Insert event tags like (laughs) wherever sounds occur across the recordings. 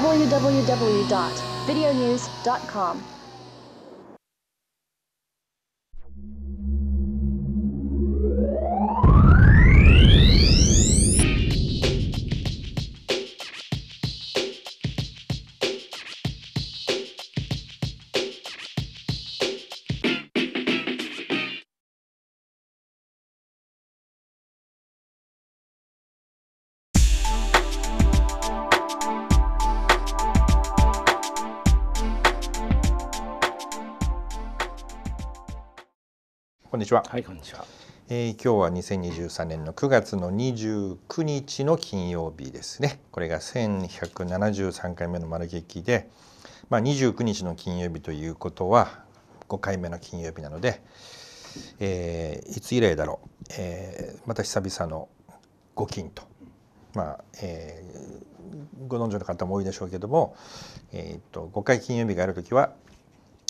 www.videonews.com. んにちは。はい、こんにちは。えー、今日は2023年の9月の29日の金曜日ですね。これが1173回目の丸劇で、まあ29日の金曜日ということは5回目の金曜日なので、えー、いつ以来だろう。えー、また久々のご金と。まあ、えー、ご存知の方も多いでしょうけども、えーと、五5回金曜日がある時は、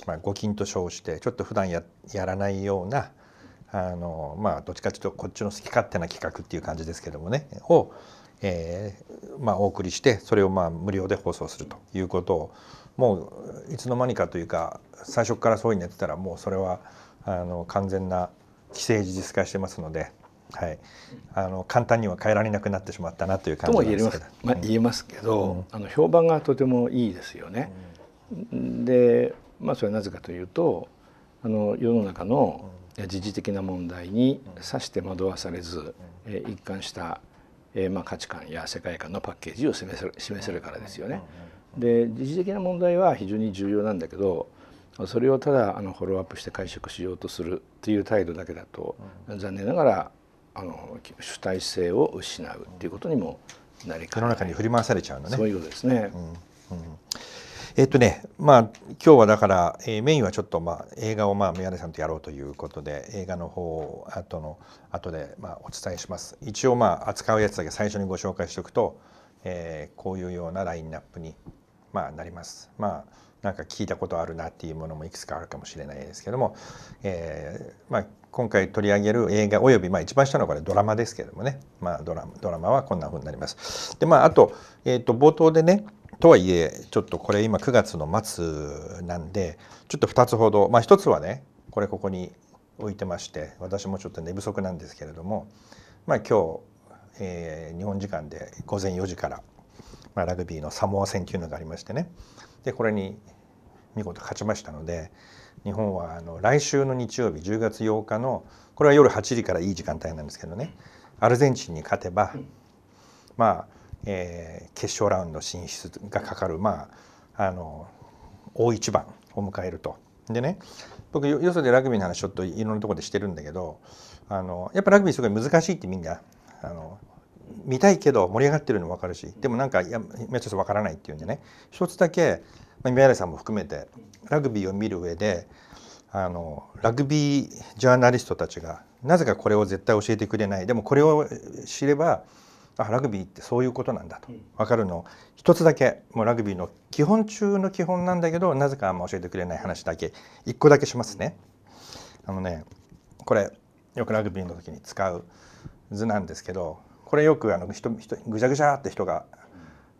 まあ、ご金と称してちょっと普段ややらないようなあのまあどっちかというとこっちの好き勝手な企画っていう感じですけどもねを、えー、まあ、お送りしてそれをまあ無料で放送するということをもういつの間にかというか最初からそういうのやってたらもうそれはあの完全な既成事実化してますので。はい、あの簡単には変えられなくなってしまったなという感じなんですけど。とも言えます,、まあ、言えますけど、うん、あの評判がとてもいいですよね。うん、で、まあ、それはなぜかというとあの世の中のや時事的な問題にさして惑わされず、え一貫した、えまあ、価値観や世界観のパッケージを示せ示せるからですよね。で時事的な問題は非常に重要なんだけどそれをただあのフォローアップして解釈しようとするという態度だけだと、残念ながらあの主体性を失うということにもなりかね世の中に振り回されちゃうのね。そういうことですね。うんうんえっとねまあ今日はだから、えー、メインはちょっと、まあ、映画を、まあ、宮根さんとやろうということで映画の方を後の後で、まあ、お伝えします一応、まあ、扱うやつだけ最初にご紹介しておくと、えー、こういうようなラインナップに、まあ、なります。まあなんか聞いたことあるなっていうものもいくつかあるかもしれないですけども、えーまあ、今回取り上げる映画および、まあ、一番下のこれドラマですけどもね、まあ、ドラドラマはこんなふうになります。でまああと,、えーと冒頭でねとはいえちょっとこれ今9月の末なんでちょっと2つほどまあ1つはねこれここに置いてまして私もちょっと寝不足なんですけれどもまあ今日、えー、日本時間で午前4時から、まあ、ラグビーのサモア戦というのがありましてねでこれに見事勝ちましたので日本はあの来週の日曜日10月8日のこれは夜8時からいい時間帯なんですけどねアルゼンチンに勝てばまあえー、決勝ラウンド進出がかかる、まあ、あの大一番を迎えると。でね僕よそでラグビーの話ちょっといろんなとこでしてるんだけどあのやっぱラグビーすごい難しいってみんなあの見たいけど盛り上がってるの分かるしでもなんかやめちゃくちゃ分からないっていうんでね一つだけ、まあ、宮台さんも含めてラグビーを見る上であのラグビージャーナリストたちがなぜかこれを絶対教えてくれないでもこれを知ればあラグビーってそういうことなんだと分かるの一つだけもうラグビーの基本中の基本なんだけどなぜかあんま教えてくれない話だけ一個だけしますね。あのねこれよくラグビーの時に使う図なんですけどこれよくあの人人ぐちゃぐちゃって人が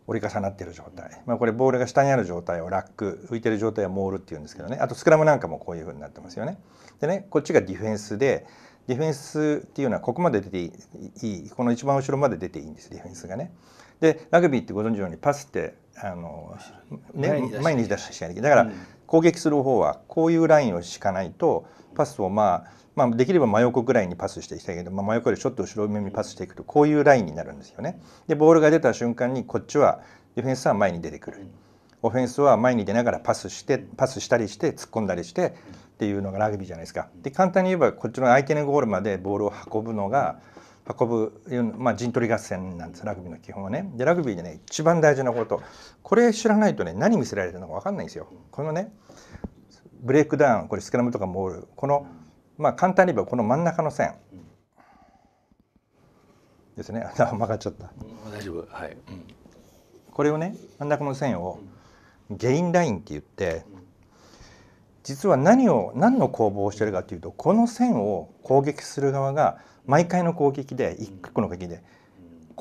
折り重なってる状態、まあ、これボールが下にある状態をラック浮いてる状態をモールっていうんですけどねあとスクラムなんかもこういうふうになってますよね。でねこっちがディフェンスでディフェンスっていうのはここまで出ていいこの一番後ろまで出ていいんですディフェンスがね。でラグビーってご存知のようにパスってあの、ね、前に出してしないだから、攻撃する方はこういうラインを敷かないとパスをまあまあ、できれば真横ぐらいにパスしていきたいけど、まあ、真横よりちょっと後ろ目にパスしていくとこういうラインになるんですよね。でボールが出た瞬間にこっちはディフェンスは前に出てくる。オフェンスは前に出ながらパスしてパスしたりして突っ込んだりしてっていうのがラグビーじゃないですか。で簡単に言えばこっちの相手のゴールまでボールを運ぶのが運ぶ、まあ、陣取り合戦なんですラグビーの基本はね。でラグビーでね一番大事なことこれ知らないとね何見せられてるのか分かんないんですよ。このねブレイクダウンこれスクラムとかモールこの、まあ、簡単に言えばこの真ん中の線ですね (laughs) 曲がっちゃった。大丈夫はい、これをね真ん中の線をゲインラインって言って、うん実は何を何の攻防をしてるかというとこの線を攻撃する側が毎回の攻撃で1個の攻撃で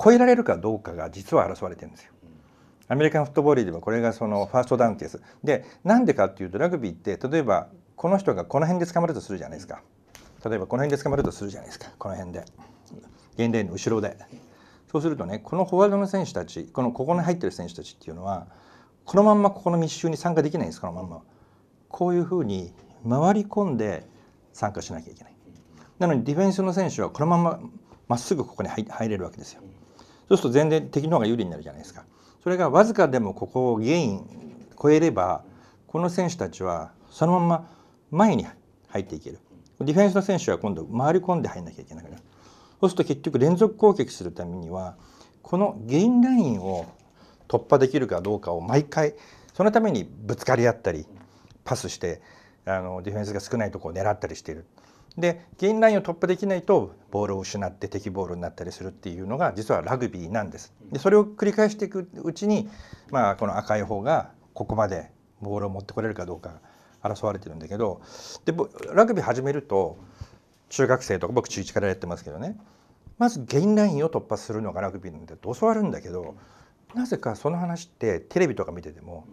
超えられるかどうかが実は争われてるんですよ。アメリカンフットボールではこれがそのファーストダウンケースでなんでかっていうとラグビーって例えばこの人がこの辺で捕まるとするじゃないですか例えばこの辺で捕まるとするじゃないですかこの辺で原例の後ろでそうするとねこのフォワードの選手たちこのここに入ってる選手たちっていうのはこのまんまここの密集に参加できないんですこのまんま。こういうふうに回り込んで参加しなきゃいけないなのにディフェンスの選手はこのまままっすぐここに入れるわけですよそうすると全然敵の方が有利になるじゃないですかそれがわずかでもここをゲイン超えればこの選手たちはそのまま前に入っていけるディフェンスの選手は今度回り込んで入んなきゃいけなくなるそうすると結局連続攻撃するためにはこのゲインラインを突破できるかどうかを毎回そのためにぶつかり合ったりパスしてあのディフェンスが少ないところを狙ったりしている。でゲインラインを突破できないとボールを失って敵ボールになったりするっていうのが実はラグビーなんです。でそれを繰り返していくうちに、まあ、この赤い方がここまでボールを持ってこれるかどうか争われてるんだけどでラグビー始めると中学生とか僕中1からやってますけどねまずゲインラインを突破するのがラグビーなんで教わるんだけどなぜかその話ってテレビとか見てても。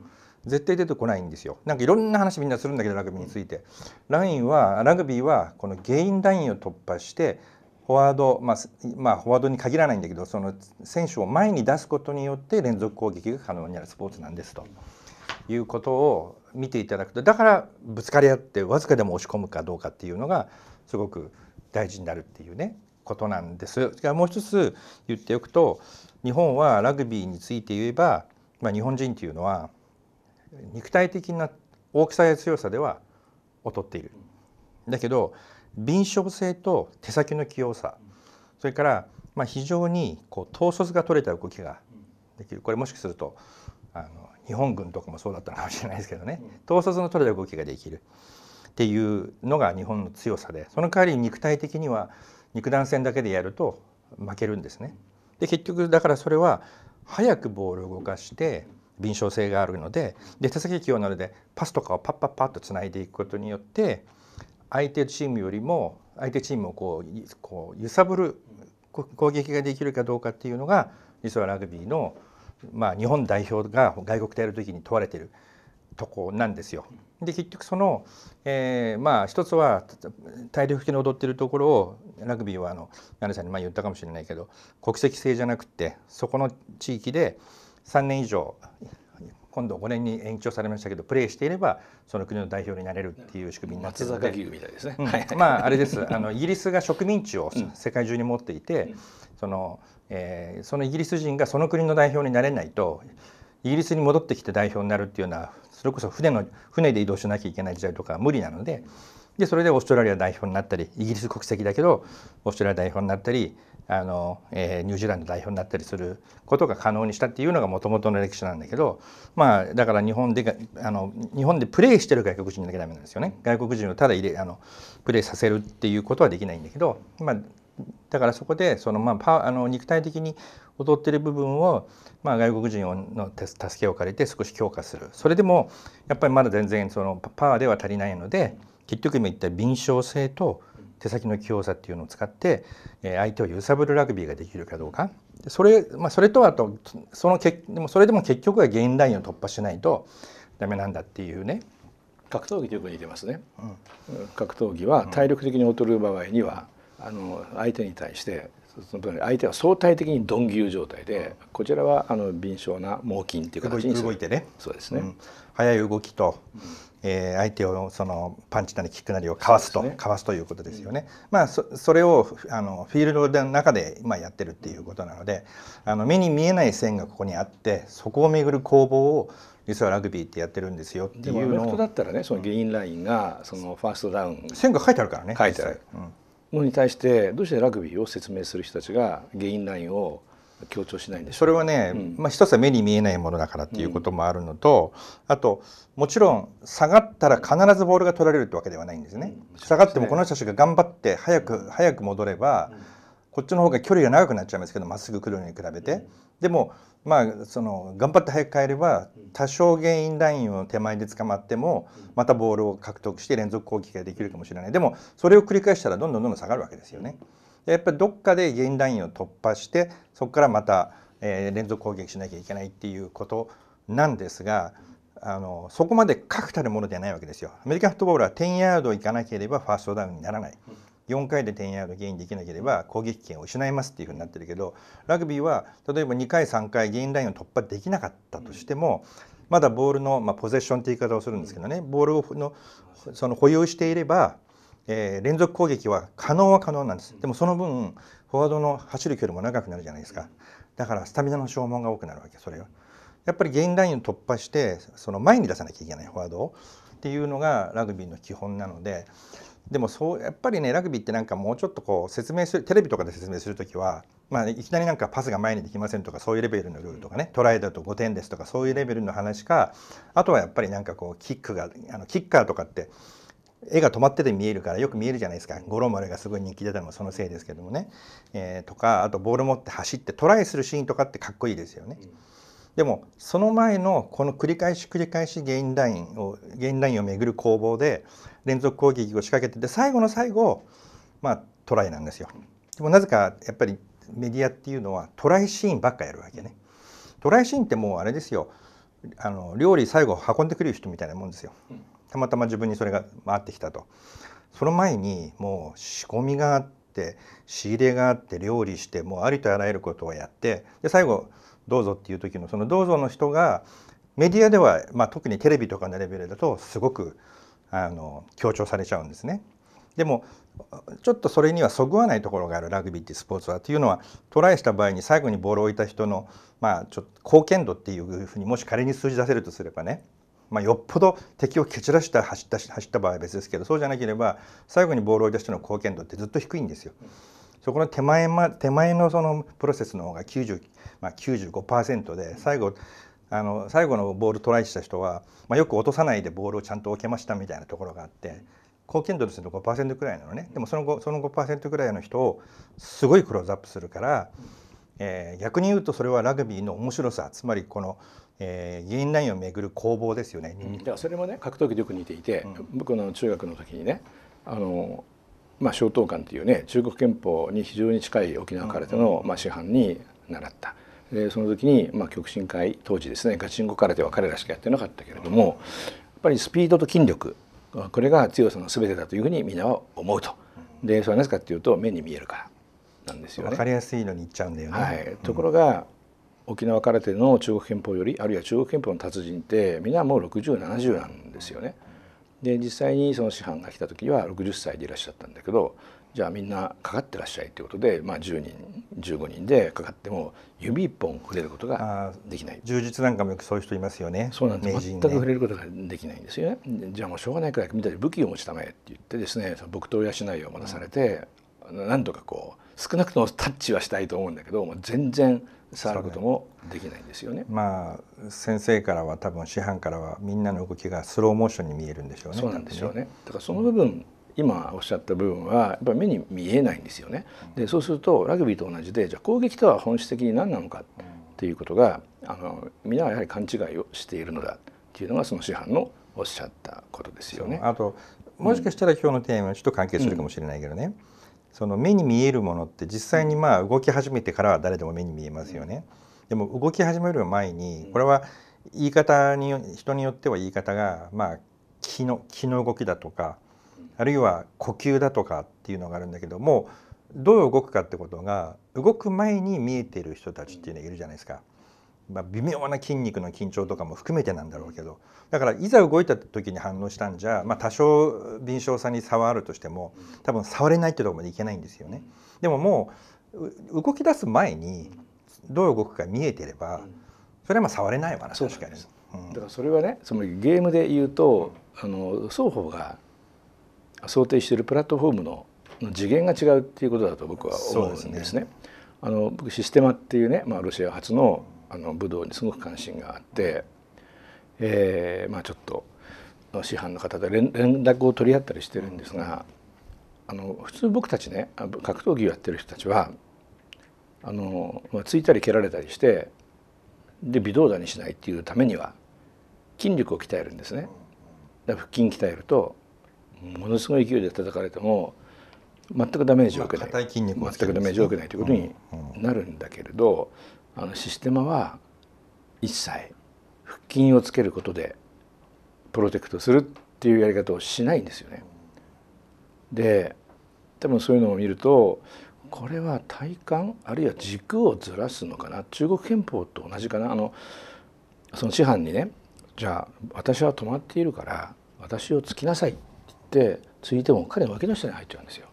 絶対出てこないんですよ。なんかいろんな話みんなするんだけどラグビーについて。ラインはラグビーはこのゲインラインを突破してフォワード、まあ、まあ、フォワードに限らないんだけどその選手を前に出すことによって連続攻撃が可能になるスポーツなんですということを見ていただくとだからぶつかり合ってわずかでも押し込むかどうかっていうのがすごく大事になるっていうねことなんです。が、もう一つ言っておくと日本はラグビーについて言えば、まあ、日本人っていうのは肉体的な大きさや強さでは劣っている。だけど敏捷性と手先の器用さそれからまあ非常にこう統率が取れた動きができるこれもしかするとあの日本軍とかもそうだったのかもしれないですけどね統率の取れた動きができるっていうのが日本の強さでその代わり肉体的には肉弾戦だけでやると負けるんですね。で結局だからそれは早くボールを動かして敏捷性があるのでで手先器用なのでパスとかをパッパッパッとつないでいくことによって相手チームよりも相手チームをこうこう揺さぶる攻撃ができるかどうかっていうのが実はラグビーの、まあ、日本代表が外国でやる時に問われてるとこなんですよ。で結局その、えー、まあ一つは体力的に踊ってるところをラグビーはあの柳さんにあ言ったかもしれないけど国籍制じゃなくてそこの地域で3年以上今度5年に延長されましたけどプレーしていればその国の代表になれるっていう仕組みになってるので、ねうん、まああれですあのイギリスが植民地を世界中に持っていて、うん、そのえー、そのイギリス人がその国の代表になれないとイギリスに戻ってきて代表になるっていうのはそれこそ船の船で移動しなきゃいけない時代とかは無理なのででそれでオーストラリア代表になったりイギリス国籍だけどオーストラリア代表になったりあの、えー、ニュージーランド代表になったりすることが可能にしたっていうのがもともとの歴史なんだけど、まあ、だから日本であの日本でプレーしてる外国人だけダメなんですよね外国人をただ入れあのプレーさせるっていうことはできないんだけど、まあ、だからそこでその、まあ、パあの肉体的に踊ってる部分を、まあ、外国人の助けを借りて少し強化するそれでもやっぱりまだ全然そのパワーでは足りないので結局今言った敏捷性と手先の器用さっていうのを使って相手を揺さぶるラグビーができるかどうかそれ,、まあ、それとあとそのけでもそれでも結局はゲインラインを突破しないとダメなんだっていうね格闘技とよく似てますね、うん、格闘技は体力的に劣る場合には、うん、あの相手に対してその相手は相対的に鈍牛状態でこちらはあの敏捷な猛筋という形に動いてねそうですね、うん、速い動きと、うん、えー、相手をそのパンチなりキックなりをかわすと、ね、かわすということですよね、うん、まあそそれをあのフィールドの中であやってるっていうことなのであの目に見えない線がここにあってそこをめぐる攻防を実はラグビーってやってるんですよっていうのでもアメフトだったらねそのゲインラインがそのファーストダウン、線が書いてあるからね書いてある、うんのに対してどうしてラグビーを説明する人たちがゲインラインを強調しないんでそれはね、うん、まあ、一つは目に見えないものだからっていうこともあるのと、うん、あともちろん下がったら必ずボールが取られるってわけではないんですね。うん、下がってもこの人たちが頑張って早く早く戻れば、こっちの方が距離が長くなっちゃいますけどまっすぐ来るのに比べて。でもまあ、その頑張って早く帰れば多少原因ラインを手前で捕まってもまたボールを獲得して連続攻撃ができるかもしれないでもそれを繰り返したらどんどんどんどん下がるわけですよね。やっぱりどっかで原因ラインを突破してそこからまた、えー、連続攻撃しなきゃいけないっていうことなんですがあのそこまで確たるものではないわけですよ。アメリカンフットボールは10ヤードいかなければファーストダウンにならない。4回で点アウトゲインできなければ攻撃権を失いますっていうふうになってるけどラグビーは例えば2回3回ゲインラインを突破できなかったとしても、まだボールの、まあ、ポゼッションって言い方をするんですけどねボールをのその保有していれば、えー、連続攻撃は可能は可能なんですでもその分フォワードの走る距離も長くなるじゃないですかだからスタミナの消耗が多くなるわけそれは。やっぱりゲインラインを突破してその前に出さなきゃいけないフォワードをっていうのがラグビーの基本なのででもそうやっぱりねラグビーってなんかもうちょっとこう説明するテレビとかで説明する時は、まあ、いきなりなんかパスが前にできませんとかそういうレベルのルールとかね、トライだと5点ですとかそういうレベルの話かあとはやっぱりなんかこうキックがあのキッカーとかって絵が止まってて見えるからよく見えるじゃないですか五郎丸がすごい人気出たのもそのせいですけどもね、えー、とかあとボール持って走ってトライするシーンとかってかっこいいですよね。でもその前のこの繰り返し繰り返しゲインラインをゲインラインをめぐる攻防で連続攻撃を仕掛けてて最後の最後、まあ、トライなんですよ。でもなぜかやっぱりメディアっていうのはトライシーンばっかやるわけね。トライシーンってもうあれですよあの料理最後運んでくる人みたいなもんですよ。たまたま自分にそれが回ってきたと。その前にもう仕込みがあって仕入れがあって料理してもうありとあらゆることをやってで最後どうぞっていう時のそのどうぞの人がメディアでは、まあ、特にテレビとかのレベルだとすごくあの強調されちゃうんですね。でもちょっとそれにはそぐわないところがあるラグビーっていうスポーツはというのはトライした場合に最後にボールを置いた人の、まあ、ちょっと貢献度っていうふうにもし仮に数字出せるとすればね、まあ、よっぽど敵を蹴散らした走った走った場合は別ですけどそうじゃなければ最後にボールを置いた人の貢献度ってずっと低いんですよ。そこの手前,、ま、手前のそのプロセスの方が90、まあ95、95%で最後あの最後のボールトライした人は、まあ、よく落とさないでボールをちゃんと置けましたみたいなところがあって貢献度としての5%くらいなのねでもその後その5%くらいの人をすごいクローズアップするから、えー、逆に言うとそれはラグビーの面白さつまりこのえー、議員ラインをめぐる攻防ですよね、うん、いそれもね格闘技でよく似ていて、うん、僕の中学の時にねあの、まあ、小東館っていうね中国憲法に非常に近い沖縄空手の、まあ、師範に習った。でその時に、まあ、極真会当時ですねガチンコ空手は彼らしかやってなかったけれどもやっぱりスピードと筋力これが強さの全てだというふうにみんなは思うと。でそれはなぜかっていうと目に見えるからなんですよね。分かりやすいのにいっちゃうんだよね。はい、ところが、うん、沖縄空手の中国憲法よりあるいは中国憲法の達人ってみんなもう6070なんですよね。で実際にその師範が来た時は60歳でいらっしゃったんだけどじゃあみんなかかってらっしゃいということで、まあ、10人15人でかかっても指一本触れることができない充実なんかもよくそういう人いますよねそうなんです、ね、全く触れることができないんですよねじゃあもうしょうがないから君たち武器を持ちたまえって言ってですねその木刀や竹刀をたされて、うん、なんとかこう少なくともタッチはしたいと思うんだけどもう全然触ることもできないんですよね、ね、まあ先生からは多分師範からはみんなの動きがスローモーションに見えるんでしょうねそうなんでしょうね、ね、だからその部分、うん今おっしゃった部分はやっぱり目に見えないんですよね。でそうするとラグビーと同じでじゃあ攻撃とは本質的に何なのかっていうことがあの皆はやはり勘違いをしているのだっていうのがその師範のおっしゃったことですよね。あともしかしたら今日のテーマにちょっと関係するかもしれないけどね、うん、その目に見えるものって実際にまあ動き始めてからは誰でも目に見えますよね。でも動き始める前にこれは言い方に人によっては言い方がまあ気の気の動きだとかあるいは呼吸だとかっていうのがあるんだけどもどう動くかってことが動く前に見えてる人たちっていうのがいるじゃないですか。まあ、微妙な筋肉の緊張とかも含めてなんだろうけどだからいざ動いた時に反応したんじゃ、まあ、多少敏捷さに差はあるとしても多分触れないってとこまでいけないんですよね。でももう動き出す前にどう動くか見えてればそれはまあ触れないわな確かに。だからそれはねそのゲームで言うとあの双方が想定しているプラットフォームの次元が違うっていうことだと僕は思うんですね。あの僕システマっていうね、まあ、ロシア発のあの武道にすごく関心があって、えーまあ、ちょっと師範の方と連連絡を取り合ったりしてるんですが、あの普通僕たちね格闘技をやってる人たちはあの、まあ、ついたり蹴られたりしてで微動だにしないっていうためには筋力を鍛えるんですね。だ腹筋鍛えるとものすごい勢いで叩かれても全くダメージを受けない、まあ、筋肉、ね、全くダメージを受けないということになるんだけれど、うんうん、あのシステマは一切腹筋をつけることでプロテクトするっていうやり方をしないんですよね。で多分そういうのを見るとこれは体幹あるいは軸をずらすのかな中国憲法と同じかなあのその師範にねじゃあ私は止まっているから私をつきなさいってついても彼は脇の下に入っちゃうんですよ。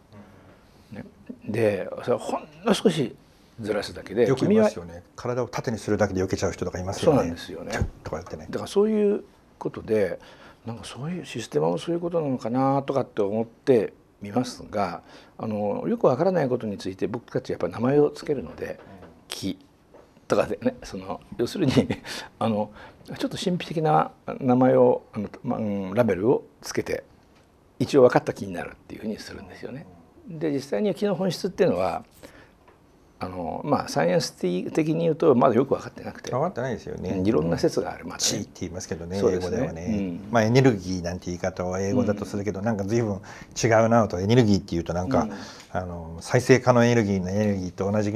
ね、でそれほんの少しずらすだけでよくいますよね体を縦にするだけで避けちゃう人とかいますよね。そうなんですよねとかってねだからそういうことでなんかそういうシステムもそういうことなのかなとかって思ってみますがあのよくわからないことについて僕たちやっぱり名前を付けるので「木」とかでねその要するにあのちょっと神秘的な名前をあの、ま、あ、ラベルをつけて一応分かった気になるっていうふうにするんですよね。で実際に気の本質っていうのはあのまあサイエンス的に言うとまだよく分かってなくて分かってないですよね、いろんな説があるまだ、ね、地って言いますけどね、ね、英語ではね、うん、まあエネルギーなんて言い方は英語だとするけど、うん、なんか随分違うなとエネルギーっていうとなんか、うん、あの再生可能エネルギーのエネルギーと同じ、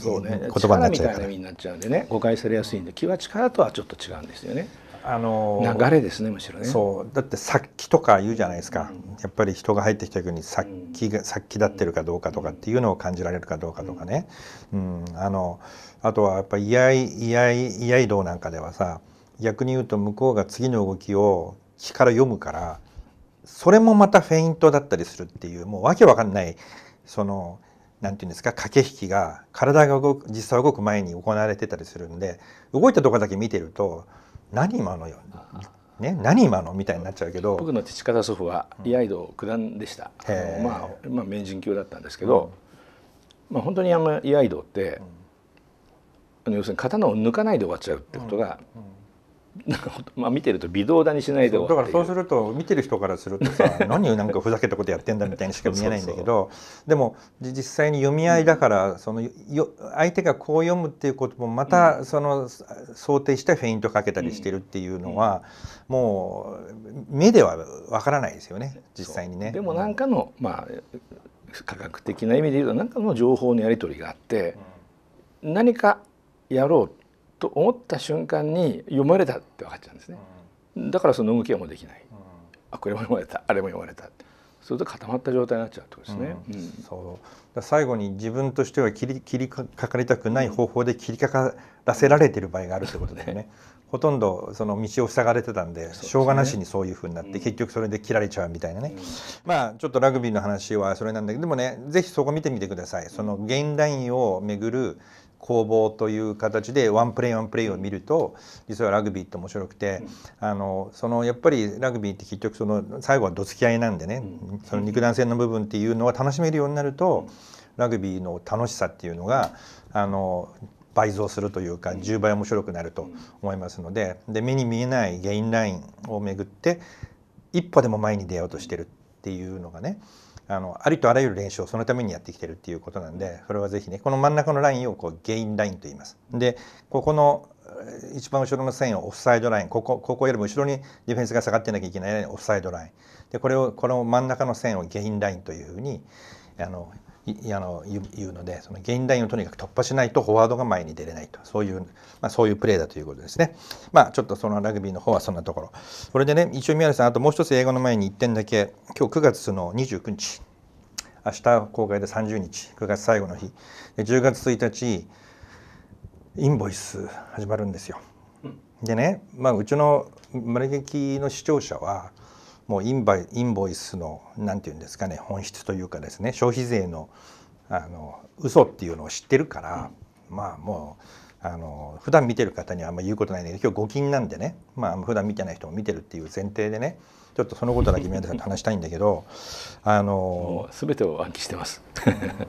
そうね、言葉になっちゃうから力みたいな意味になっちゃうんでね誤解されやすいんで気は力とはちょっと違うんですよね。あの流れですねむしろねそうだって殺気とか言うじゃないですか、うん、やっぱり人が入ってきた時に殺気が殺気立ってるかどうかとかっていうのを感じられるかどうかとかね、うん、うん、あのあとはやっぱり居合居合居合道なんかではさ逆に言うと向こうが次の動きを気から読むからそれもまたフェイントだったりするっていうもうわけわかんないそのなんていうんですか駆け引きが体が動く実際動く前に行われてたりするんで動いたとこだけ見てると何今のよね、何今のみたいになっちゃうけど僕の父方祖父は居合道九段でした、うん、まあ、まあ名人級だったんですけど、うん、まあ本当にあん居合道って、うん、要するに刀を抜かないで終わっちゃうってことが、うんなんかまあ見てると微動だにしないでだからそうすると見てる人からするとさ (laughs) 何なんかふざけたことやってんだみたいにしか見えないんだけどでも実際に読み合いだから、うん、そのよ相手がこう読むっていうこともまた、うん、その想定したフェイントかけたりしてるっていうのは、うん、もう目ではわからないですよね実際にね。でもなんかの、まあ科学的な意味で言うと何かの情報のやり取りがあって、何かやろうと思った瞬間に読まれたって分かっちゃうんですね、だからその動きはもうできない、うん、あこれも読まれたあれも読まれたそれで固まった状態になっちゃうってことですね、うんうん、そう最後に自分としては切り切りかかりたくない方法で切りかからせられてる場合があるってことですね、(laughs) ほとんどその道を塞がれてたんで、ね、しょうがなしにそういうふうになって、結局それで切られちゃうみたいなね、まあちょっとラグビーの話はそれなんだけどでもね是非そこ見てみてくださいその現代をめぐる攻防という形でワンプレーワンプレーを見ると実はラグビーって面白くて、あのそのやっぱりラグビーって結局その最後はどつき合いなんでね、その肉弾戦の部分っていうのは楽しめるようになるとラグビーの楽しさっていうのがあの倍増するというか10倍面白くなると思いますのでで目に見えないゲインラインをめぐって一歩でも前に出ようとしてるっていうのがねあのありとあらゆる練習をそのためにやってきてるっていうことなんでそれはぜひねこの真ん中のラインをこうゲインラインと言います。でここの一番後ろの線をオフサイドラインここここよりも後ろにディフェンスが下がってなきゃいけないオフサイドラインでこれをこの真ん中の線をゲインラインというふうにあのあの言うのでそのゲインラインをとにかく突破しないとフォワードが前に出れないとそういう、まあ、そういうプレーだということですね。まあ、ちょっとそのラグビーの方はそんなところそれでね一応宮根さんあともう一つ英語の前に1点だけ今日9月の29日明日公開で30日9月最後の日で10月1日インボイス始まるんですよ。でね、まあ、うちの「マレ劇」の視聴者はもうインバイインボイスの何て言うんですかね本質というかですね消費税のあの嘘っていうのを知ってるから、うん、まあもうあの普段見てる方にはあんま言うことないんだけど今日5金なんでねまあ普段見てない人も見てるっていう前提でねちょっとそのことだけ宮田さんと話したいんだけどあのべてを暗記してます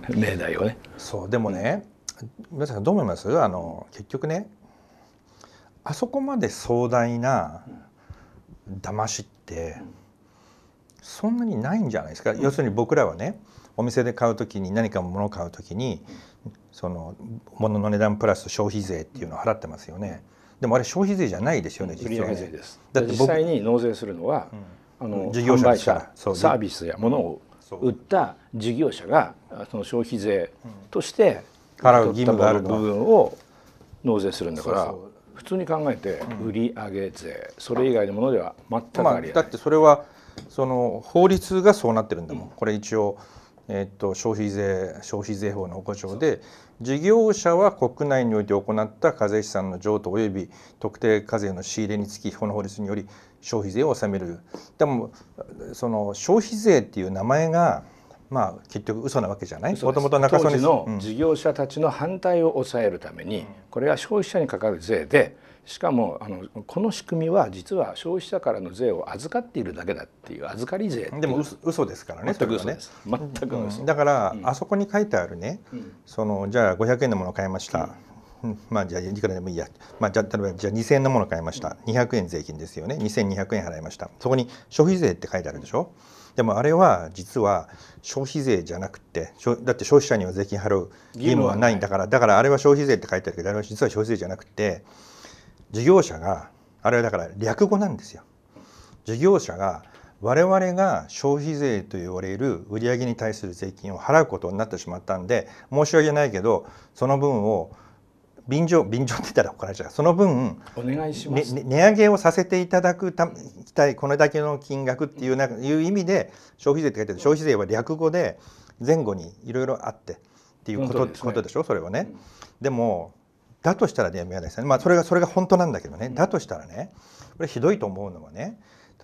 例題をね。そうでもね、皆さんどう思いますあの結局ねあそこまで壮大な騙しって、うんそんなにないんじゃないですか、うん、要するに僕らはねお店で買うときに何か物を買うときにその物の値段プラス消費税っていうのを払ってますよねでもあれ消費税じゃないですよね、実ん、実は、ね、だって実際に納税するのは、うん、あの事業者サービスや物を売った事業者がその消費税として払う義務がある部分を納税するんだから普通に考えて売上税、それ以外のものでは全くありえない、まあ、だってそれはその法律がそうなってるんだもん、これ一応、えー、っと消費税消費税法の5条で事業者は国内において行った課税資産の譲渡及び特定課税の仕入れにつきこの法律により消費税を納めるでもその消費税っていう名前がまあ結局嘘なわけじゃないもともと中曽根の事業者たちの反対を抑えるために、これは消費者にかかる税でしかもあのこの仕組みは実は消費者からの税を預かっているだけだっていう預かり税でも嘘ですからね全く嘘ね全く、うん、だから、うん、あそこに書いてあるね、うん、そのじゃあ500円のもの買いました、まあじゃあいくらでもいいや、まあ、じゃ例えばじゃあ2,000円のもの買いました200円税金ですよね2200円払いましたそこに消費税って書いてあるでしょでもあれは実は消費税じゃなくてだって消費者には税金払う義務はないんだからだからあれは消費税って書いてあるけどあれは実は消費税じゃなくて事業者があれだから略語なんですよ。事業者が我々が消費税と言われる売上に対する税金を払うことになってしまったんで申し訳ないけどその分を便乗便乗って言ったら怒られちゃうその分お願いします、ね、値上げをさせていただくたたいこれだけの金額っていうないう意味で消費税って書いてる消費税は略語で前後にいろいろあってっていうこと,、でしょそれはね。でもだとしたらね宮崎さん、まあ、それがそれが本当なんだけどね、うん、だとしたらねこれひどいと思うのはね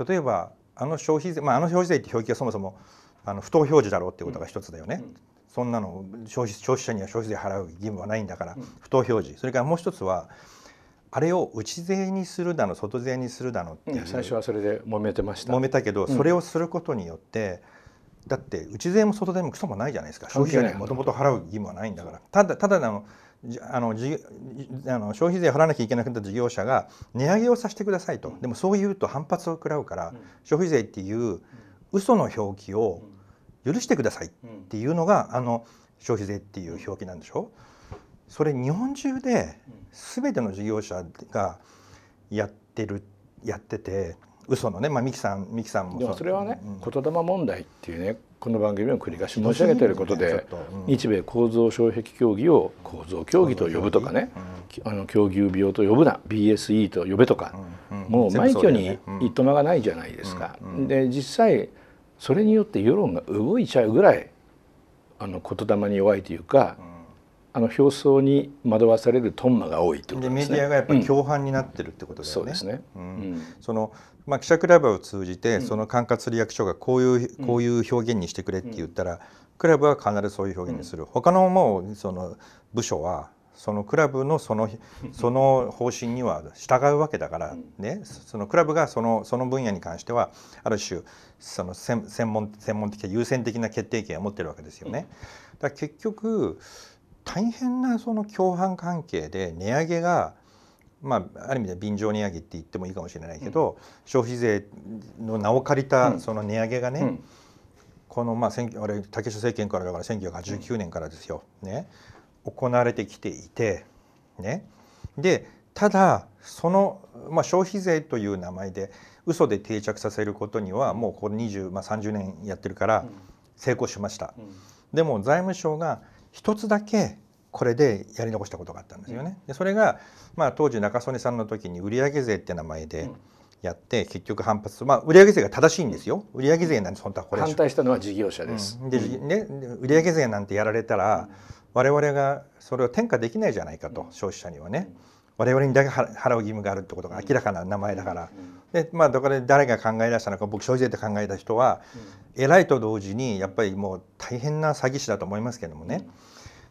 例えばあの消費税、まあ、あの消費税って表記がそもそもあの不当表示だろうってことが一つだよね、うん、そんなの消費消費者には消費税払う義務はないんだから、不当表示それからもう一つはあれを内税にするだの外税にするだのっていう最初はそれで揉めてました揉めたけど、それをすることによって、だって内税も外税もクソもないじゃないですか消費者にもともと払う義務はないんだからただただのあのあの消費税払わなきゃいけなくなった事業者が値上げをさせてくださいと、でもそう言うと反発を食らうから、消費税っていう嘘の表記を許してくださいっていうのが、あの消費税っていう表記なんでしょそれ日本中で全ての事業者がやってるやってて嘘のね、まあ、三木さん三木さんもそれはね、うん、言霊問題っていうねこの番組を繰り返し申し上げていることで、日米構造障壁協議を構造協議と呼ぶとかね、あの狂牛病と呼ぶな BSE と呼べとか、もう枚挙にいとまがないじゃないですか。で実際それによって世論が動いちゃうぐらいあの言霊に弱いというか、あの表層に惑わされるトンマが多いといことですね。メディアがやっぱり共犯になってるってことだよね。うん、そうですね。うん、そのまあ記者クラブを通じてその管轄リアクションがこういうこういう表現にしてくれって言ったら、クラブは必ずそういう表現にする。他のもうその部署はそのクラブのそのその方針には従うわけだからね、そのクラブがそのその分野に関してはある種その専門専門的優先的な決定権を持ってるわけですよね。だ結局。大変なその共犯関係で値上げがまあ、ある意味で便乗値上げって言ってもいいかもしれないけど、消費税の名を借りたその値上げがね、このまああれ竹下政権からだから1989年からですよ、ね行われてきていて、ね、でただその、まあ、消費税という名前で嘘で定着させることにはもうこの20、まあ、30年やってるから成功しました。でも財務省が一つだけこれでやり残したことがあったんですよね。でそれが、まあ、当時中曽根さんの時に売上税って名前でやって、結局反発まあ売上税が正しいんですよ売上税なんて本当はこれ反対したのは事業者です。うん、で、ね、売上税なんてやられたら、我々がそれを転嫁できないじゃないかと、消費者にはね。我々にだけ払う義務があるってことが明らかな名前だから、でまあ、どこで誰が考え出したのか僕正直て考えた人は、うん、偉いと同時にやっぱりもう大変な詐欺師だと思いますけどもね、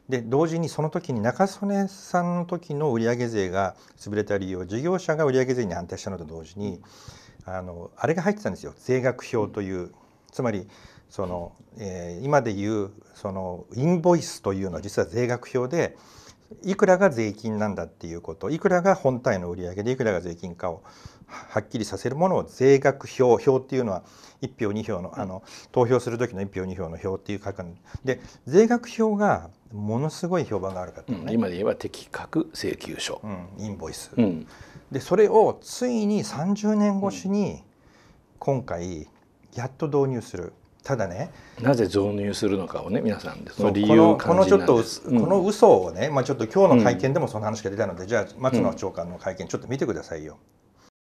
で同時にその時に中曽根さんの時の売上税が潰れた理由事業者が売上税に反対したのと同時にあのあれが入ってたんですよ税額表というつまりその、えー、今でいうそのインボイスというのは実は税額表で。うんいくらが税金なんだっていうこといくらが本体の売上でいくらが税金かをはっきりさせるものを税額表表っていうのは1票2票のあの投票する時の1票2票の表っていう書くで税額表がものすごい評判があるかと、ねうん、今で言えば適格請求書、うん、インボイス、うん、でそれをついに30年越しに今回やっと導入する。ただねなぜ増入するのかをね皆さんでその理由をこのちょっと、うこの嘘をね、まあ、ちょっと今日の会見でもその話が出たので、うん、じゃあ松野長官の会見ちょっと見てくださいよ。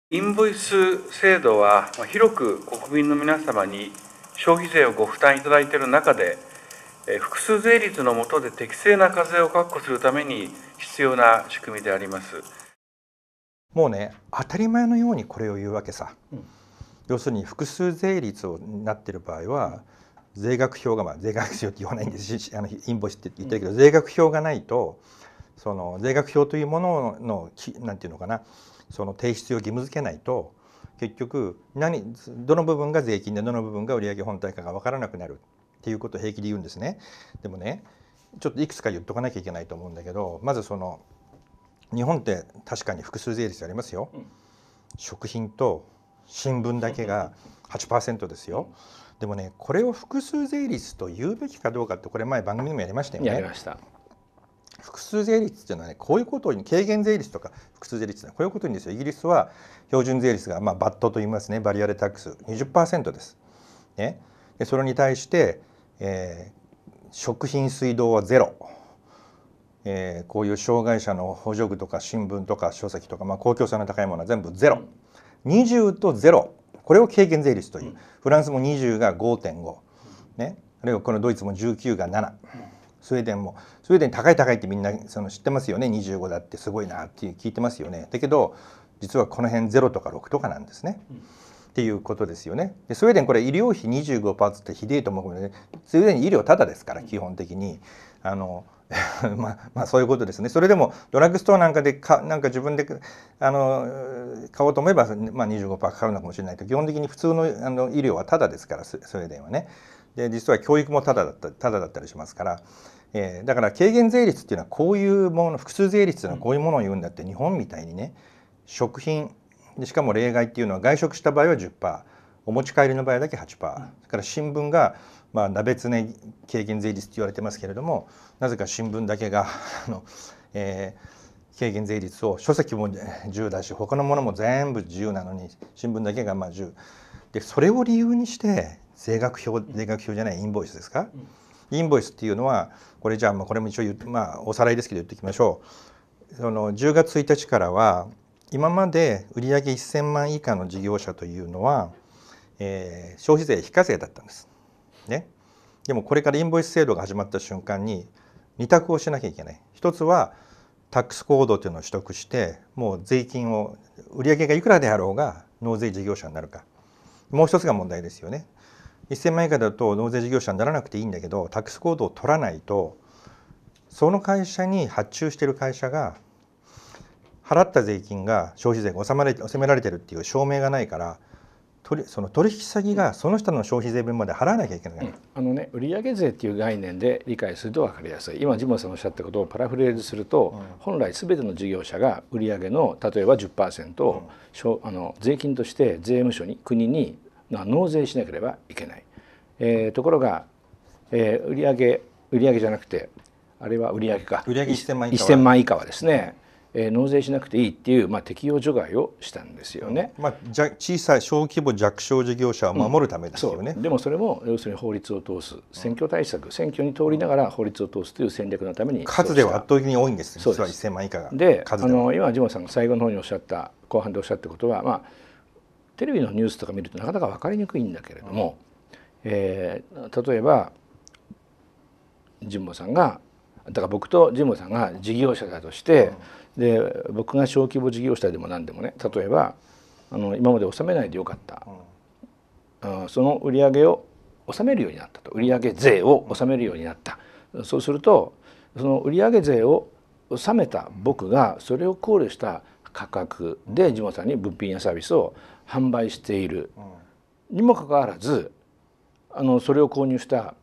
インボイス制度は広く国民の皆様に消費税をご負担いただいている中で複数税率の下で適正な課税を確保するために必要な仕組みでありますもうね当たり前のようにこれを言うわけさ。うん要するに複数税率になってる場合は、税額表が、まあ、税額表って言わないんですあのインボイスって言ってるけど、税額表がないとその税額表というもののなんていうのかなその提出を義務付けないと結局何どの部分が税金でどの部分が売上本体かが分からなくなるっていうことを平気で言うんですね。でもねちょっといくつか言っとかなきゃいけないと思うんだけどまずその日本って確かに複数税率ありますよ。食品と新聞だけが8%ですよ。でもねこれを複数税率と言うべきかどうかってこれ前番組でもやりましたよね。やりました。複数税率っていうのはねこういうことに軽減税率とか複数税率はこういうことにですよイギリスは標準税率が、まあ、バットと言いますねバリアルタックス20%です。ね、でそれに対して、えー、食品水道はゼロ、えー、こういう障害者の補助具とか新聞とか書籍とか、まあ、公共性の高いものは全部ゼロ。20と0これを軽減税率という、フランスも20が5.5、ね、あるいはこのドイツも19が7。スウェーデンもスウェーデン高い高いってみんなその知ってますよね25だってすごいなって聞いてますよねだけど実はこの辺0とか6とかなんですね。うん、っていうことですよねでスウェーデンこれ医療費25%ってひでえと思うけど、ね、スウェーデン医療ただですから基本的にあの (laughs) まあ、まあそういうことですねそれでもドラッグストアなんかでかなんか自分であの買おうと思えば、まあ、25%かかるのかもしれないと基本的に普通のあの医療はタダですからスウェーデンはねで実は教育もタダだったタダだったりしますから、えー、だから軽減税率っていうのはこういうもの複数税率っていうのはこういうものを言うんだって、うん、日本みたいにね食品でしかも例外っていうのは外食した場合は10%お持ち帰りの場合だけ8%、うん、それから新聞がまあ、鍋つね軽減税率と言われてますけれどもなぜか新聞だけが (laughs) あの、えー、軽減税率を書籍も10だし他のものも全部自由なのに新聞だけがまあ10でそれを理由にして税額表税額表じゃないインボイスですか、うん、インボイスっていうのはこれじゃあまあこれも一応言まあ、おさらいですけど言っていきましょうその10月1日からは今まで売上1000万以下の事業者というのは、えー、消費税非課税だったんです。ね、でもこれからインボイス制度が始まった瞬間に2択をしなきゃいけない。一つはタックスコードというのを取得してもう税金を売上がいくらであろうが納税事業者になるかもう一つが問題ですよね。1000万円以下だと納税事業者にならなくていいんだけどタックスコードを取らないとその会社に発注している会社が払った税金が消費税が納められてるっていう証明がないから取その取引先がその人の消費税分まで払わなきゃいけない、うん、あのね売上税っていう概念で理解すると分かりやすい今ジモンさんおっしゃったことをパラフレーズすると、うん、本来全ての事業者が売上の例えば10%を、うん、あの税金として税務署に国に納税しなければいけない、えー、ところが、えー、売上売上じゃなくてあれは売上か売上 1000, 万以下はですねえー、納税しなくていいっていう、まあ、適用除外をしたんですよね、まあ、じゃ小さい小規模弱小事業者を守るためですよね、うん、でもそれも要するに法律を通す選挙対策、うん、選挙に通りながら法律を通すという戦略のために数では圧倒的に多いんですね、実は1000万以下がであの今ジモンさんが最後の方におっしゃった後半でおっしゃったことは、まあ、テレビのニュースとか見るとなかなか分かりにくいんだけれども、うん、えー、例えば神保さんがだから僕と神保さんが事業者だとして、うんで僕が小規模事業者でも何でもね例えばあの今まで納めないでよかった、うん、その売り上げを納めるようになったと売上税を納めるようになった、うん、そうするとその売上税を納めた僕がそれを考慮した価格でジモンさんに物品やサービスを販売している、にもかかわらずあのそれを購入した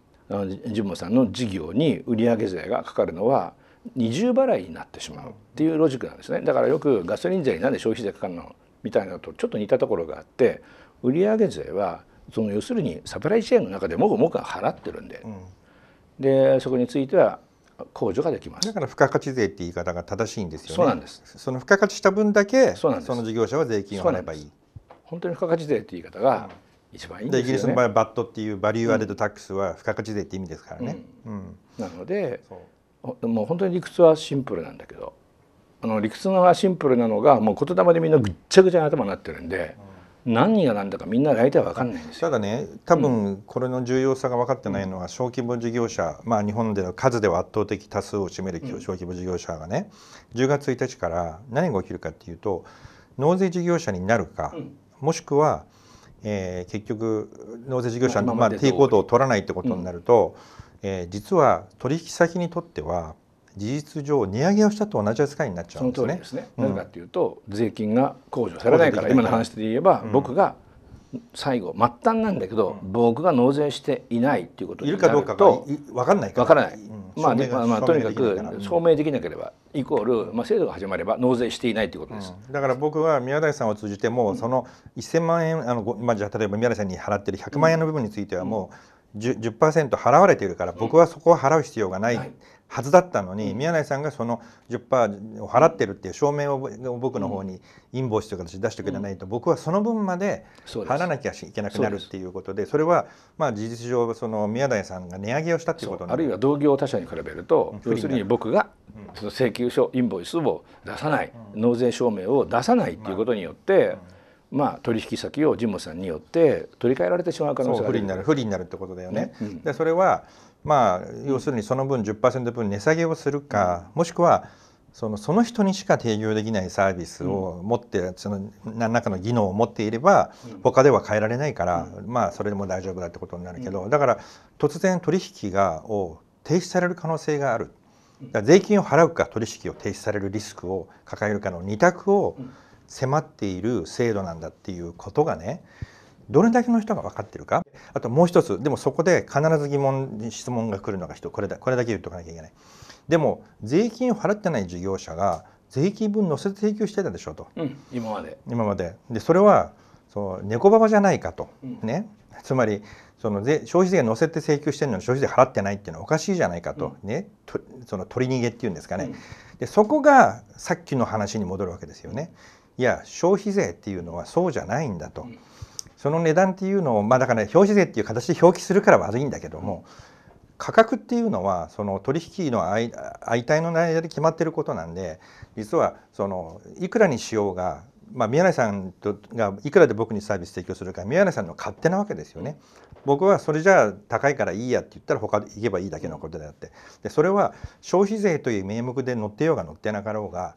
ジモンさんの事業に売上税がかかるのは二重払いになってしまうっていうロジックなんですねだからよくガソリン税になんで消費税かかるのみたいなとちょっと似たところがあって売上税はその要するにサプライチェーンの中でもごもぐ払ってるんで、うん、でそこについては控除ができますだから付加価値税って言い方が正しいんですよねそうなんですその付加価値した分だけその事業者は税金を払えばいい本当に付加価値税って言い方が一番いいんですよね、うん、イギリスの場合はバットっていうバリューアデッドタックスは付加価値税って意味ですからね、うん、なのでもう本当に理屈はシンプルなんだけどあの理屈のシンプルなのがもう言霊でみんなぐっちゃぐちゃに頭になってるんで。何が何だかみんな大体分かんないただね多分これの重要さが分かってないのは、うん、小規模事業者まあ日本では数では圧倒的多数を占める小規模事業者がね、うん、10月1日から何が起きるかっていうと納税事業者になるか、うん、もしくは、えー、結局納税事業者の、まあ、まあ、抵抗度を取らないってことになると。うんえー、実は取引先にとっては事実上値上げをしたと同じ扱いになっちゃうんですね。その通りなぜかというと、税金が控除されないから今の話で言えば、うん、僕が最後末端なんだけど、うん、僕が納税していないっていうことになるといるかどうかわかんないから分からない、うん、まあ、ね、まあ、まあ、とにかく証明できなければ、イコール、まあ、制度が始まれば納税していないということです、うん、だから僕は宮台さんを通じても、その1000万円あの、まあ、じゃあ例えば宮台さんに払ってる100万円の部分についてはもう、10%, 払われているから僕はそこは払う必要がないはずだったのに、宮内さんがその10%を払ってるっていう証明を僕の方にインボイスという形で出してくれないと、僕はその分まで払わなきゃいけなくなるっていうことでそれはまあ事実上その宮台さんが値上げをしたっていうことあるいは同業他社に比べると、要するに僕がその請求書インボイスを出さない、納税証明を出さないっていうことによって、うんまあ、取引先を神保さんによって取り替えられてしまう可能性がある不利になる不利になるってことだよね。うん、でそれは、まあ、要するにその分10%分値下げをするかもしくはそのその人にしか提供できないサービスを持って、うん、その何らかの技能を持っていれば、うん、他では変えられないから、うん、まあそれでも大丈夫だってことになるけど、だから突然取引がを停止される可能性がある。税金を払うか取引を停止されるリスクを抱えるかの2択を、うん迫っている制度なんだっていうことがねどれだけの人が分かってるかあともう一つでもそこで必ず疑問質問が来るのが人これだこれだけ言っとかなきゃいけないでも税金を払ってない事業者が税金分乗せて請求してたでしょと、うん、今まで今まででそれはその猫ババじゃないかと、うん、ねつまりその税消費税乗せて請求してるのに消費税払ってないっていうのはおかしいじゃないかと、うん、ねとその取り逃げっていうんですかね、でそこがさっきの話に戻るわけですよね。いや消費税っていうのはそうじゃないんだと、その値段っていうのをまあだから、消費税っていう形で表記するから悪いんだけども、価格っていうのはその取引の相対の間で決まってることなんで実はそのいくらにしようが、まあ、宮根さんとがいくらで僕にサービス提供するか宮根さんの勝手なわけですよね。僕はそれじゃあ高いからいいやって言ったら他行けばいいだけのことであってでそれは消費税という名目で乗ってようが乗ってなかろうが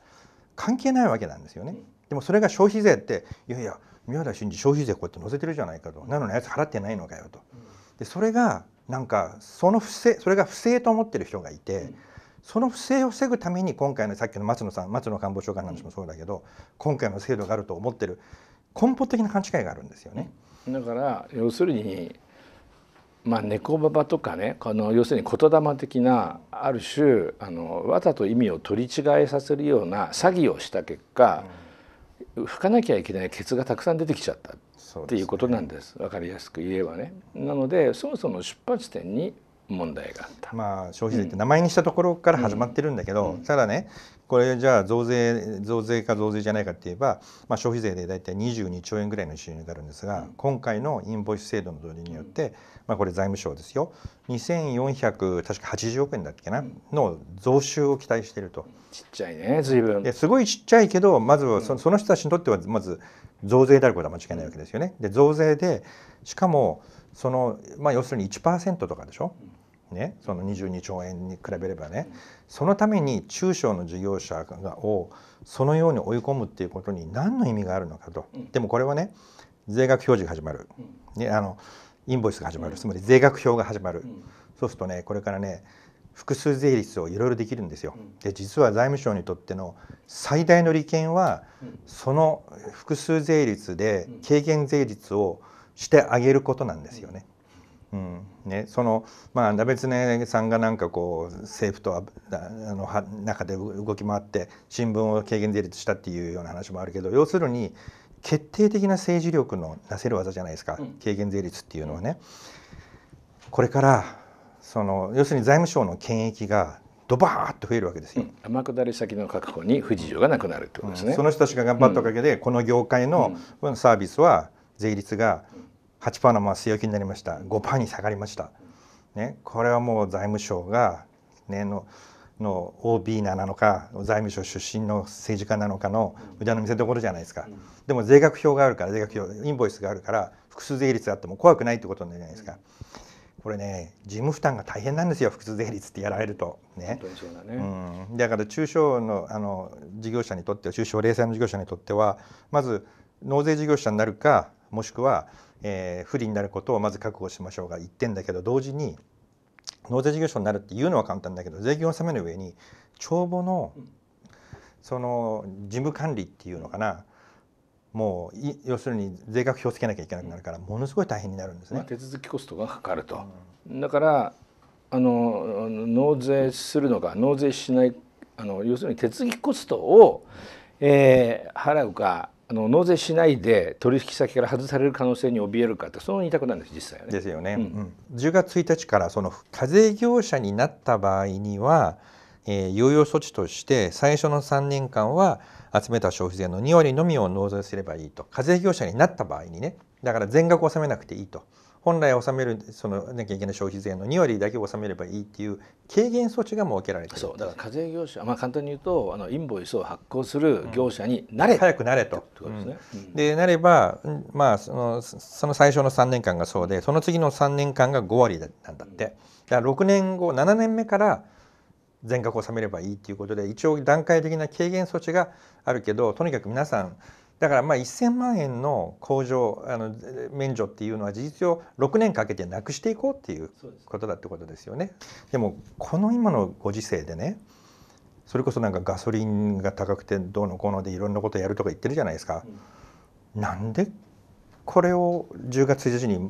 関係ないわけなんですよね。でもそれが消費税っていやいや宮田真司消費税こうやって載せてるじゃないかとなのにあいつ払ってないのかよと。でそれがなんかその不正それが不正と思ってる人がいて。その不正を防ぐために今回のさっきの松野さん松野官房長官の話もそうだけど、今回の制度があると思ってる根本的な勘違いがあるんですよね。だから要するにまあ、猫ババとかねあの要するに言霊的なある種あのわざと意味を取り違えさせるような詐欺をした結果、うん拭かなきゃいけないケツがたくさん出てきちゃったっていうことなんですで、ね、分かりやすく言えばね。なのでそもそも出発点に問題があった、まあ、消費税って名前にしたところから始まってるんだけど、うん、ただねこれじゃあ増税増税か増税じゃないかっていえば、まあ、消費税で大体22兆円ぐらいの収入になるんですが、うん、今回のインボイス制度の導入によって、まあ、これ財務省ですよ2 4確か80億円だっけなの増収を期待しているとちっちゃいね随分すごいちっちゃいけどまずはそ,、の人たちにとってはまず増税であることは間違いないわけですよねで増税でしかもその、まあ、要するに1%とかでしょ、ね、その22兆円に比べればねそのために中小の事業者をそのように追い込むっていうことに何の意味があるのかと。でもこれはね税額表示が始まる、ね、あのインボイスが始まる、つまり税額表が始まる、そうするとねこれからね複数税率をいろいろできるんですよ。で実は財務省にとっての最大の利権は、その複数税率で軽減税率をしてあげることなんですよね。うん、ね、そのまあ安田別根さんがなんかこう政府とはあの中で動き回って新聞を軽減税率したっていうような話もあるけど要するに決定的な政治力のなせる技じゃないですか、軽減税率っていうのはね。これからその要するに財務省の権益がドバーッと増えるわけですよ、うん、天下り先の確保に不自由がなくなるってことですね、うん、その人たちが頑張ったおかげで、うん、この業界のサービスは税率が8%のまま据え置きになりました5%に下がりました、ね、これはもう財務省が、ね、のの OB なのか財務省出身の政治家なのかの腕の見せ所じゃないですか、でも税額表があるから税額表インボイスがあるから複数税率があっても怖くないってことなんじゃないですか。これね事務負担が大変なんですよ複数税率ってやられるとね、ね、うん、だから中小のあの事業者にとっては中小零細の事業者にとってはまず納税事業者になるかもしくは、えー、不利になることをまず覚悟しましょうが1点だけど同時に納税事業所になるっていうのは簡単だけど税金を納める上に帳簿のその事務管理っていうのかな、もう要するに税額表をつけなきゃいけなくなるからものすごい大変になるんですね。まあ、手続きコストがかかると、うん、だからあの納税するのか納税しないあの要するに手続きコストを、えー、払うかあの納税しないで取引先から外される可能性に怯えるかってその2択なんです実際はね。ですよね。うん、10月1日からその課税業者になった場合には、えー、猶予措置として最初の3年間は集めた消費税の2割のみを納税すればいいと課税業者になった場合にねだから全額納めなくていいと。本来納めるそのなきゃいけない消費税の2割だけ納めればいいっていう軽減措置が設けられてるそうだから課税業者、まあ、簡単に言うとあのインボイスを発行する業者になれ、うん、早くなれと。でなれば、まあ、そのその最初の3年間がそうでその次の3年間が5割なんだって。だから6年後7年目から全額納めればいいということで一応段階的な軽減措置があるけどとにかく皆さんだからまあ1000万円の控除あの免除っていうのは事実上6年かけてなくしていこうっていうことだってことですよね。でもこの今のご時世でねそれこそなんかガソリンが高くてどうのこうのでいろんなことやるとか言ってるじゃないですか。うん、なんでこれを10月1日に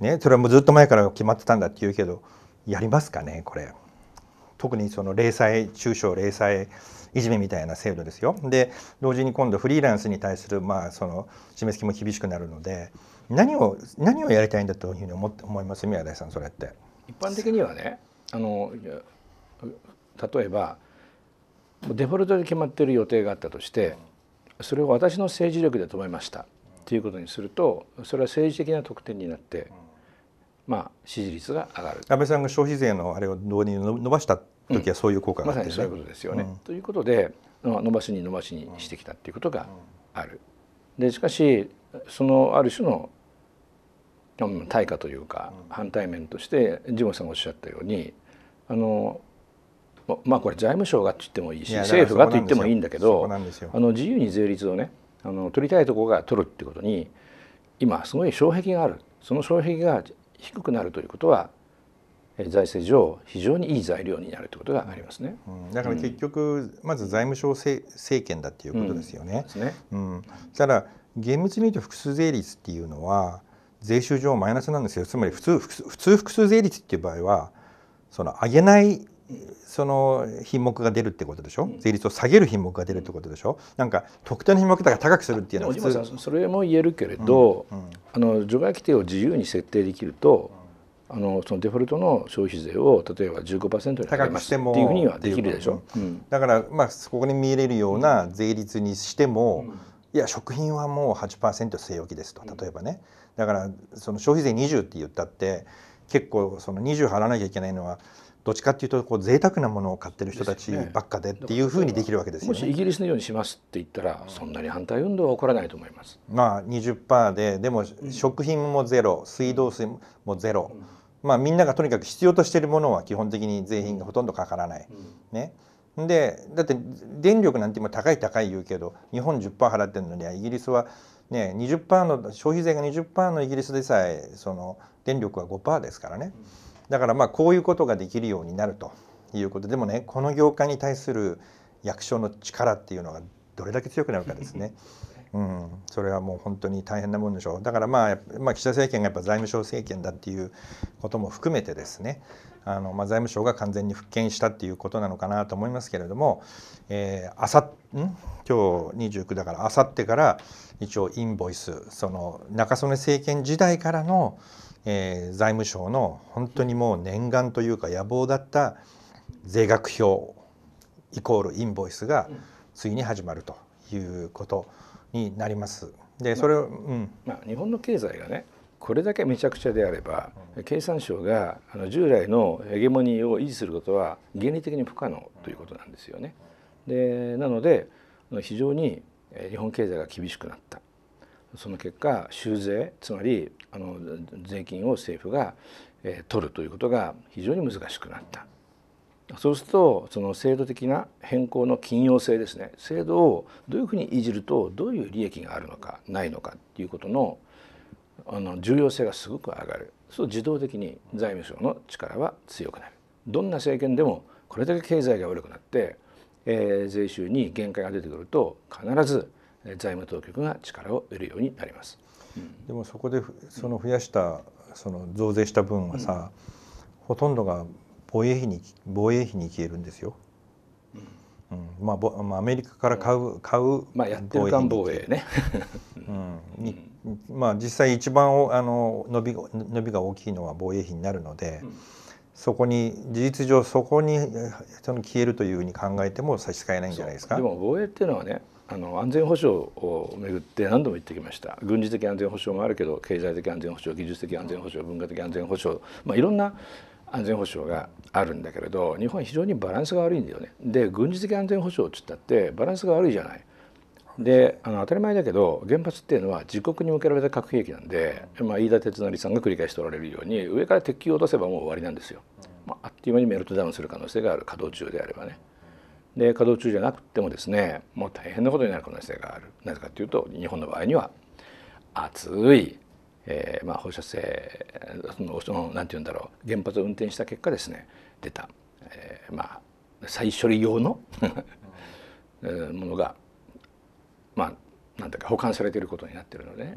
ねそれはもうずっと前から決まってたんだっていうけどやりますかねこれ。特にその零細中小零細いじめみたいな制度ですよ。で同時に今度フリーランスに対するまあその締め付けも厳しくなるので何を何をやりたいんだというふうに思って思います宮台さんそれって。一般的にはねあの例えばデフォルトで決まっている予定があったとしてそれを私の政治力で止めましたっていうことにするとそれは政治的な特典になってまあ、支持率が上がる安倍さんが消費税のあれを導入伸ばした時はそういう効果があって、ねうん、まいうことですよね。うん、ということで伸ばしに伸ばしにしてきたっていうことがある。でしかしそのある種の対価というか反対面としてジモンさんがおっしゃったようにあのまあこれ財務省がと言ってもいいし政府がと言ってもいいんだけどあの自由に税率をねあの取りたいところが取るってことに今すごい障壁があるその障壁が低くなるということは財政上非常にいい材料になるということがありますね、うん、だから結局、まず財務省政権だっていうことですよね。うん、ねうん、だ厳密に言うと複数税率っていうのは税収上マイナスなんですよつまり普通普通複数税率っていう場合はその上げないその品目が出るってことでしょ、うん、税率を下げる品目が出るってことでしょなんか特定の品目だから高くするっていうのは普通それも言えるけれど、うんうん、あの除外規定を自由に設定できると、あのそのデフォルトの消費税を例えば15%にくしてもっていうふうにはできるでしょ、うん、だからまあここに見れるような税率にしても、いや食品はもう8%据え置きですと例えばね、だからその消費税20って言ったって結構その20払わなきゃいけないのはどっちかっていうとこう贅沢なものを買ってる人たちばっかでっていうふうにできるわけですよね。もしイギリスのようにしますって言ったら、そんなに反対運動は起こらないと思います。まあ20%ででも食品もゼロ、水道水もゼロ、まあみんながとにかく必要としているものは基本的に税金がほとんどかからない、ね。でだって電力なんて今高い高い言うけど日本10%払ってるのにはイギリスは、ね、20%の消費税が20%のイギリスでさえその電力は5%ですからね。うんだからまあこういうことができるようになるということでもねこの業界に対する役所の力っていうのがどれだけ強くなるかですね。(laughs) うん、それはもう本当に大変なもんでしょうだから、まあ、まあ岸田政権がやっぱ財務省政権だっていうことも含めてですねあの、まあ、財務省が完全に復権したっていうことなのかなと思いますけれども、えー、あさん今日29だからあさってから一応インボイスその中曽根政権時代からのえー、財務省の本当にもう念願というか野望だった税額表イコールインボイスがついに始まるということになります。でそれを、まあ、うんまあ、日本の経済がねこれだけめちゃくちゃであれば経産省があの従来のヘゲモニーを維持することは原理的に不可能ということなんですよね。でなので非常に日本経済が厳しくなったその結果収税つまりあの税金を政府が、え取るということが非常に難しくなったそうするとその制度的な変更の緊要性ですね制度をどういうふうにいじるとどういう利益があるのかないのかっていうことのあの重要性がすごく上がるそう自動的に財務省の力は強くなるどんな政権でもこれだけ経済が悪くなって、えー、税収に限界が出てくると必ず財務当局が力を得るようになります。でもそこでその増やしたその増税した分はさ、うん、ほとんどが防衛費に防衛費に消えるんですよ。うん、うん、まあ、まあ、アメリカから買う買うまあやってる防衛ね。(laughs) うん、にまあ実際一番あの伸び伸びが大きいのは防衛費になるので。そこに事実上そこにその消えるというふうに考えても差し支えないんじゃないですか。でも防衛っていうのはねあの安全保障をめぐって何度も言ってきました軍事的安全保障もあるけど経済的安全保障技術的安全保障文化的安全保障、まあ、いろんな安全保障があるんだけれど日本は非常にバランスが悪いんだよね。で軍事的安全保障ってったってバランスが悪いじゃない。であの当たり前だけど原発っていうのは自国に向けられた核兵器なんで、まあ、飯田哲成さんが繰り返しておられるように上から鉄球を出せばもう終わりなんですよ。まあっという間にメルトダウンする可能性がある稼働中であればね。で稼働中じゃなくてもですねもう大変なことになる可能性があるなぜかというと日本の場合には暑い、えー、まあ放射性そのそのなんて言うんだろう原発を運転した結果ですね出た、えー、まあ再処理用の (laughs) ものがまあなんだか保管されていることになってるので、ね、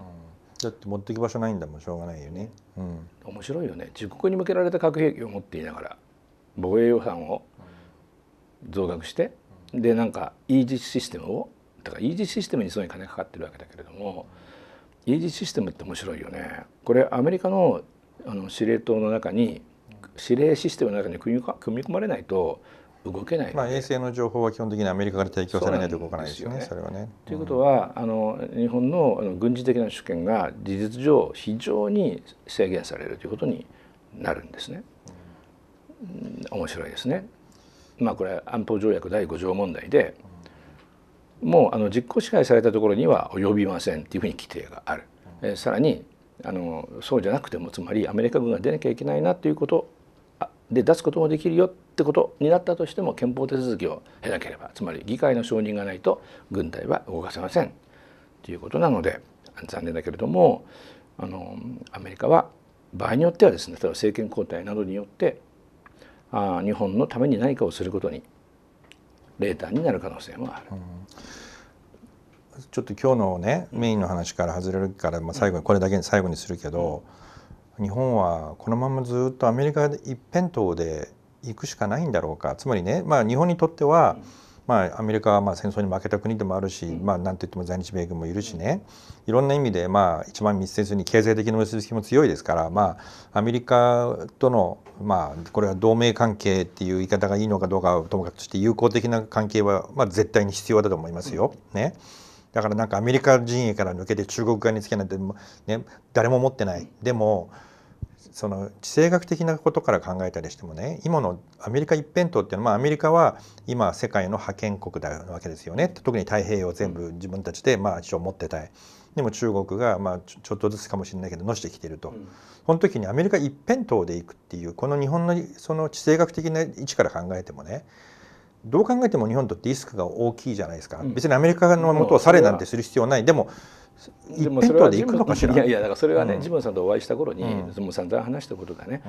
だって持ってき場所ないんだもんしょうがないよね、うん、面白いよね自国に向けられた核兵器を持っていながら防衛予算を増額してでなんかイージスシステムをだからイージスシステムにすごい金かかってるわけだけれどもイージスシステムって面白いよね。これアメリカのあの司令塔の中に司令システムの中に組み込まれないと動けない、まあ、衛星の情報は基本的にアメリカから提供されないと動かないですよね。そ、ね、れはねということは、あの日本のあの軍事的な主権が事実上非常に制限されるということになるんですね。面白いですね。まあ、これ安保条約第5条問題でもうあの実効支配されたところには及びませんっていうふうに規定がある、えさらにあのそうじゃなくてもつまりアメリカ軍が出なきゃいけないなということで出すこともできるよってことになったとしても憲法手続きを経なければつまり議会の承認がないと軍隊は動かせませんということなので残念だけれどもあのアメリカは場合によってはですね例えば政権交代などによってあ日本のために何かをすることにレーーになる可能性もある。うん、ちょっと今日のねメインの話から外れるから、まあ、最後にこれだけに最後にするけど、うん、日本はこのままずっとアメリカ一辺倒で行くしかないんだろうかつまりね、まあ、日本にとっては、うんまあ、アメリカはまあ戦争に負けた国でもあるし、まあ、なんといっても在日米軍もいるしねいろんな意味でまあ一番密接に経済的な結びつきも強いですから、まあ、アメリカとの、まあ、これは同盟関係っていう言い方がいいのかどうかはともかくとして友好的な関係は、まあ、絶対に必要だと思いますよ。ねだからなんかアメリカ陣営から抜けて中国側につけないって、ね、誰も持ってない。でも、その地政学的なことから考えたりしてもね今のアメリカ一辺倒っていうのは、まあ、アメリカは今世界の覇権国だわけですよね特に太平洋全部自分たちでまあ一応持ってたい。でも中国がまあちょっとずつかもしれないけどのしてきてると、うん、その時にアメリカ一辺倒でいくっていうこの日本のその地政学的な位置から考えてもねどう考えても日本とってリスクが大きいじゃないですか、うん、別にアメリカの元をされなんてする必要ない、でもでもそれは (laughs) いやいやだからそれはね、うん、ジムさんとお会いした頃に、うん、さんと話したことがね、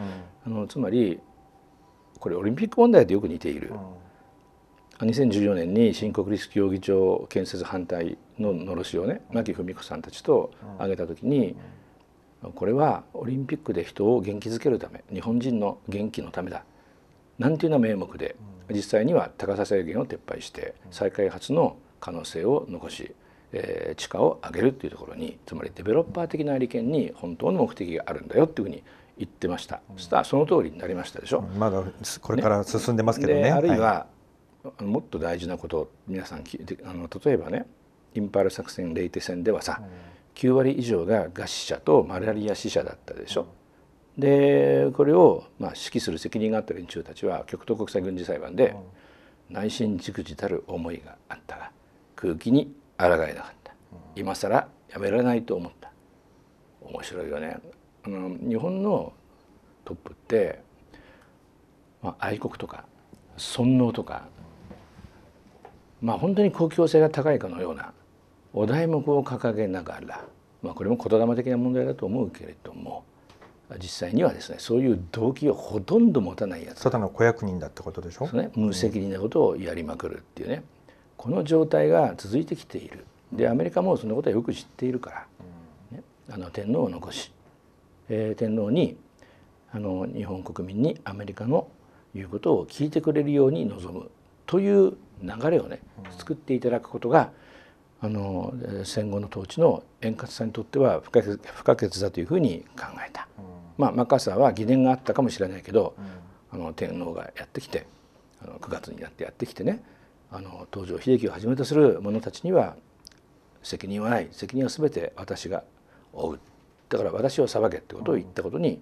うん、あのつまりこれオリンピック問題とよく似ている、うん、2014年に新国立競技場建設反対ののろしをね牧文子さんたちと挙げた時に、これはオリンピックで人を元気づけるため日本人の元気のためだなんていうような名目で、実際には高さ制限を撤廃して再開発の可能性を残しえー、地価を上げるっていうところにつまりデベロッパー的な利権に本当の目的があるんだよっていうふうに言ってました、うん、そしたらその通りになりましたでしょ。まだこれから進んでますけどね、ね、あるいは、はい、もっと大事なことを皆さん聞いてあの例えばねインパール作戦レイテ戦ではさ、うん、9割以上が餓死者とマラリア死者だったでしょ。うん、でこれを、まあ、指揮する責任があった連中たちは極東国際軍事裁判で、内心じくじたる思いがあったが空気に抗えなかった今更やめられないと思った面白いよねあの日本のトップって、まあ、愛国とか尊能とかまあ本当に公共性が高いかのようなお題目を掲げながら、まあ、これも言霊的な問題だと思うけれども実際にはですねそういう動機をほとんど持たないやつただの子役人だってことでしょ、ね、無責任なことをやりまくるっていうね、うんこの状態が続いてきているでアメリカもそのことはよく知っているから、ね、あの天皇を残し、えー、天皇にあの日本国民にアメリカの言うことを聞いてくれるように望むという流れをね作っていただくことがあの戦後の統治の円滑さにとっては不可不可欠だというふうに考えた、まあ、マッカーサーは疑念があったかもしれないけど、あの天皇がやってきてあの9月になってやってきてねあの東条英機をはじめとする者たちには責任はない責任は全て私が負うだから私を裁けってことを言ったことに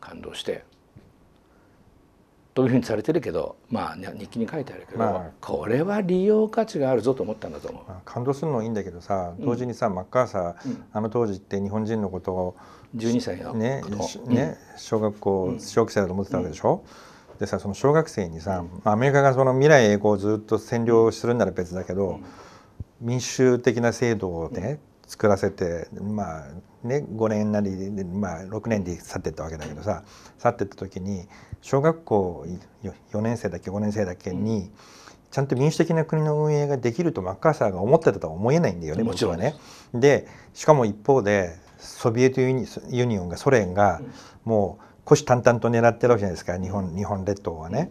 感動して。というふうにされてるけど、まあ、日記に書いてあるけど、まあ、これは利用価値があるぞと思ったんだと思う。感動するのはいいんだけどさ同時にさ、うん、マッカーサー、うん、あの当時って日本人のことを十二歳のねね、うん、小学校小学生だと思ってたわけでしょ。うんでさその小学生にさ、アメリカがその未来永劫ずっと占領するなら別だけど、民主的な制度をね、作らせてまあね5年なり、まあ、6年で去ってったわけだけどさ去ってった時に小学校4年生だけ5年生だけに、ちゃんと民主的な国の運営ができるとマッカーサーが思ってたとは思えないんだよねもちろんね。でしかも一方でソビエトユニオンがソ連がもう、虎視眈々と狙ってるわけじゃないですか日本日本列島はね。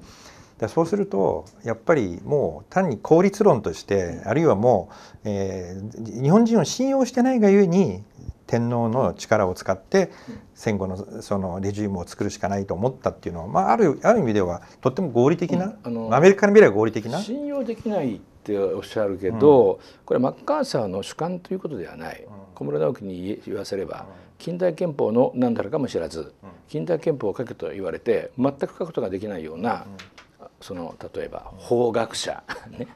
だそうするとやっぱりもう単に効率論として、あるいはもう、えー、日本人を信用してないがゆえに天皇の力を使って戦後のそのレジームを作るしかないと思ったっていうのは、まあ、あるある意味ではとっても合理的な、うん、アメリカの未来は合理的な。信用できないっておっしゃるけど、うん、これマッカーサーの主観ということではない、うん、小室直樹に言わせれば、近代憲法の何だろうかも知らず近代憲法を書けと言われて全く書くことができないようなその例えば法学者ね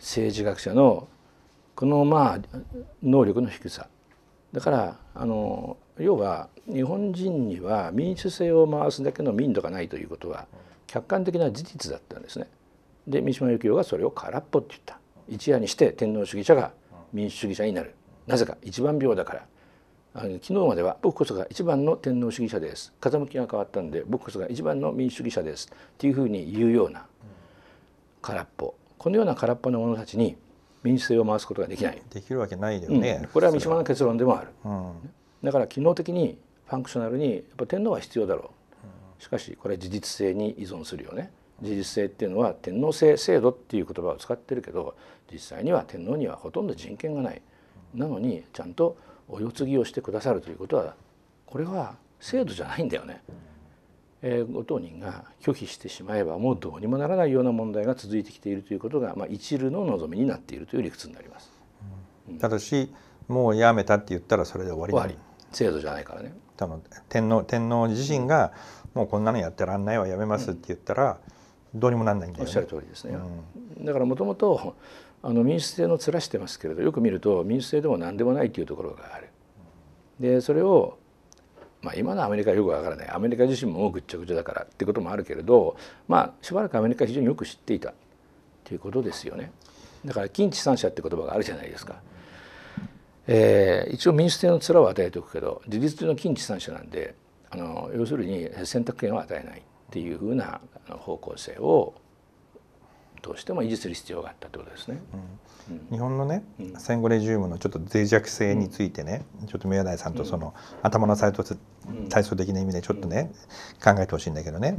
政治学者のこのまあ能力の低さだからあの要は日本人には民主制を回すだけの民度がないということは客観的な事実だったんですね。で三島由紀夫がそれを空っぽって言った一夜にして天皇主義者が民主主義者になるなぜか一番病だから昨日までは僕こそが一番の天皇主義者です風向きが変わったんで僕こそが一番の民主主義者ですっていうふうに言うような空っぽこのような空っぽの者たちに民主性を回すことができない。できるわけないよね、うん、これは三島の結論でもある、うん、だから機能的にファンクショナルにやっぱ天皇は必要だろうしかしこれは事実性に依存するよね事実性っていうのは天皇制制度っていう言葉を使ってるけど実際には天皇にはほとんど人権がないなのにちゃんとお世継ぎをしてくださるということはこれは制度じゃないんだよね。えー、ご当人が拒否してしまえばもうどうにもならないような問題が続いてきているということが、まあ、一縷の望みになっているという理屈になります。うん、ただしもうやめたって言ったらそれで終わり制度じゃないからね多分天皇天皇自身がもうこんなのやってらんないわやめますって言ったら、うん、どうにもなんないんだよ、ね、おっしゃる通りですね、うん、だからもともとあの民主制の面してますけれどよく見ると民主制でも何でもないというところがある。でそれをまあ、今のアメリカはよくわからないアメリカ自身もぐっちゃぐちゃだからってこともあるけれど、まあ、しばらくアメリカ非常によく知っていたということですよねだから近地三者って言葉があるじゃないですか、えー、一応民主制の面は与えておくけど事実上の近地三者なんであの要するに選択権は与えないっていうふうな方向性をとしても維持する必要があったということですね。うん、日本のね、戦後レジウムのちょっと脆弱性についてね、うん、ちょっと宮台さんとその、頭の再突対操的な意味でちょっとね、考えてほしいんだけどね。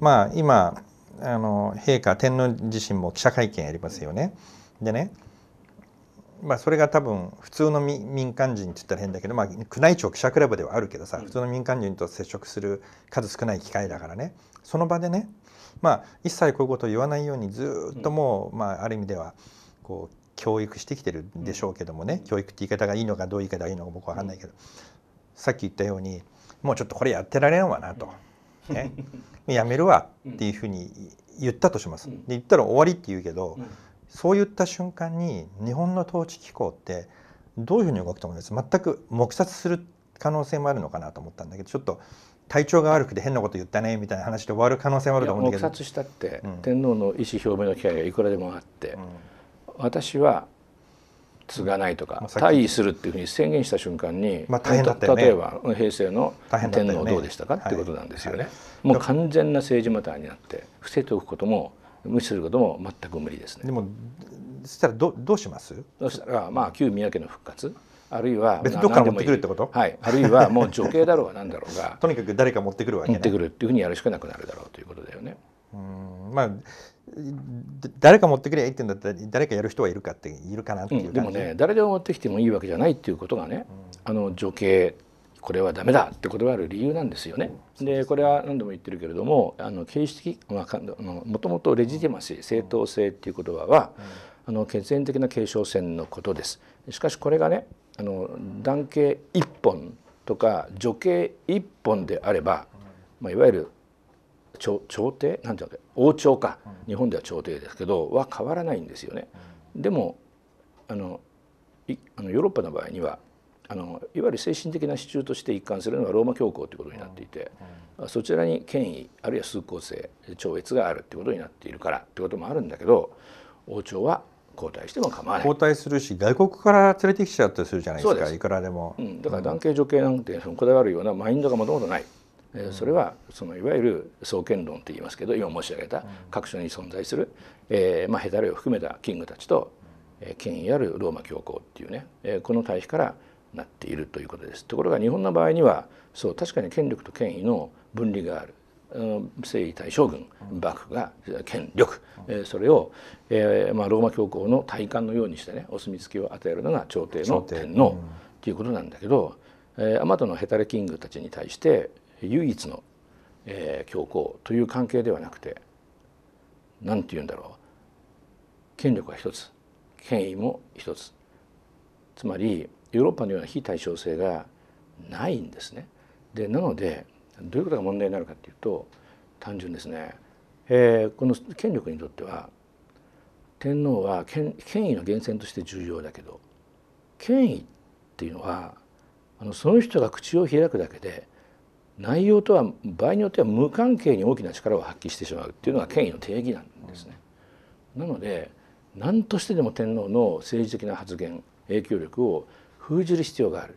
まあ今あの陛下天皇自身も記者会見やりますよね。でね。まあ、それが多分普通の民間人って言ったら変だけど、まあ、宮内庁記者クラブではあるけどさ普通の民間人と接触する数少ない機会だからねその場でねまあ、一切こういうことを言わないようにずっともう、まあ、ある意味ではこう教育してきてるんでしょうけどもね、教育って言い方がいいのかどういう言い方がいいのか僕は分かんないけど、さっき言ったようにもうちょっとこれやってられんわなと、(laughs) ね、やめるわっていうふうに言ったとします。で言ったら終わりって言うけど、そういった瞬間に日本の統治機構ってどういうふうに動くと思うんです全く黙殺する可能性もあるのかなと思ったんだけどちょっと体調が悪くて変なこと言ったねみたいな話で終わる可能性もあると思うんだけど殺したって、うん、天皇の意思表明の機会がいくらでもあって、うん、私は継がないとか退位するっていうふうに宣言した瞬間に、まあ大変だったね、例えば平成の天皇どうでしたかっていうことなんですよね。ねはい、もう完全な政治マターになって伏せておくことも無視することも全く無理ですね。でもそしたらどどうしますそしたらまあ旧宮家の復活あるいは別のから持ってくるってことはい、あるいはもう女系だろうが何だろうが (laughs) とにかく誰か持ってくるわけ、ね、持ってくるっていうふうにやるしかなくなるだろうということだよね。うんまあ誰か持ってくりゃいいってんだったら誰かやる人はいるかっているかなっていう、うん、でもね誰でも持ってきてもいいわけじゃないっていうことがね、うん、あの女系これはダメだって断る理由なんですよね。でこれは何度も言ってるけれどもあの形式もともとレジティマシー正当性っていう言葉は、うん、あの血縁的な継承線のことです。しかしこれがねあの男系1本とか女系1本であれば、まあ、いわゆる朝廷なんていうか王朝か日本では朝廷ですけどは変わらないんですよね。でもあのあのヨーロッパの場合にはあのいわゆる精神的な支柱として一貫するのはローマ教皇ということになっていて、そちらに権威あるいは崇高性超越があるということになっているからということもあるんだけど王朝は交代しても構わない交代するし外国から連れてきちゃっりするじゃないですかいくらでも、うん、だから男系女系なんてそのこだわるようなマインドがもともとない、うん、それはそのいわゆる創建論と言いますけど今申し上げた各所に存在する、えー、まあ、ヘタレを含めたキングたちと、えー、権威あるローマ教皇っていうね、えー、この対比からなっているということです。ところが日本の場合にはそう確かに権力と権威の分離がある征夷大将軍幕府が権力それを、えーまあ、ローマ教皇の体感のようにしてねお墨付きを与えるのが朝廷の天皇ということなんだけどあまたのヘタレキングたちに対して唯一の、えー、教皇という関係ではなくて何て言うんだろう権力は一つ権威も一つつまりヨーロッパのような非対称性がないんですね。でなのでどういうことが問題になるかというと単純ですね、えー、この権力にとっては天皇は権権威の源泉として重要だけど権威っていうのはあのその人が口を開くだけで内容とは場合によっては無関係に大きな力を発揮してしまうっていうのが権威の定義なんですね。なので何としてでも天皇の政治的な発言影響力を封じる必要がある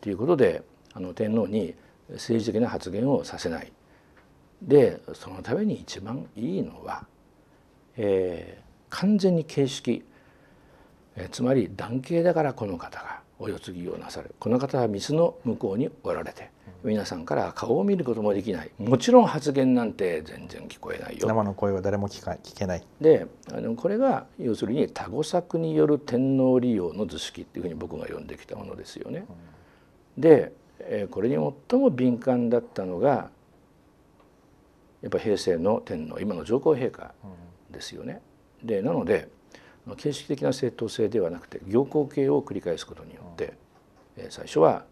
ということであの天皇に政治的な発言をさせない。でそのために一番いいのは、えー、完全に形式、えー、つまり男系だからこの方がお世継ぎをなさるこの方は水の向こうにおられて皆さんから顔を見ることもできないもちろん発言なんて全然聞こえないよ生の声は誰も聞か聞けないであのこれが要するに多語作による天皇利用の図式っていうふうに僕が呼んできたものですよね。でこれに最も敏感だったのがやっぱ平成の天皇今の上皇陛下ですよね。でなので形式的な正当性ではなくて行幸形を繰り返すことによって最初は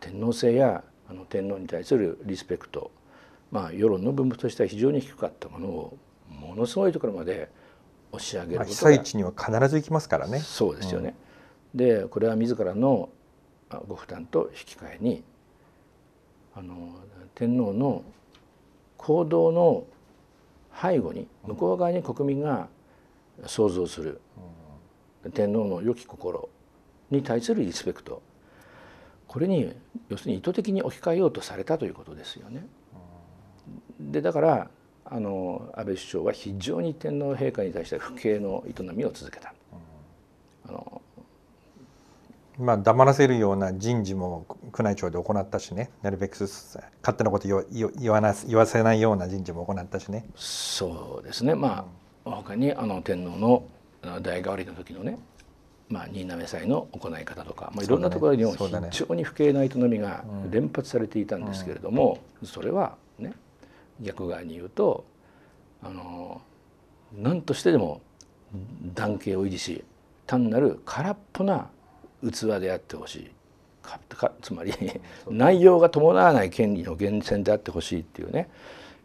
天皇制やあの天皇に対するリスペクトまあ世論の分布としては非常に低かったものをものすごいところまで押し上げることが、まあ、被災地には必ず行きますからね。そうですよね、うん、でこれは自らのご負担と引き換えにあの天皇の行動の背後に向こう側に国民が想像する天皇の良き心に対するリスペクトこれに要するに意図的に置き換えようとされたということですよね。でだからあの安倍首相は非常に天皇陛下に対して不敬の営みを続けた。あのまあ、黙らせるような人事も宮内庁で行ったしねなるべく勝手なこと言わな言わせないような人事も行ったしねそうですねまあ、うん、他にあの天皇の代替わりの時のね、まあ、新滑祭の行い方とか、まあ、いろんなところに非常に不敬な営みが連発されていたんですけれども、うん、それはね逆側に言うとあの何としてでも男系を維持し単なる空っぽな器であってほしい (laughs) つまり内容が伴わない権利の源泉であってほしいっていうね、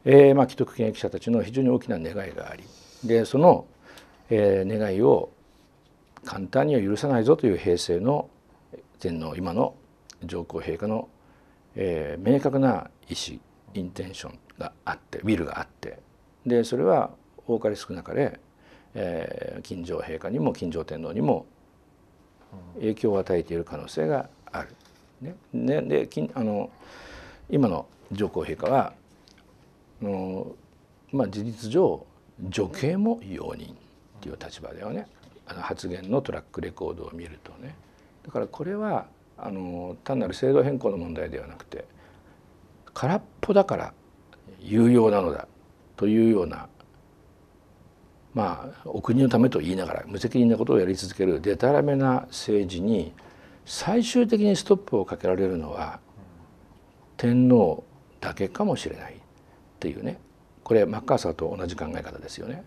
えー、まあ既得権益者たちの非常に大きな願いがありでその、えー、願いを簡単には許さないぞという平成の天皇今の上皇陛下の、えー、明確な意思インテンションがあってウィルがあってでそれは多かれ少なかれ、えー、金城陛下にも金城天皇にも影響を与えている可能性がある。ね、であの今の上皇陛下はの、まあ、事実上女系も容認っていう立場ではねあの発言のトラックレコードを見るとね。だからこれはあの単なる制度変更の問題ではなくて空っぽだから有用なのだというようなまあ、お国のためと言いながら無責任なことをやり続けるでたらめな政治に最終的にストップをかけられるのは天皇だけかもしれないっていうねこれマッカーサーと同じ考え方ですよね。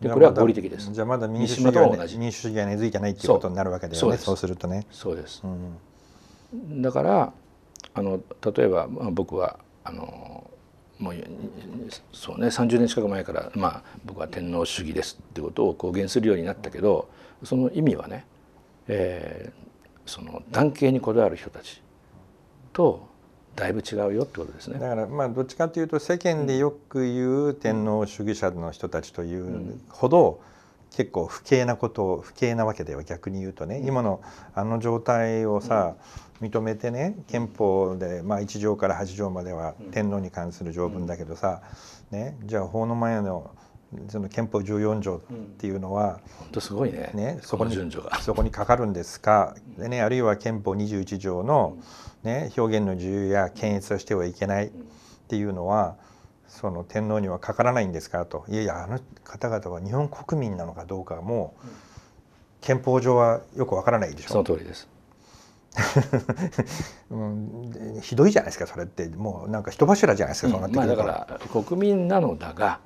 でこれは合理的です。じゃあまだ民主主義は、ね、民主主義は根付いてないっていうことになるわけだよね。そうするとね。そうです。うん、だからあの例えば、まあ、僕はあのもうそうね30年近く前から、まあ、僕は天皇主義ですってことを公言するようになったけどその意味はね、えー、その男系にこだわる人たちとだいぶ違うよってことですねだからまあどっちかというと世間でよく言う天皇主義者の人たちというほど結構不敬なこと不敬なわけでは逆に言うとね今のあの状態をさ、うん認めてね憲法で、まあ、1条から8条までは天皇に関する条文だけどさ、ね、じゃあ法の前のその憲法14条っていうのは、うん、本当すごいねねそこにそこにかかるんですかで、ね、あるいは憲法21条の、ね、表現の自由や検閲をしてはいけないっていうのはその天皇にはかからないんですかといやいやあの方々は日本国民なのかどうかも憲法上はよくわからないでしょその通りです (laughs) うん、ひどいじゃないですかそれってもうなんか人柱じゃないですか、うん、まあ、だから国民なのだが、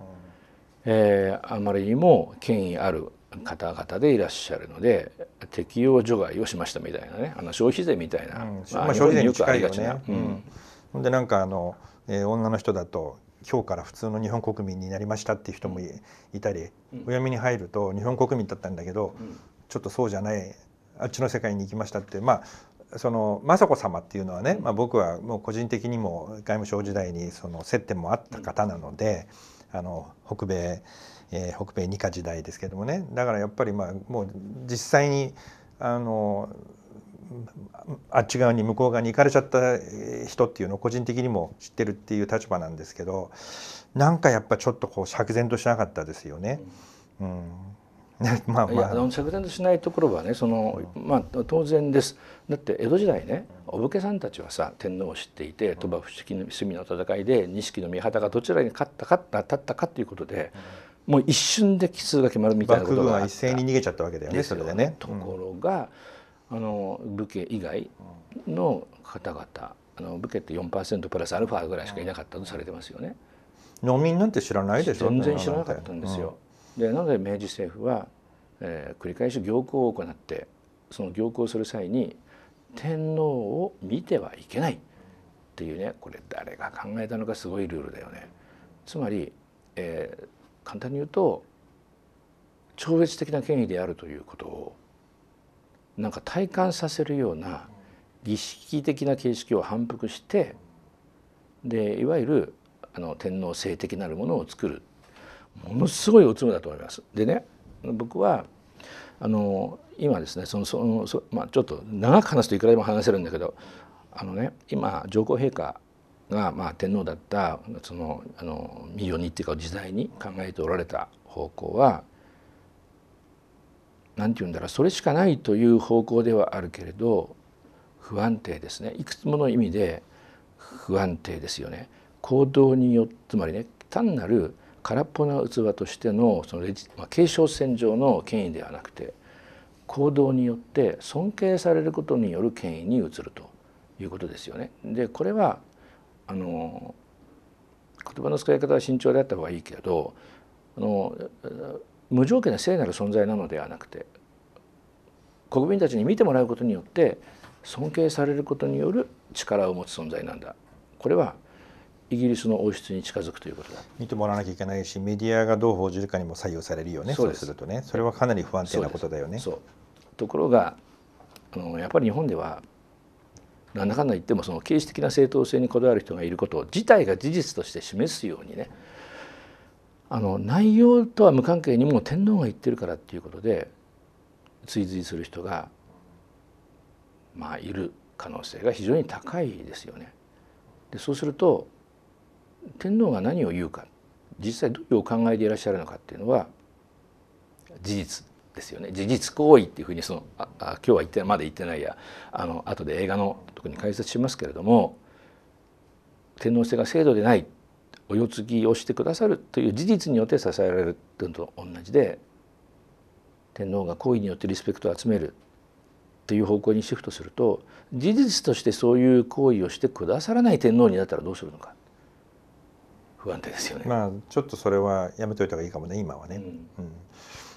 えー、あまりにも権威ある方々でいらっしゃるので適用除外をしましたみたいなねあの消費税みたいな、うんまあ、消費税に近いよね。うん、でなんかあの、えー、女の人だと今日から普通の日本国民になりましたっていう人もいたり、おん、みに入ると日本国民だったんだけど、うん、ちょっとそうじゃないあっちの世界に行きましたってまあその雅子様っていうのはね、まあ、僕はもう個人的にも外務省時代にその接点もあった方なので、あの北米、えー、北米二課時代ですけどもねだからやっぱりまあもう実際にあのあっち側に向こう側に行かれちゃった人っていうのを個人的にも知ってるっていう立場なんですけどなんかやっぱちょっとこう釈然としなかったですよね。うん (laughs) まあまあ、いや釈然としないところはねその、まあ、当然ですだって江戸時代ねお武家さんたちはさ天皇を知っていて鳥羽伏隅の戦いで錦の御旗がどちらに勝ったか立ったかということで、もう一瞬で奇数が決まるみたいなことが一斉に逃げちゃったわけだよねそれでね。ところが、あの武家以外の方々あの武家って4%プラスアルファぐらいしかいなかったとされてますよね。農民なんて知らないでしょ全然知らなかったんですよ。でなので明治政府は、えー、繰り返し行幸を行ってその行幸をする際に天皇を見てはいけないっていうねこれ誰が考えたのかすごいルールだよね。つまり、えー、簡単に言うと超越的な権威であるということをなんか体感させるような儀式的な形式を反復してでいわゆるあの天皇制的なるものを作るものすごいおつむだと思います。でね僕はあの今ですねそのそのまあ、ちょっと長く話すといくらでも話せるんだけどあのね今上皇陛下が、まあ、天皇だったそのあの民謡にっていうか時代に考えておられた方向は何て言うんだろうそれしかないという方向ではあるけれど不安定ですねいくつもの意味で不安定ですよね。行動によつまりね単なる空っぽな器としてのそのレジ、まあ、継承線上の権威ではなくて行動によって尊敬されることによる権威に移るということですよね。でこれはあの言葉の使い方は慎重であった方がいいけどあの無条件な聖なる存在なのではなくて国民たちに見てもらうことによって尊敬されることによる力を持つ存在なんだこれはイギリスの王室に近づくということだ見てもらわなきゃいけないしメディアがどう報じるかにも左右されるよねそうするとねそれはかなり不安定なことだよね。ところがあのやっぱり日本ではなんだかんだ言ってもその形式的な正当性にこだわる人がいること自体が事実として示すようにねあの内容とは無関係にも天皇が言ってるからっていうことで追随する人がまあいる可能性が非常に高いですよね。でそうすると天皇が何を言うか実際どういうお考えでいらっしゃるのかっていうのは事実ですよね事実行為っていうふうにそのああ今日は言ってまだ言ってないやあの後で映画の特に解説しますけれども天皇制が制度でないお世継ぎをしてくださるという事実によって支えられるというのと同じで天皇が行為によってリスペクトを集めるという方向にシフトすると事実としてそういう行為をしてくださらない天皇になったらどうするのか不安定ですよね。まあちょっとそれはやめといた方がいいかもね今はね。うん、うん、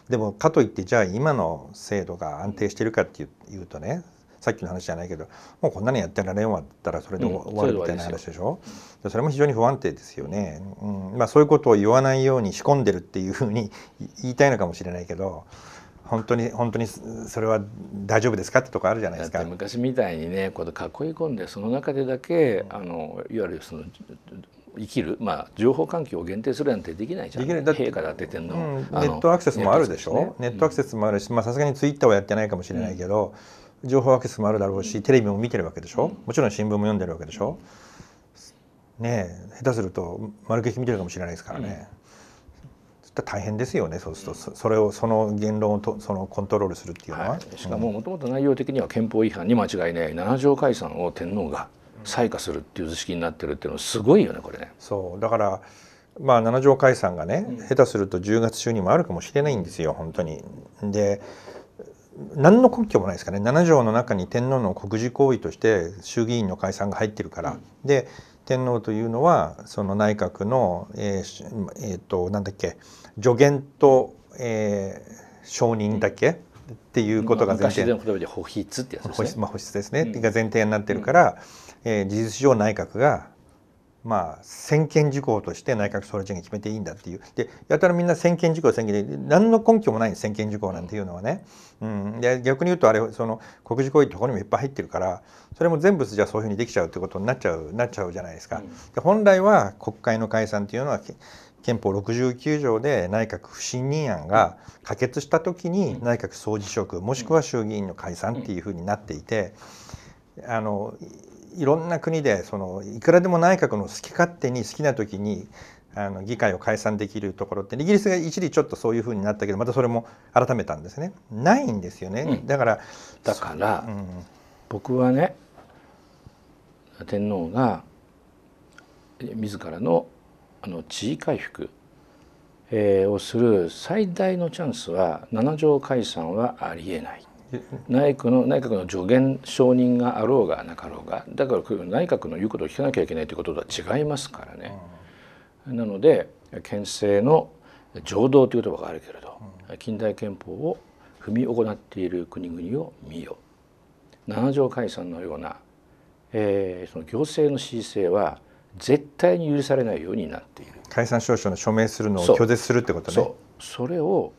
でもかといってじゃあ今の制度が安定してるかっていうとねさっきの話じゃないけどもうこんなのやってられんわったらそれで終わるみたいな話でしょ、うん、それも非常に不安定ですよね、うんまあ、そういうことを言わないように仕込んでるっていうふうに言いたいのかもしれないけど本当に本当にそれは大丈夫ですかってとこあるじゃないですか。昔みたいにねこう囲い込んでその中でだけあのいわゆるその生きる、まあ、情報環境を限定するなんてできないじゃんできないだって陛下だって天皇、うん、ネットアクセスもあるでしょネットアクセスもあるしさすがにツイッターはやってないかもしれないけど、うん、情報アクセスもあるだろうしテレビも見てるわけでしょ、うん、もちろん新聞も読んでるわけでしょ、うん、ねえ下手すると丸劇見てるかもしれないですからね、大変ですよねそうすると、それをその言論をとそのコントロールするっていうのは、はい、しかももともと内容的には憲法違反に間違いない七条解散を天皇が採火するっていう図式になってるっていうのすごいよねこれね。そうだからまあ七条解散がね、うん、下手すると10月中にもあるかもしれないんですよ本当に。で何の根拠もないですかね七条の中に天皇の国事行為として衆議院の解散が入ってるから、うん、で天皇というのはその内閣の、えーえーと、なんだっけ助言と、えー、承認だけ、っていうことが前提、まあ、昔での言葉で保筆ってやつですね。まあ、保ですね、うん、が前提になってるから、うんえー、事実上内閣がまあ、専権事項として内閣総理大臣が決めていいんだっていうでやたらみんな専権事項専権で何の根拠もない専権事項なんていうのはね、うん、で逆に言うとあれその国事行為ってここにもいっぱい入ってるからそれも全部じゃあそういうふうにできちゃうってことになっちゃうなっちゃうじゃないですか。で本来は国会の解散っていうのは憲法69条で内閣不信任案が可決した時に内閣総辞職もしくは衆議院の解散っていうふうになっていてあのいろんな国でそのいくらでも内閣の好き勝手に好きな時にあの議会を解散できるところってイギリスが一時ちょっとそういうふうになったけどまたそれも改めたんですねないんですよね、うん、だからだから、うん、僕はね天皇が自らのあの地位回復、えー、をする最大のチャンスは7条解散はありえない内閣の内閣の助言承認があろうがなかろうがだから内閣の言うことを聞かなきゃいけないということとは違いますからね。うん、なので憲政の浄土という言葉があるけれど、うん、近代憲法を踏み行っている国々を見よ。七条解散のような、えー、その行政の申請性は絶対に許されないようになっている解散証書の署名するのを拒絶するってことねそれを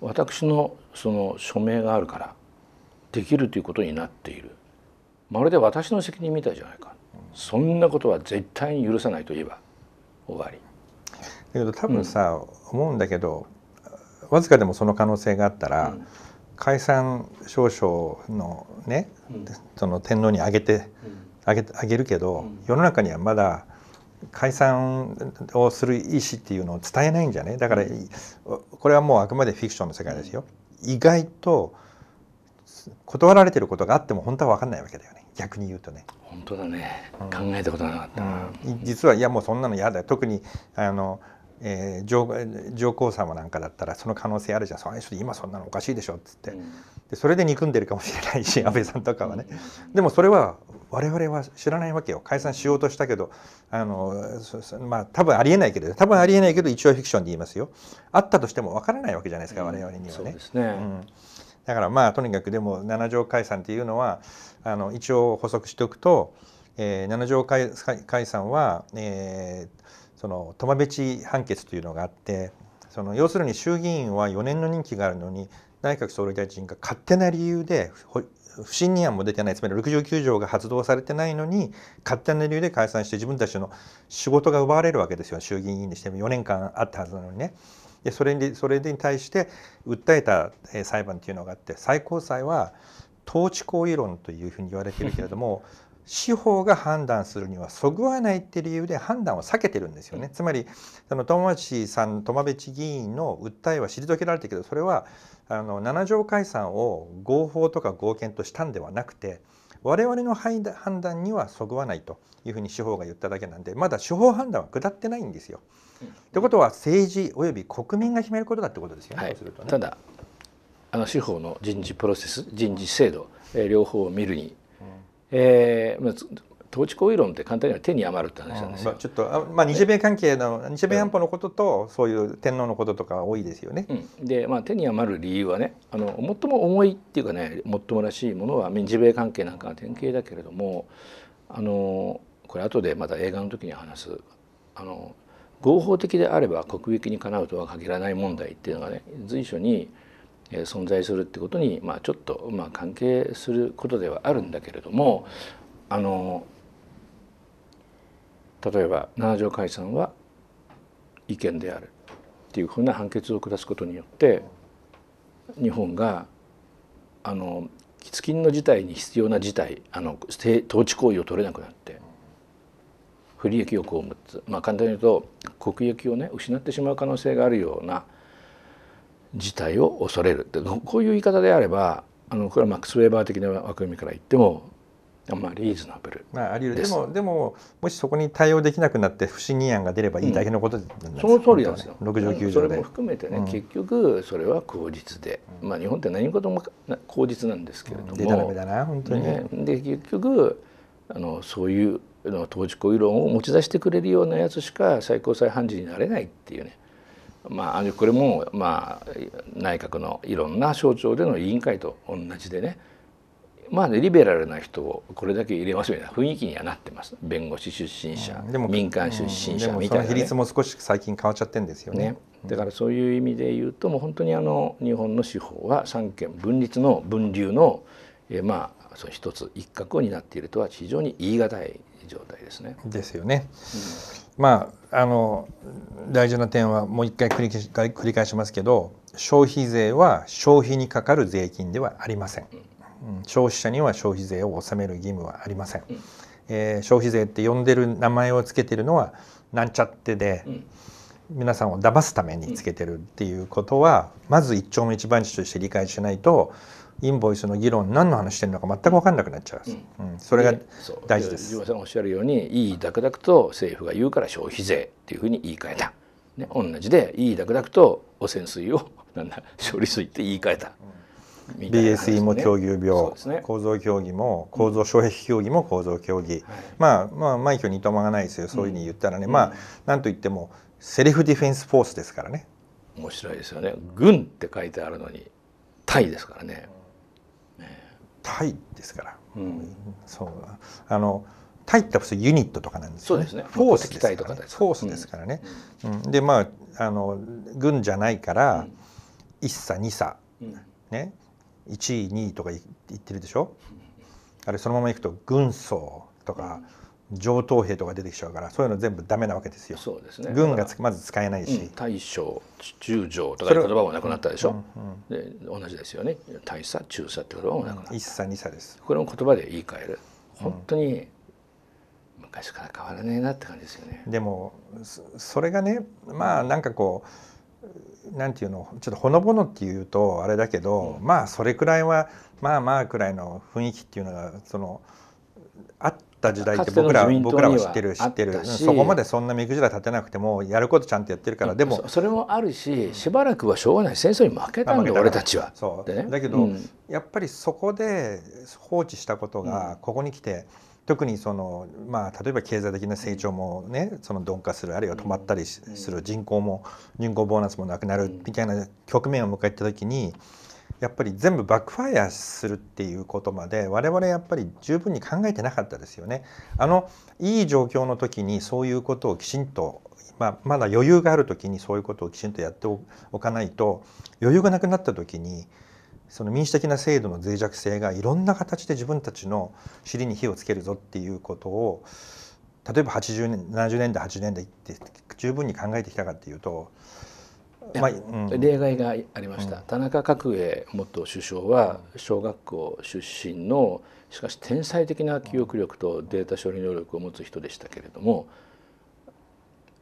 私のその署名があるからできるということになっているまるで私の責任みたいじゃないかそんなことは絶対に許さないといえば終わり。だけど多分さ、うん、思うんだけどわずかでもその可能性があったら、うん、解散少々のね、うん、その天皇にあげて、あげあげるけど、世の中にはまだ解散をする意思っていうのを伝えないんじゃねだから、これはもうあくまでフィクションの世界ですよ。意外と断られてることがあっても本当は分かんないわけだよね逆に言うとね本当だね、うん、考えたことなかった、うん、実はいやもうそんなの嫌だ特にあの、えー、上上皇様なんかだったらその可能性あるじゃん「その人今そんなのおかしいでしょ」っつって、うん、でそれで憎んでるかもしれないし安倍さんとかはね、でもそれは我々は知らないわけよ解散しようとしたけどあのまあ多分ありえないけど多分ありえないけど一応フィクションで言いますよあったとしても分からないわけじゃないですか、我々にはね。そうですね、うんだからまあとにかくでも7条解散っていうのはあの一応補足しておくと、えー、7条解解散は、えー、その苫米地判決というのがあってその要するに衆議院は4年の任期があるのに内閣総理大臣が勝手な理由で不信任案も出てないつまり69条が発動されてないのに勝手な理由で解散して自分たちの仕事が奪われるわけですよ衆議院議員にしても4年間あったはずなのにね。でそれにそれに対して訴えた裁判というのがあって最高裁は統治行為論というふうに言われているけれども司法が判断するにはそぐわないって理由で判断を避けてるんですよね。つまりあの友達さん友部議員の訴えは退けられたけどそれはあの7条解散を合法とか合憲としたんではなくて我々の判断にはそぐわないというふうに司法が言っただけなんでまだ司法判断は下ってないんですよ。ってことは政治および国民が決めることだってことですよね。はい、ねただあの司法の人事プロセス人事制度、えー、両方を見るに、うん、えー、まあ、統治行為論って簡単には手に余るって話なんですよ。うんまあ、ちょっとまあ、日米関係の日米安保のことと、そういう天皇のこととか多いですよね。うん、で、まあ、手に余る理由はねあの最も重いっていうかね最もらしいものは日米関係なんかが典型だけれどもあのこれ後でまた映画の時に話すあの合法的であれば国益にかなうとは限らない問題っていうのがね随所に存在するってことに、まあ、ちょっと、まあ、関係することではあるんだけれどもあの例えば七条解散は違憲であるっていうふうな判決を下すことによって日本があの喫緊の事態に必要な事態あの統治行為を取れなくなって不利益を被つ、まあ、簡単に言うと国益をね失ってしまう可能性があるような事態を恐れるってこういう言い方であればあのこれはマックス・ウェーバー的な枠組みから言ってもあまあリーズナブルまあ、あり得るでもでももしそこに対応できなくなって不信任案が出ればいいだけのことで、うん、その通りなんですよ、ね、6条9それも含めてね、うん、結局それは口実で、まあ、日本って何事も口実なんですけれども、うん、で結局あのそういうの統治行為論を持ち出してくれるようなやつしか最高裁判事になれないっていうねまあこれもまあ内閣のいろんな省庁での委員会と同じでねまあ、ね、リベラルな人をこれだけ入れますような雰囲気にはなってます弁護士出身者、うん、民間出身者みたいな、ね、うん、比率も少し最近変わっちゃってんですよね、ねだからそういう意味で言うともう本当にあの日本の司法は三権分立の分流の、えまあその一つ一角を担っているとは非常に言い難い状態ですね。ですよね。うん、まああの大事な点はもう一回繰り返し繰り返しますけど消費税は消費にかかる税金ではありません。うん、消費者には消費税を納める義務はありません。うん、えー、消費税って呼んでる名前をつけてるのはなんちゃってで。皆さんを騙すためにつけてるっていうことはまず一丁目一番地として理解しないとインボイスの議論何の話してるのか全く分かんなくなっちゃう、うんうん、それが大事ですさんおっしゃるようにいいダクダクと政府が言うから消費税っていうふうに言い換えた、ね、同じでいいダクダクと汚染水をなんだ処理水って言い換えた。たね、BSE も共有病、ね、構造協議も構造障壁協議も構造協議、うん、まあまあ毎挙にいとまがないですよそういうふうに言ったらね、まあなんといってもセルフディフェンスフォースですからね面白いですよね軍って書いてあるのにタイですからね、タイですから、うん、そうあのタイって普通ユニットとかなんですよね。ねフォースですからね。フォースですからね。うん、でまああの軍じゃないから、うん、1差2差、うん、ね1位2位とか言ってるでしょ。うあれそのままいくと軍曹とか、上等兵とか出てきちゃうからそういうの全部ダメなわけですよ。そうですね、軍がつまず使えないし、うん、大将中将とかいう言葉もなくなったでしょ、うんうん、で同じですよね大佐中佐って言葉もなくなった、うん、一佐二佐ですこれも言葉で言い換える本当に昔から変わらねえなって感じですよね。でもそれがねまあなんかこうなんていうのちょっとほのぼのっていうとあれだけど、まあそれくらいはまあまあくらいの雰囲気っていうのがその。た時代って僕ら僕らは知ってる知ってる、そこまでそんな目くじら立てなくてもやることちゃんとやってるからでもそれもあるししばらくはしょうがない戦争に負けたんだ俺たちは。そうだけど、やっぱりそこで放置したことがここに来て。特にその、まあ、例えば経済的な成長も、ね、その鈍化するあるいは止まったりする人口も人口ボーナスもなくなるみたいな局面を迎えた時にやっぱり全部バックファイアするっていうことまで我々やっぱり十分に考えてなかったですよね。あのいい状況の時にそういうことをきちんと、まあ、まだ余裕がある時にそういうことをきちんとやっておかないと余裕がなくなった時にその民主的な制度の脆弱性がいろんな形で自分たちの尻に火をつけるぞっていうことを例えば80年70年代80年代って十分に考えてきたかっていうとまあ例外がありました、うん、田中角栄元首相は小学校出身のしかし天才的な記憶力とデータ処理能力を持つ人でしたけれども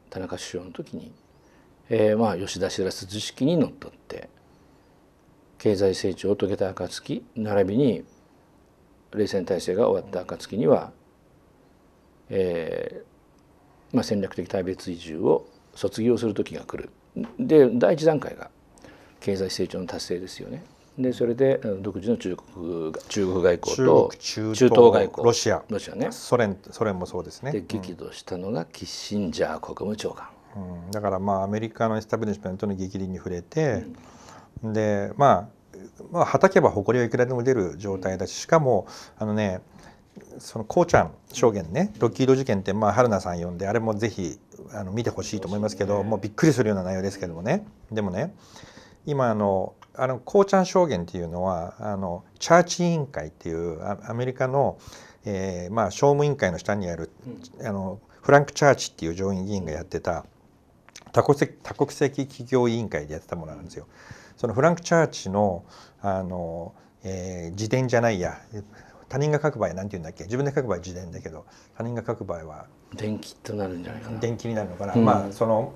田中首相の時に、えー、まあ吉田らず図式にのっとって経済成長を遂げた暁並びに冷戦体制が終わった暁には、えーまあ、戦略的対別移住を卒業する時が来るで第一段階が経済成長の達成ですよね。でそれで独自の中国中国外交と中東外交ロシアロシア、ね、ソ連ソ連もそうですね。で激怒したのがキッシンジャー国務長官。うん、だからまあアメリカのエスタブリッシュメントの激励に触れて、うん、でまあまあはたけば誇りはいくらでも出る状態だし、しかもあのねそのこうちゃん証言ねロッキード事件ってまあ春菜さん呼んであれもぜひあの見てほしいと思いますけど、もうびっくりするような内容ですけどもねでもね今あのあのこうちゃん証言っていうのはあのチャーチ委員会っていうアメリカの、えー、まあ、商務委員会の下にある、うん、あのフランク・チャーチっていう上院議員がやってた多国籍多国籍企業委員会でやってたものなんですよ。そのフランク・チャーチのあの、えー、自伝じゃないや他人が書く場合なんて言うんだっけ自分で書く場合自伝だけど他人が書く場合は電気となるんじゃないかな電気になるのかな、うん、まあその、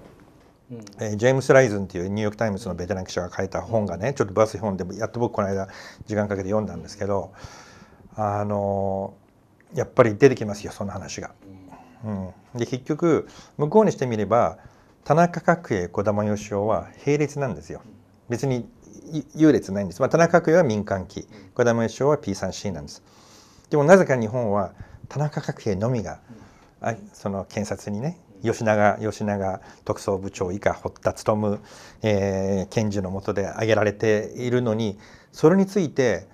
うん、えー、ジェームス・ライズンっていうニューヨーク・タイムズのベテラン記者が書いた本がねちょっと分厚い本でやっと僕この間時間かけて読んだんですけどあのやっぱり出てきますよその話が。うん、で結局向こうにしてみれば田中角栄児玉義雄は並列なんですよ。別に優劣ないんです。まあ、田中角栄は民間機、児玉義雄は P3C なんです。でもなぜか日本は田中角平のみが、うん、その検察にね吉永吉永特捜部長以下堀田勉、えー、検事の下で挙げられているのにそれについて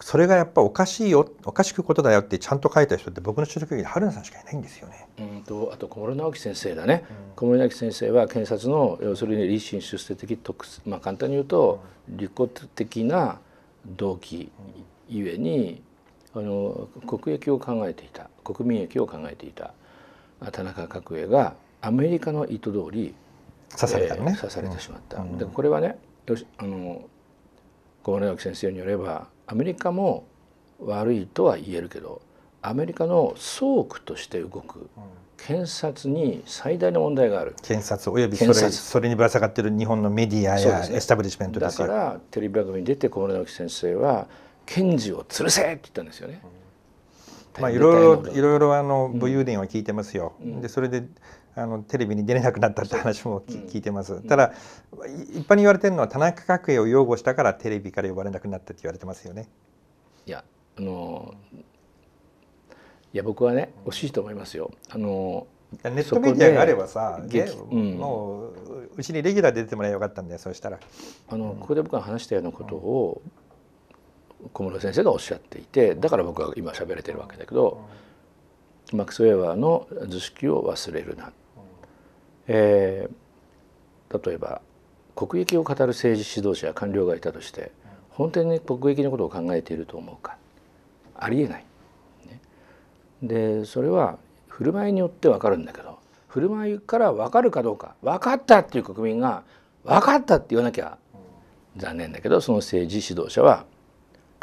それがやっぱおかしいよおかしくことだよってちゃんと書いた人って僕の所属り春菜さんしかいないんですよね。うんとあと小室直樹先生だね、うん、小室直樹先生は検察の要するに立身出世的特まあ簡単に言うと利己的な動機ゆえにあの国益を考えていた国民益を考えていた田中角栄がアメリカの意図通り刺された、ねえー、刺されてしまった。うん、でこれはねよしあの小室先生によればアメリカも悪いとは言えるけどアメリカの総区として動く検察に最大の問題がある検察およびそれそれにぶら下がっている日本のメディアやエスタブリッシュメントですよ、ね、だからテレビ番組に出て小室先生は検事を吊るせって言ったんですよね。まあ、いろいろいろいろあの武勇伝は聞いてますよ。うん、でそれであのテレビに出れなくなったって話も、うん、聞いてます。ただ一般に言われてるのは田中角栄を擁護したからテレビから呼ばれなくなったって言われてますよね。いやあのいや僕はね惜しいと思いますよ。あのネットメディアがあればさ、ねうん、もううちにレギュラー出てもらえばよかったんだよそうしたら。あのここで僕が話したようなことを、うん小室先生がおっしゃっていてだから僕は今喋れてるわけだけど、マックス・ウェーバーの図式を忘れるな、えー、例えば国益を語る政治指導者や官僚がいたとして本当に国益のことを考えていると思うかありえない。ね、でそれは振る舞いによって分かるんだけど振る舞いから分かるかどうか分かったっていう国民が分かったって言わなきゃ残念だけどその政治指導者は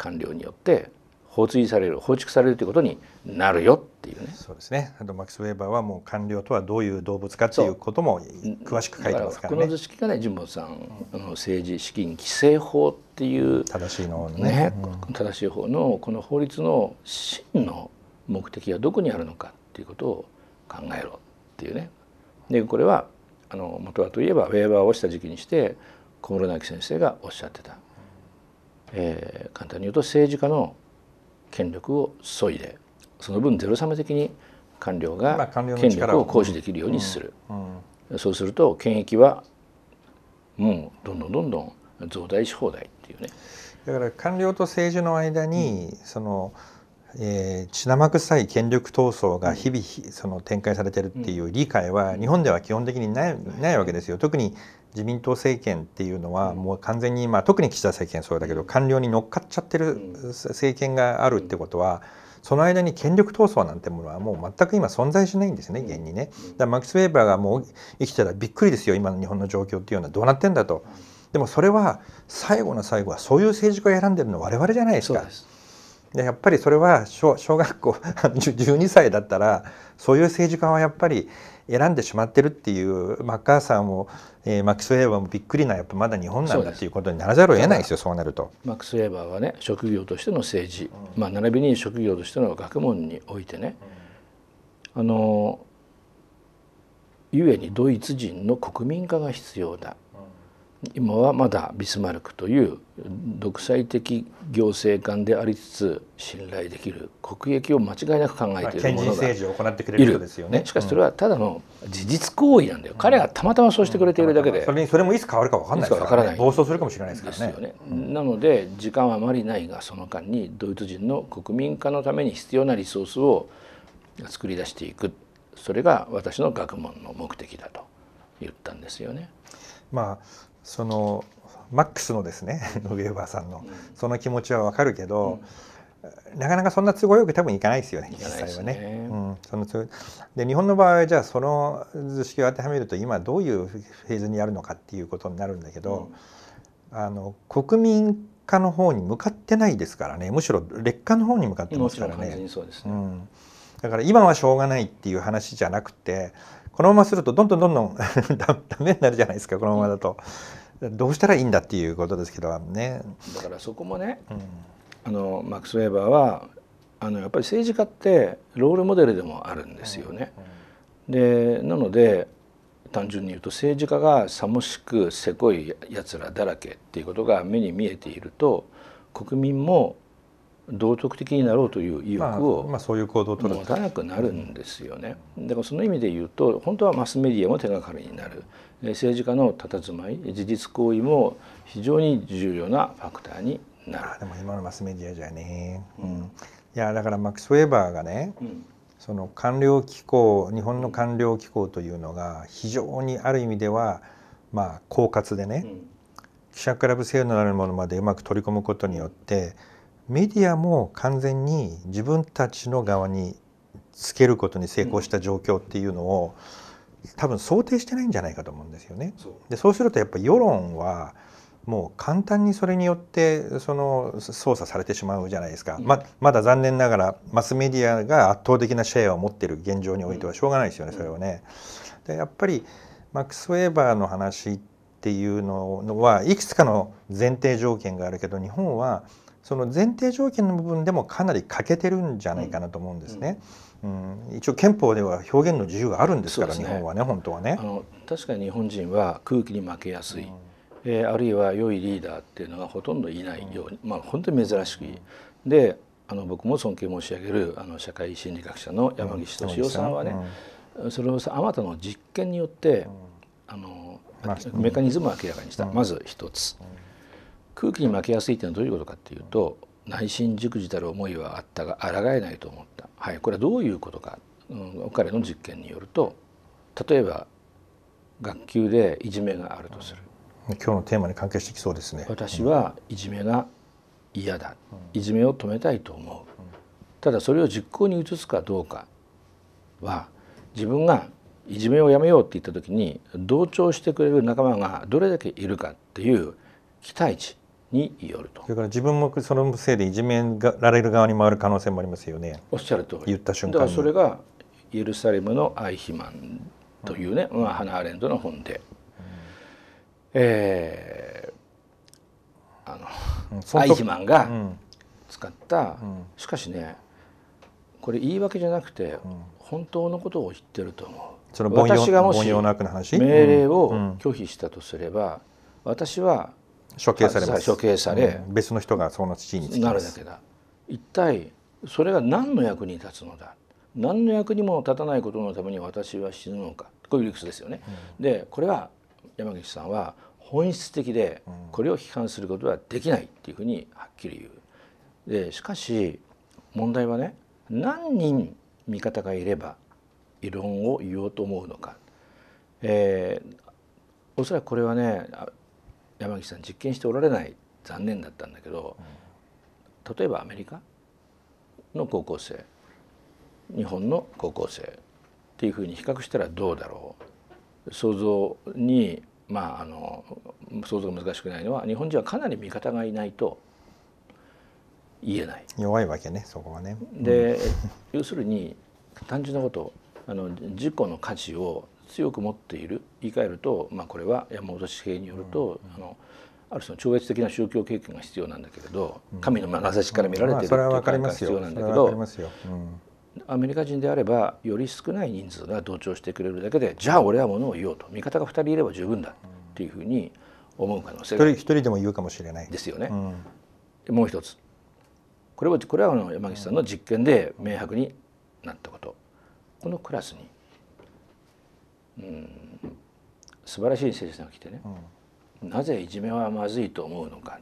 官僚によって放追される放逐されるということになるよっていうね。そうですね。あとマックス・ウェーバーはもう官僚とはどういう動物かっていうことも詳しく書いてますからね。この図式がね、神保さん、あの政治資金規正法っていう正しいのね、ねうん、正しい方のこの法律の真の目的がどこにあるのかっていうことを考えろっていうね。でこれはあの元はといえばウェーバーをした時期にして小室直樹先生がおっしゃってたえー、簡単に言うと政治家の権力を削いでその分ゼロサム的に官僚が権力を行使できるようにする、そうすると権益はもうどんどんどんどん増大し放題っていうね。だから官僚と政治の間に、うん、そのえー、血生臭い権力闘争が日々、その展開されてるっていう理解は日本では基本的にないないわけですよ。特に自民党政権っていうのはもう完全にあ、特に岸田政権そうだけど官僚に乗っかっちゃってる政権があるってことはその間に権力闘争なんてものはもう全く今存在しないんですね現にね。だからマックス・ウェーバーがもう生きたらびっくりですよ今の日本の状況っていうのはどうなってんだと。でもそれは最後の最後はそういう政治家を選んでるの我々じゃないですか。でやっぱりそれは小小学校12歳だったらそういう政治家はやっぱり選んでしまってるっていうマッカーサーも、えー、マックス・ウェーバーもびっくりなやっぱまだ日本なんだっていうことにならざるを得ないですよそうなると。マックス・ウェーバーはね職業としての政治、うん、まあ、並びに職業としての学問においてね、うん、あのゆえにドイツ人の国民化が必要だ今はまだビスマルクという独裁的行政官でありつつ信頼できる国益を間違いなく考えている者がいる、ね、しかしそれはただの事実行為なんだよ、うん、彼はたまたまそうしてくれているだけで、うん、それにそれもいつ変わるか分からないですから、ね,、暴走するかもしれないですからね、ねうん、なので時間はあまりないがその間にドイツ人の国民化のために必要なリソースを作り出していくそれが私の学問の目的だと言ったんですよね。まあそのマックスのですねノゲーバーさんのその気持ちはわかるけど、なかなかそんな都合よく多分いかないですよね実際はね。ねうん、そので日本の場合はじゃあその図式を当てはめると今どういうフェーズにあるのかっていうことになるんだけど、うん、あの国民化の方に向かってないですからねむしろ劣化の方に向かってますからね。ねうん、だから今はしょうがないっていう話じゃなくてこのままするとどんどんどんどん (laughs) ダメになるじゃないですかこのままだと、うん、どうしたらいいんだっていうことですけどねだからそこもね、うん、あのマックス・ウェーバーはあのやっぱり政治家ってロールモデルでもあるんですよね。でなので単純に言うと政治家がさもしくせこいやつらだらけっていうことが目に見えていると国民も道徳的になろうという意欲を持たなくなるんですよね。だからその意味で言うと本当はマスメディアも手がかりになる政治家の佇まい自立行為も非常に重要なファクターになる。あでも今のマスメディアじゃね、うん、いやだからマックス・ウェーバーがね、うん、その官僚機構日本の官僚機構というのが非常にある意味ではまあ狡猾でね、うん、記者クラブ制度なるものまでうまく取り込むことによって、うんメディアも完全に自分たちの側につけることに成功した状況っていうのを、うん、多分想定してないんじゃないかと思うんですよね。そでそうするとやっぱ世論はもう簡単にそれによってその操作されてしまうじゃないですか、うん、ままだ残念ながらマスメディアが圧倒的なシェアを持っている現状においてはしょうがないですよね、うん、それはね。でやっぱりマックス・ウェーバーの話っていうのはいくつかの前提条件があるけど日本はその前提条件の部分でもかなり欠けてるんじゃないかなと思うんですね。うん、うん、一応憲法では表現の自由があるんですから、ね、日本はね本当はねあの確かに日本人は空気に負けやすい、うん、えー、あるいは良いリーダーっていうのがほとんどいないように、うん、まあ本当に珍しくであの僕も尊敬申し上げるあの社会心理学者の山岸俊夫さんはね、それをあまたの実験によって、あのメカニズムを明らかにした、まず一つ。空気に負けやすいってのはどういうことかっていうと内心熟じたる思いはあったが抗えないと思った、はい、これはどういうことか、うん、彼の実験によると例えば学級でいじめがあるとする今日のテーマに関係してきそうですね私はいじめが嫌だ、いじめを止めたいと思う、ただそれを実行に移すかどうかは自分がいじめをやめようって言った時に同調してくれる仲間がどれだけいるかっていう期待値によるとそれから自分もそのせいでいじめられる側に回る可能性もありますよねおっしゃる通り言った瞬間だからそれがエルサレムのアイヒマンというね、うん、まあ、ハナ・アレンドの本で、うん、えー、あのアイヒマンが使った、うん、しかしねこれ言い訳じゃなくて、本当のことを言ってると思う。その私がもし命令を拒否したとすれば、私は処刑されます処刑され、うん、別の人がその地位につきなるだけだ一体それが何の役に立つのだ何の役にも立たないことのために私は死ぬのかこういう理屈ですよね、うん、でこれは山口さんは本質的でこれを批判することはできないっていうふうにはっきり言うでしかし問題はね何人味方がいれば異論を言おうと思うのか、えー、おそらくこれはね山岸さん実験しておられない残念だったんだけど、うん、例えばアメリカの高校生日本の高校生っていうふうに比較したらどうだろう想像にまああの想像が難しくないのは日本人はかなり味方がいないと言えない弱いわけねそこはね。で要するに単純なことあの事故の価値を強く持っている言い換えると、まあ、これは山本氏平によると、うんあのある種の超越的な宗教経験が必要なんだけれど神の眼差しから見られてるっいうが必要なんだけど。アメリカ人であればより少ない人数が同調してくれるだけでじゃあ俺はものを言おうと味方が2人いれば十分だっていうふうに思う可能性が一人でも言うかもしれないですよね、うん、もう一つこれはこれは山岸さんの実験で明白になったことこのクラスにうん、素晴らしい先生が来てね、うん、なぜいじめはまずいと思うのか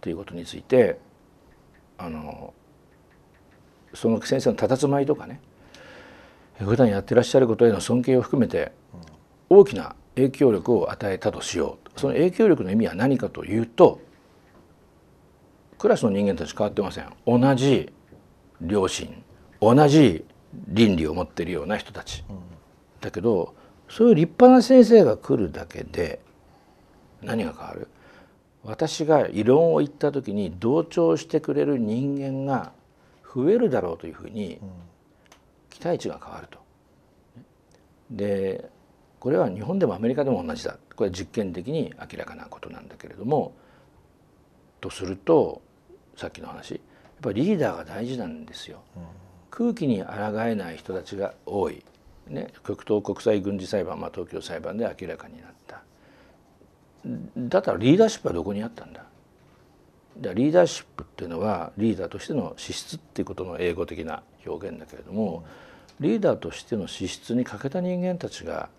ということについてあのその先生のたたずまいとかね普段やってらっしゃることへの尊敬を含めて大きな影響力を与えたとしようその影響力の意味は何かというとクラスの人間たち変わってません同じ両親同じ倫理を持っているような人たち。うんだけどそういう立派な先生が来るだけで何が変わる私が異論を言った時に同調してくれる人間が増えるだろうというふうに期待値が変わると。でこれは日本でもアメリカでも同じだこれは実験的に明らかなことなんだけれどもとするとさっきの話やっぱりリーダーが大事なんですよ。空気に抗えない人たちが多いね、極東国際軍事裁判、まあ、東京裁判で明らかになっただったらリーダーシップはどこにあったんだだリーダーシップっていうのはリーダーとしての資質っていうことの英語的な表現だけれども、リーダーとしての資質に欠けた人間たちが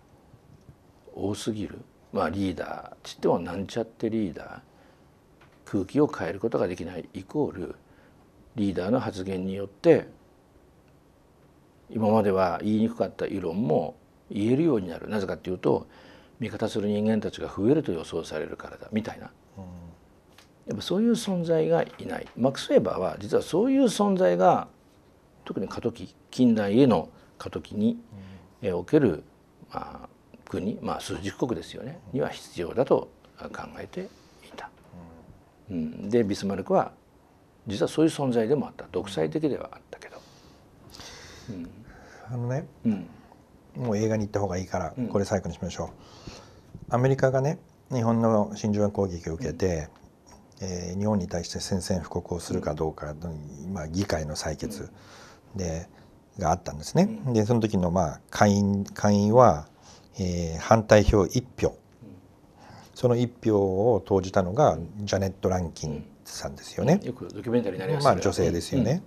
多すぎる、まあ、リーダーちってもなんちゃってリーダー空気を変えることができないイコールリーダーの発言によって今までは言いにくかった異論も言えるようになるなぜかっていうと味方する人間たちが増えると予想されるからだみたいな、うん、やっぱそういう存在がいないマックス・ウェーバーは実はそういう存在が特に過渡期近代への過渡期に、うん、おける、まあ、国、まあ、数軸国ですよね、うん、には必要だと考えていた。うん、でビスマルクは実はそういう存在でもあった独裁的ではあったけど。うんあのね、うん、もう映画に行った方がいいから、これ最後にしましょう。アメリカがね日本の真珠湾攻撃を受けて、うん、えー、日本に対して宣戦布告をするかどうかの、まあ、議会の採決で、があったんですね。でその時の、まあ、会員会員は、えー、反対票1票その1票を投じたのが、ジャネット・ランキンさんですよね。よくドキュメンタリーになりましまあ女性ですよね。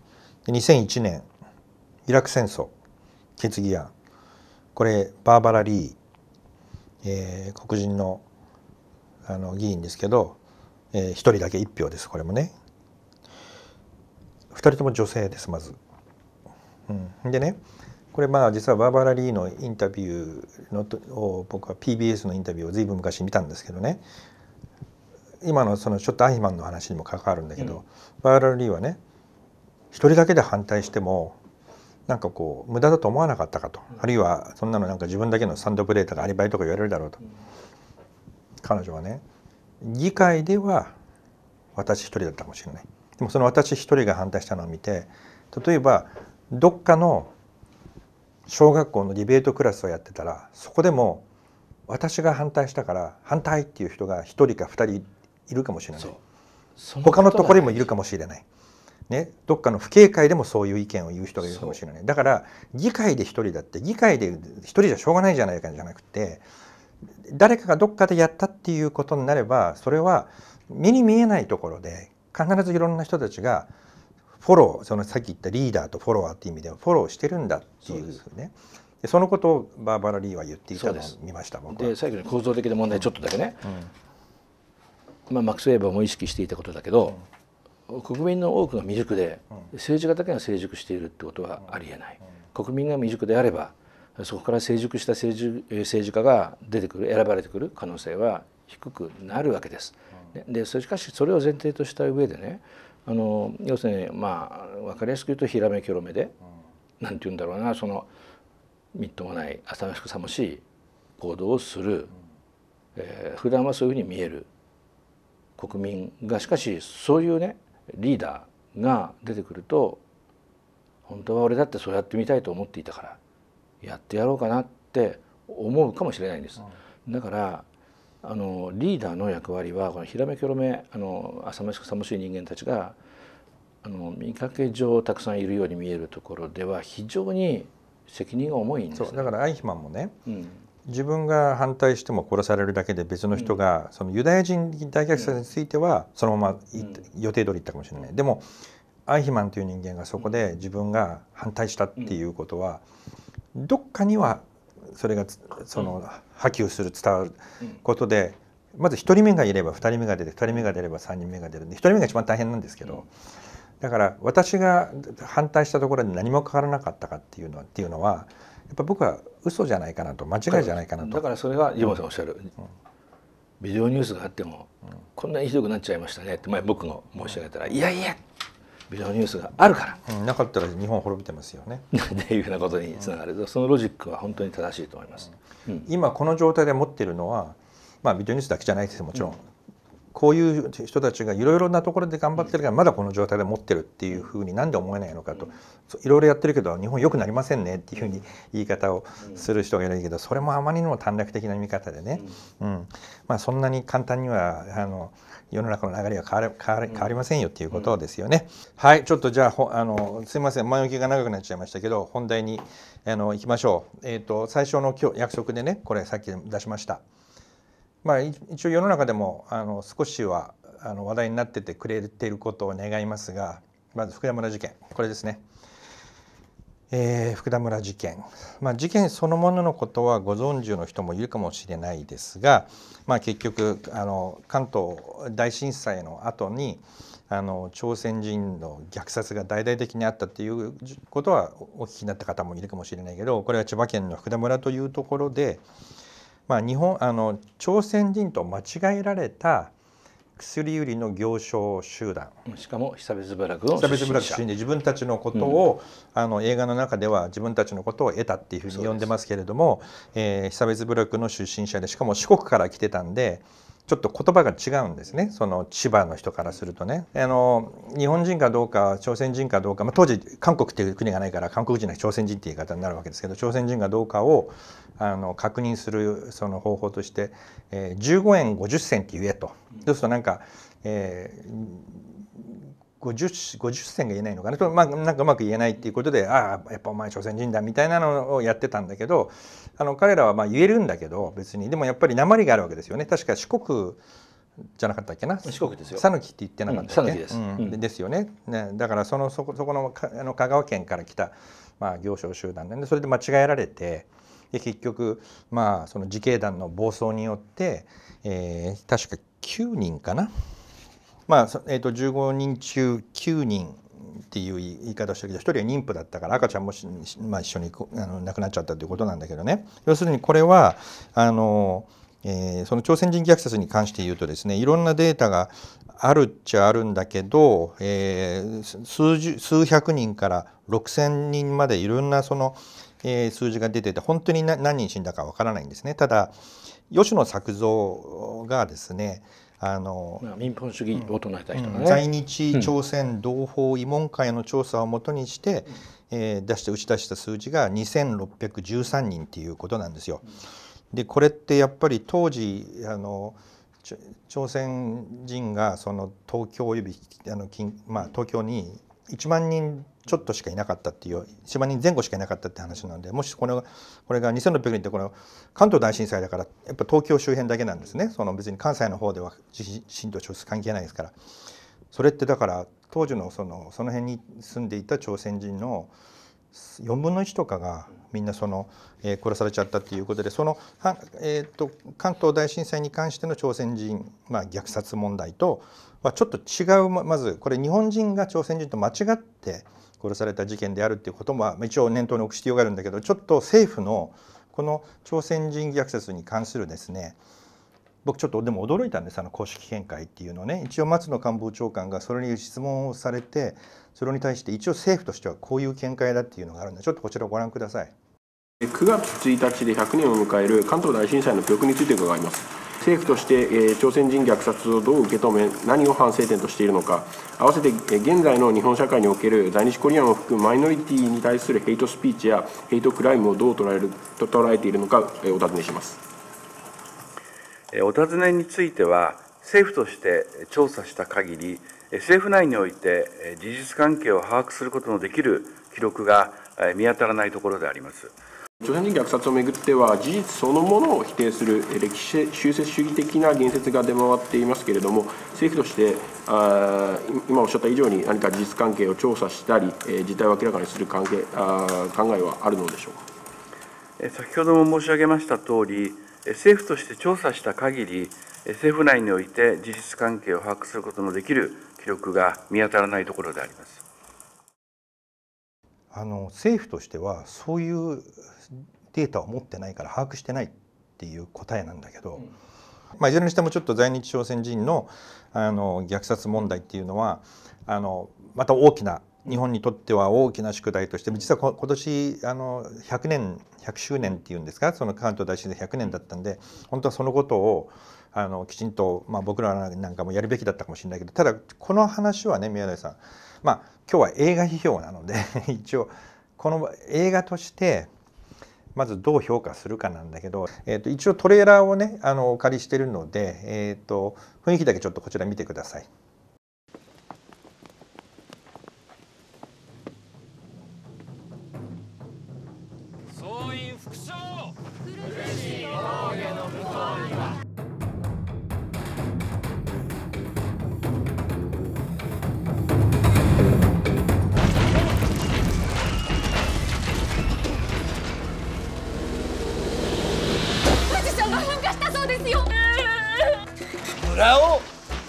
で2001年イラク戦争決議案これバーバラ・リー、えー、黒人のあの議員ですけど、えー、1人だけ1票ですこれもね2人とも女性ですまず。うん、でねこれまあ実はバーバラ・リーのインタビューのを僕は PBS のインタビューを随分昔見たんですけどね今のそのちょっとアイマンの話にも関わるんだけど、うん、バーバラ・リーはね一人だけで反対してもなんかこう無駄だと思わなかったかと、あるいはそんなのなんか自分だけのサンドプレーとかアリバイとか言われるだろうと、彼女はね議会では私一人だったかもしれないでもその私一人が反対したのを見て例えばどっかの小学校のディベートクラスをやってたらそこでも私が反対したから反対っていう人が1人か2人いるかもしれない他のところにもいるかもしれないね、どっかの不警戒でもそういう意見を言う人がいるかもしれないだから議会で一人だって議会で一人じゃしょうがないじゃないかじゃなくて誰かがどっかでやったっていうことになればそれは目に見えないところで必ずいろんな人たちがフォローそのさっき言ったリーダーとフォロワーっていう意味ではフォローしてるんだっていうねでそのことをバーバラ・リーは言っていたのを見ました僕はで最後に構造的な問題ちょっとだけね、うんうん、まあ、マックス・ウェーバーも意識していたことだけど、うん国民の多くが未熟で政治家だけが成熟しているってことはありえない国民が未熟であればそこから成熟した政治政治家が出てくる選ばれてくる可能性は低くなるわけです。でしかしそれを前提とした上でねあの要するにまあ分かりやすく言うとひらめきょろめで何て言うんだろうなそのみっともない浅ましくさもしい行動をする、えー、普段はそういうふうに見える国民がしかしそういうねリーダーが出てくると本当は俺だってそうやってみたいと思っていたからやってやろうかなって思うかもしれないんです。だからあのリーダーの役割はこのひらめきょろめあの浅ましくさもしい人間たちがあの見かけ上たくさんいるように見えるところでは非常に責任が重いんです、ね、だからアイヒマンもね、うん、自分が反対しても殺されるだけで別の人が、そのユダヤ人大虐殺についてはそのまま、予定通り行ったかもしれない。でもアイヒマンという人間がそこで自分が反対したっていうことは、どっかにはそれがその波及する伝わることで、まず1人目がいれば2人目が出て2人目が出れば3人目が出るんで1人目が一番大変なんですけど、だから私が反対したところで何も変わらなかったかっていうのはっていうのはやっぱ僕は嘘じゃないかなと間違いじゃないかなとだからそれはイボさんおっしゃる、うん、ビデオニュースがあっても、うん、こんなにひどくなっちゃいましたねって前僕が申し上げたら、いやいやビデオニュースがあるから、うん、なかったら日本滅びてますよね (laughs) っていうふうなことにつながる、そのロジックは本当に正しいと思います、今この状態で持っているのはまあビデオニュースだけじゃないですもちろん、こういう人たちがいろいろなところで頑張ってるからまだこの状態で持ってるっていうふうになんで思えないのかといろいろやってるけど日本良くなりませんねっていうふうに言い方をする人がいるけどそれもあまりにも短絡的な見方でね、うんまあ、そんなに簡単にはあの世の中の流れは変われ変わり変わりませんよっていうことですよね。はいちょっとじゃあほあのすいません前置きが長くなっちゃいましたけど本題にあのいきましょう。えーと最初の今日約束でねこれさっき出しました。まあ、一応世の中でもあの少しはあの話題になっててくれていることを願いますがまず福田村事件これですね、えー、福田村事件、まあ、事件そのもののことはご存知の人もいるかもしれないですが、まあ、結局あの関東大震災の後にあの朝鮮人の虐殺が大々的にあったっていうことはお聞きになった方もいるかもしれないけどこれは千葉県の福田村というところで。まあ、日本あの朝鮮人と間違えられた薬売りの行商集団しかも久別部落の久別部落出身で自分たちのことを、うん、あの映画の中では自分たちのことを得たっていうふうに呼んでますけれども、えー、久別部落の出身者でしかも四国から来てたんでちょっと言葉が違うんですねその千葉の人からするとねあの日本人かどうか朝鮮人かどうか、まあ、当時韓国っていう国がないから韓国人は朝鮮人っていう言い方になるわけですけど朝鮮人かどうかをあの確認するその方法として、えー、15円50銭って言えと。そうするとなんか、えー 50, 銭が言えないのかなと、まあ、なんかうまく言えないっていうことでああやっぱお前朝鮮人だみたいなのをやってたんだけどあの彼らはまあ言えるんだけど別にでもやっぱり鉛があるわけですよね確か四国じゃなかったっけな四国ですよ讃岐って言ってなかったっけ、うん、です、うん、ですよねねだからそのそこそこのかあの香川県から来た、まあ、行商集団でそれで間違えられてで結局、まあ、その自警団の暴走によって、えー、確か9人かなまあえー、と15人中9人っていう言い方をしたけど1人は妊婦だったから赤ちゃんもまあ、一緒にあの亡くなっちゃったということなんだけどね要するにこれはあの、えー、その朝鮮人虐殺に関して言うとですねいろんなデータがあるっちゃあるんだけど、えー、数十数百人から6,000人までいろんなその、えー、数字が出てて本当に何人死んだかわからないんですね。ただ吉野作造がですねあの、まあ、民本主義を唱えた人、ねうん、在日朝鮮同胞慰問会の調査をもとにして、うん、えー、出して打ち出した数字が2613人っていうことなんですよ。でこれってやっぱり当時あの朝鮮人がその東京及びあの、まあ、東京に1万人ちょっとしかいなかったっていう万に前後しかいなかったって話なのでもしこれこれが2600人ってこの関東大震災だからやっぱ東京周辺だけなんですねその別に関西の方では地震と調査関係ないですからそれってだから当時のそのその辺に住んでいた朝鮮人の4分の1とかがみんなその、えー、殺されちゃったっていうことでその、えーと、と関東大震災に関しての朝鮮人、まあ、虐殺問題とはちょっと違うまずこれ日本人が朝鮮人と間違って殺された事件であるっていうことも一応念頭に置く必要があるんだけどちょっと政府のこの朝鮮人虐殺に関するですね僕ちょっとでも驚いたんですあの公式見解っていうのね一応松野官房長官がそれに質問をされてそれに対して一応政府としてはこういう見解だっていうのがあるんでちょっとこちらをご覧ください9月1日で100年を迎える関東大震災の記憶について伺います政府として、え朝鮮人虐殺をどう受け止め何を反省点としているのか併せて、え現在の日本社会における在日コリアンを含むマイノリティに対するヘイトスピーチやヘイトクライムをどう捉える捉えているのか、えお尋ねします、えお尋ねについては政府として調査した限り政府内において事実関係を把握することのできる記録が見当たらないところであります。朝鮮人虐殺をめぐっては事実そのものを否定する歴史修正主義的な言説が出回っていますけれども政府としてあ今おっしゃった以上に何か事実関係を調査したり、えー、事態を明らかにする関係あ考えはあるのでしょうか先ほども申し上げましたとおり政府として調査した限り政府内において事実関係を把握することのできる記録が見当たらないところであります。あの政府としてはそういうデータを持ってないから把握してないっていう答えなんだけど、うん、まあ、いずれにしてもちょっと在日朝鮮人のあの虐殺問題っていうのはあのまた大きな日本にとっては大きな宿題として実は今年あの100年100周年っていうんですかその関東大震災100年だったんで本当はそのことをあのきちんと、まあ、僕らなんかもやるべきだったかもしれないけどただこの話はね宮台さんまあ今日は映画批評なので (laughs) 一応この映画としてまずどう評価するかなんだけど、えーと、一応トレーラーをねあのお借りしてるので、えーと雰囲気だけちょっとこちら見てください。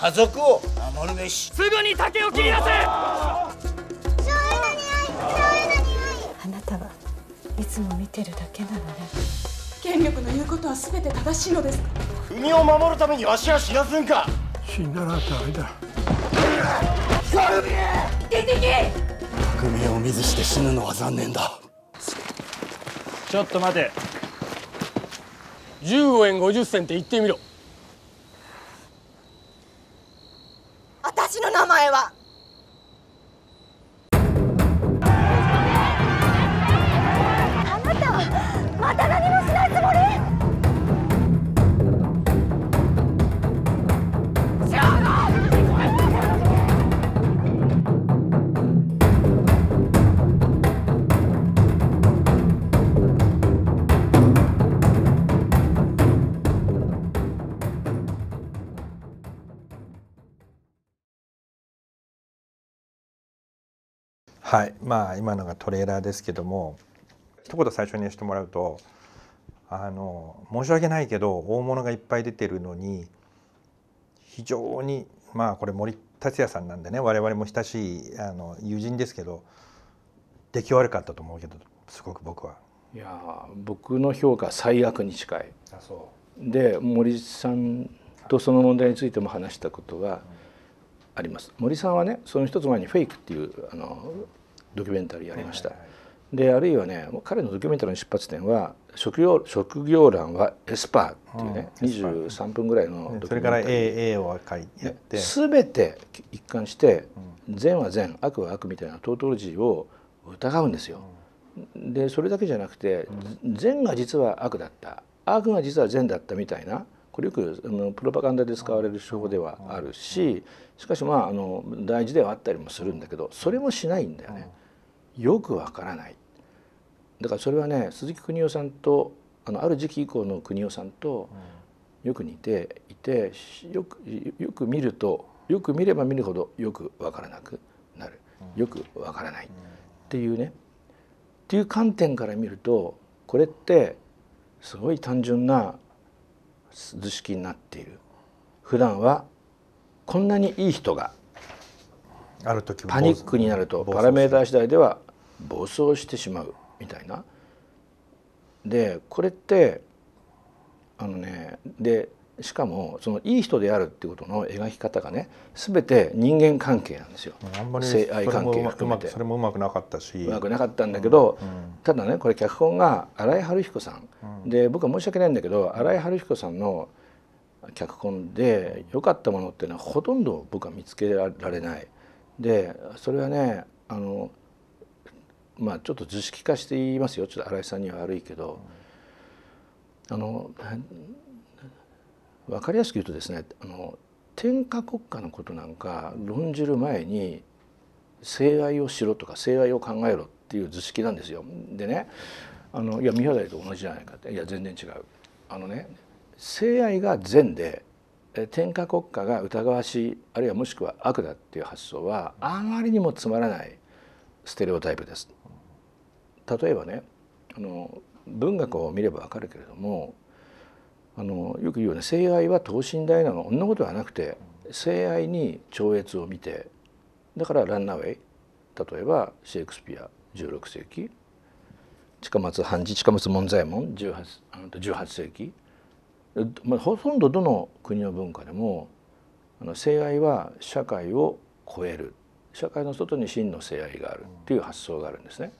家族を守るべしすぐに竹を切り出せあなたはいつも見てるだけなのね権力の言うことは全て正しいのですか国を守るためにわしは死なすんか死んだらダメだ出てけ匠を見ずして死ぬのは残念だちょっと待て15円50銭って言ってみろ前ははいまあ今のがトレーラーですけども一言最初にしてもらうとあの申し訳ないけど大物がいっぱい出てるのに非常にまあこれ森達也さんなんでね我々も親しいあの友人ですけど出来悪かったと思うけどすごく僕は。いや僕の評価最悪に近い。あそうで森さんとその問題についても話したことが。うんあります森さんはねその一つ前に「フェイク」っていうあのドキュメンタリーやりました、はいはい、であるいはね彼のドキュメンタリーの出発点は「職業職業欄はエスパー」っていうね、うん、23分ぐらいのドキュメンタリーそれから AA を書いて、ね、全て一貫して善は善悪は悪みたいなトートロジーを疑うんですよ。でそれだけじゃなくて善が実は悪だった悪が実は善だったみたいなこれよくあのプロパガンダで使われる手法ではあるししかしまああの大事ではあったりもするんだけどそれもしないんだよね。よくわからないだからそれはね鈴木邦夫さんとあのある時期以降の邦夫さんとよく似ていてよくよく見るとよく見れば見るほどよくわからなくなるよくわからないっていうねっていう観点から見るとこれってすごい単純な図式になっている普段はこんなにいい人がある時パニックになるとパラメーター次第では暴走してしまうみたいな。でこれってあのねでしかもそのいい人であるっていうことの描き方がね全て人間関係なんですよ性愛関係含めてそれもうまくなかったしうまくなかったんだけど、うんうん、ただねこれ脚本が新井春彦さん、うん、で僕は申し訳ないんだけど新井春彦さんの脚本で良かったものっていうのはほとんど僕は見つけられないでそれはねあのまあちょっと図式化して言いますよちょっと新井さんには悪いけど、あの分かりやすく言うとですねあの天下国家のことなんか論じる前に性愛をしろとか性愛を考えろっていう図式なんですよ。でねあのいや宮台と同じじゃないかっていや全然違う。あのね性愛が善で天下国家が疑わしいあるいはもしくは悪だっていう発想はあまりにもつまらないステレオタイプです。例えばねあの文学を見ればわかるけれどもあのよく言うよね性愛は等身大なのそんなことはなくて性愛に超越を見てだからランナーウェイ例えばシェイクスピア16世紀近松半次近松門左衛門 18, 18世紀、まあ、ほとんどどの国の文化でもあの性愛は社会を超える社会の外に真の性愛があるっていう発想があるんですね。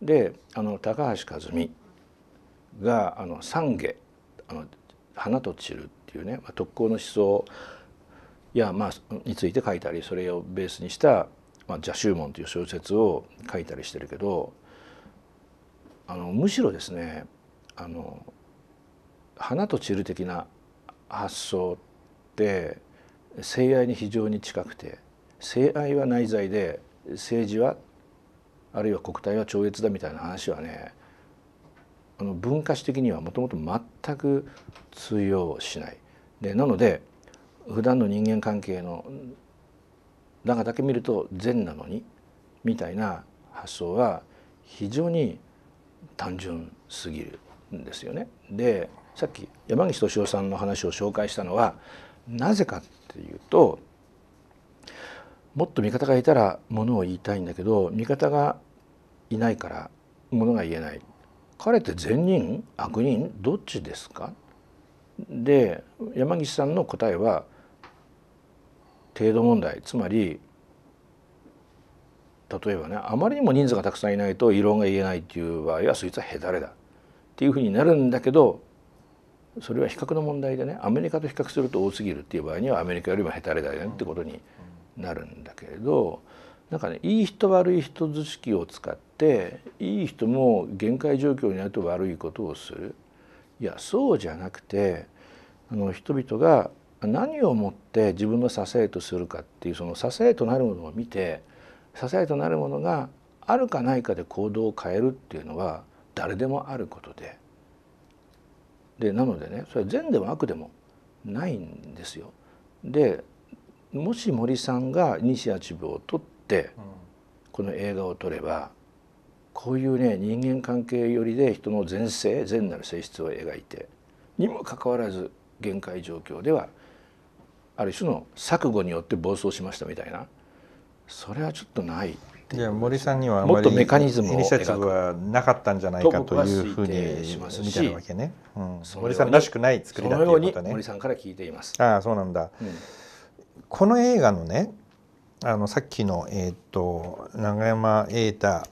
であの高橋和美があの「懺悔」あの花と散る」っていうね、まあ、特攻の思想や、まあ、について書いたりそれをベースにした「まあ、邪宗門」という小説を書いたりしてるけどあのむしろですねあの花と散る的な発想って性愛に非常に近くて性愛は内在で政治はあるいは国体は超越だみたいな話はねあの文化史的にはもともと全く通用しないでなので普段の人間関係の中だけ見ると善なのにみたいな発想は非常に単純すぎるんですよね。でさっき山岸敏夫さんの話を紹介したのはなぜかっていうともっと味方がいたらものを言いたいんだけど味方がいないからものが言えない彼って善人悪人どっちですかで山岸さんの答えは程度問題つまり例えばねあまりにも人数がたくさんいないと異論が言えないっていう場合はそいつはへだれだっていうふうになるんだけどそれは比較の問題でねアメリカと比較すると多すぎるっていう場合にはアメリカよりもへたれだよねってことになるんだけれど。うんなんかねいい人悪い人図式を使っていい人も限界状況になると悪いことをするいやそうじゃなくてあの人々が何をもって自分の支えとするかっていうその支えとなるものを見て支えとなるものがあるかないかで行動を変えるっていうのは誰でもあることででなのでねそれは善でも悪でもないんですよ。でもし森さんが西八シを取っってこの映画を撮ればこういうね人間関係よりで人の善性善なる性質を描いてにもかかわらず限界状況ではある種の錯誤によって暴走しましたみたいなそれはちょっとないいや森さんにはあまりメカニズムイニシアチブはなかったんじゃないかというふうに見てるわけね、うん、森さんらしくない作りだということね森さんから聞いていますああそうなんだ、うん、この映画のねあのさっきの、えーと、永山瑛太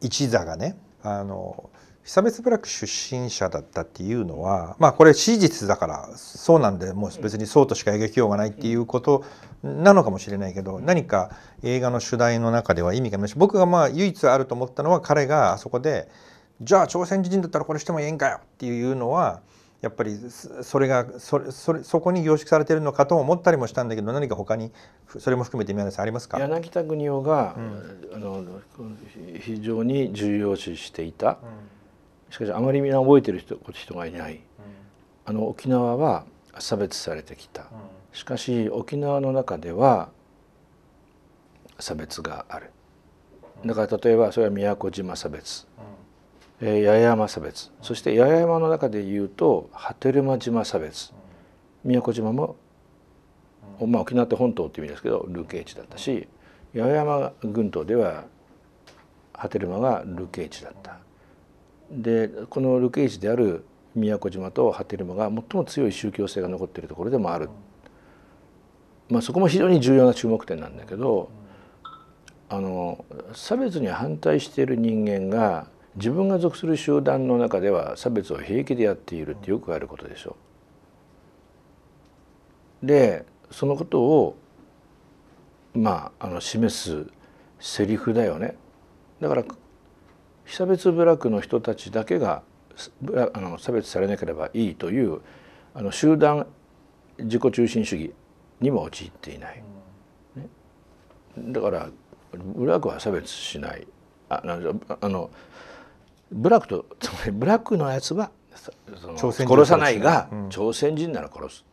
一座がねあの久別部落出身者だったっていうのはまあこれ史実だからそうなんでもう別にそうとしか描きようがないっていうことなのかもしれないけど何か映画の主題の中では意味がないし僕がまあ唯一あると思ったのは彼があそこで「じゃあ朝鮮人だったらこれしてもええんかよ」っていうのは。やっぱりそれがそれそれそこに凝縮されてるのかと思ったりもしたんだけど何か他にそれも含めて宮根さんありますか柳田国男が、うん、あの非常に重要視していた、うん、しかしあまりみんな覚えてる人人がいない、うん、あの沖縄は差別されてきた、しかし沖縄の中では差別があるだから例えばそれは宮古島差別、八重山差別そして八重山の中でいうと波照間島差別宮古島も、まあ、沖縄って本島って意味ですけど流刑地だったし八重山群島では波照間が流刑地だった。でこの流刑地である宮古島と波照間が最も強い宗教性が残っているところでもある、まあ、そこも非常に重要な注目点なんだけどあの差別に反対している人間が自分が属する集団の中では差別を平気でやっているってよくあることでしょう。でそのことをまああの示すセリフだよね。だから被差別部落の人たちだけがあの差別されなければいいというあの集団自己中心主義にも陥っていない。ね、だから部落は差別しないあのブラックとつまりブラックのやつは殺さないが、朝鮮人なら殺す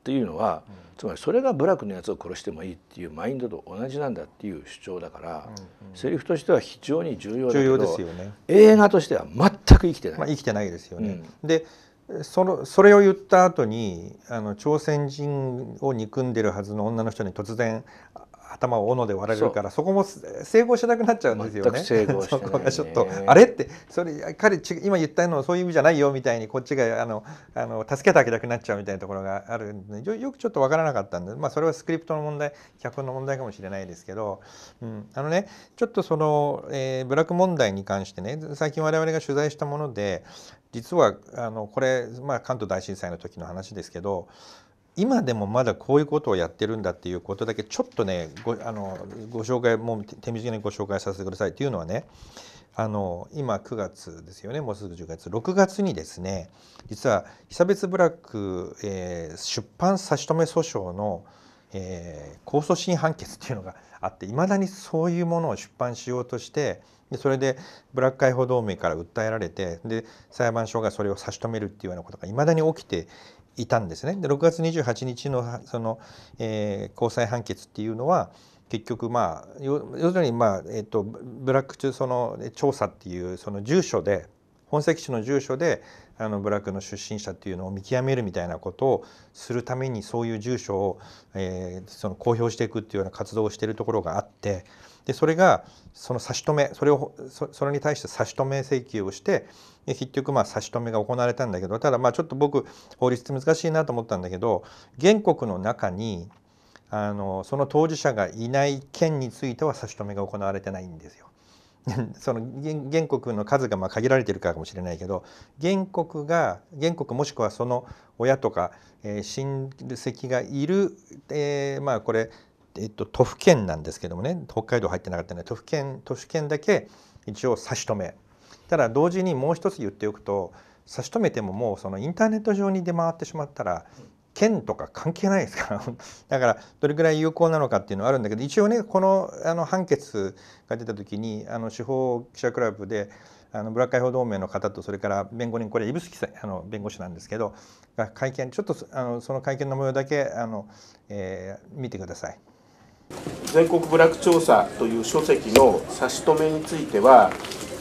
っていうのは、つまりそれがブラックのやつを殺してもいいっていうマインドと同じなんだっていう主張だから、うんセリフとしては非常に重要だ要ですよ、ね、映画としては全く生きてない。まあ、生きてないですよね、でそのそれを言った後にあの朝鮮人を憎んでるはずの女の人に突然頭を斧で割られるからそこも整合しなくなっちゃうんですよね。整合 (laughs) そこがちょっとあれってそれ彼今言ったのはそういう意味じゃないよみたいにこっちがあのあの助けてあげたくなっちゃうみたいなところがあるんでよくちょっと分からなかったんで、まあ、それはスクリプトの問題脚本の問題かもしれないですけど、うん、あのねちょっとその、えー、ブラック問題に関してね最近我々が取材したもので実はあのこれ、まあ、関東大震災の時の話ですけど今でもまだこういうことをやってるんだっていうことだけちょっとねごあのご紹介もう手短にご紹介させてくださいというのはねあの今9月ですよねもうすぐ10月6月にですね実は被差別部落、えー、出版差し止め訴訟の、えー、控訴審判決っていうのがあっていまだにそういうものを出版しようとしてでそれでブラック解放同盟から訴えられてで裁判所がそれを差し止めるっていうようなことがいまだに起きていたんですねで6月28日のその、えー、高裁判決っていうのは結局まあ要するにまあ、えーと、とブラック中その調査っていうその住所で本籍地の住所であのブラックの出身者っていうのを見極めるみたいなことをするためにそういう住所を、えー、その公表していくっていうような活動をしているところがあってでそれがその差し止めそれをそれに対して差し止め請求をして結局まあ差し止めが行われたんだけどただまあちょっと僕法律って難しいなと思ったんだけど原告の中にあのその当事者がいない件については差し止めが行われてないんですよ。(laughs) その原告の数がまあ限られているかかもしれないけど原告が原告もしくはその親とか、えー、親戚がいる、えー、まあこれえっと、都府県なんですけどもね北海道入ってなかったので都府県都府県だけ一応差し止めただ同時にもう一つ言っておくと差し止めてももうそのインターネット上に出回ってしまったら県とか関係ないですから (laughs) だからどれぐらい有効なのかっていうのはあるんだけど一応ねこのあの判決が出た時にあの司法記者クラブであのブラック解放同盟の方とそれから弁護人これ指宿さんあの弁護士なんですけどが会見ちょっとあのその会見の模様だけあの、えー、見てください。全国部落調査という書籍の差し止めについては、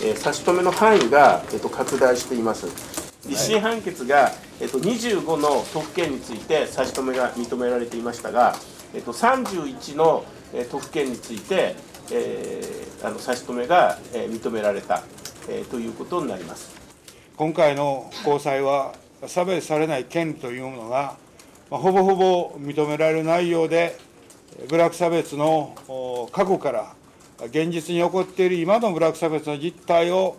えー、差し止めの範囲が、えーと、拡大しています。一審判決が、えーと、25の特権について差し止めが認められていましたが、えーと、31の、えー、特権について、えー、あの差し止めが、えー、認められた、えー、ということになります今回の高裁は差別されない権利というものが、まあ、ほぼほぼ認められる内容で部落差別の過去から現実に起こっている今の部落差別の実態を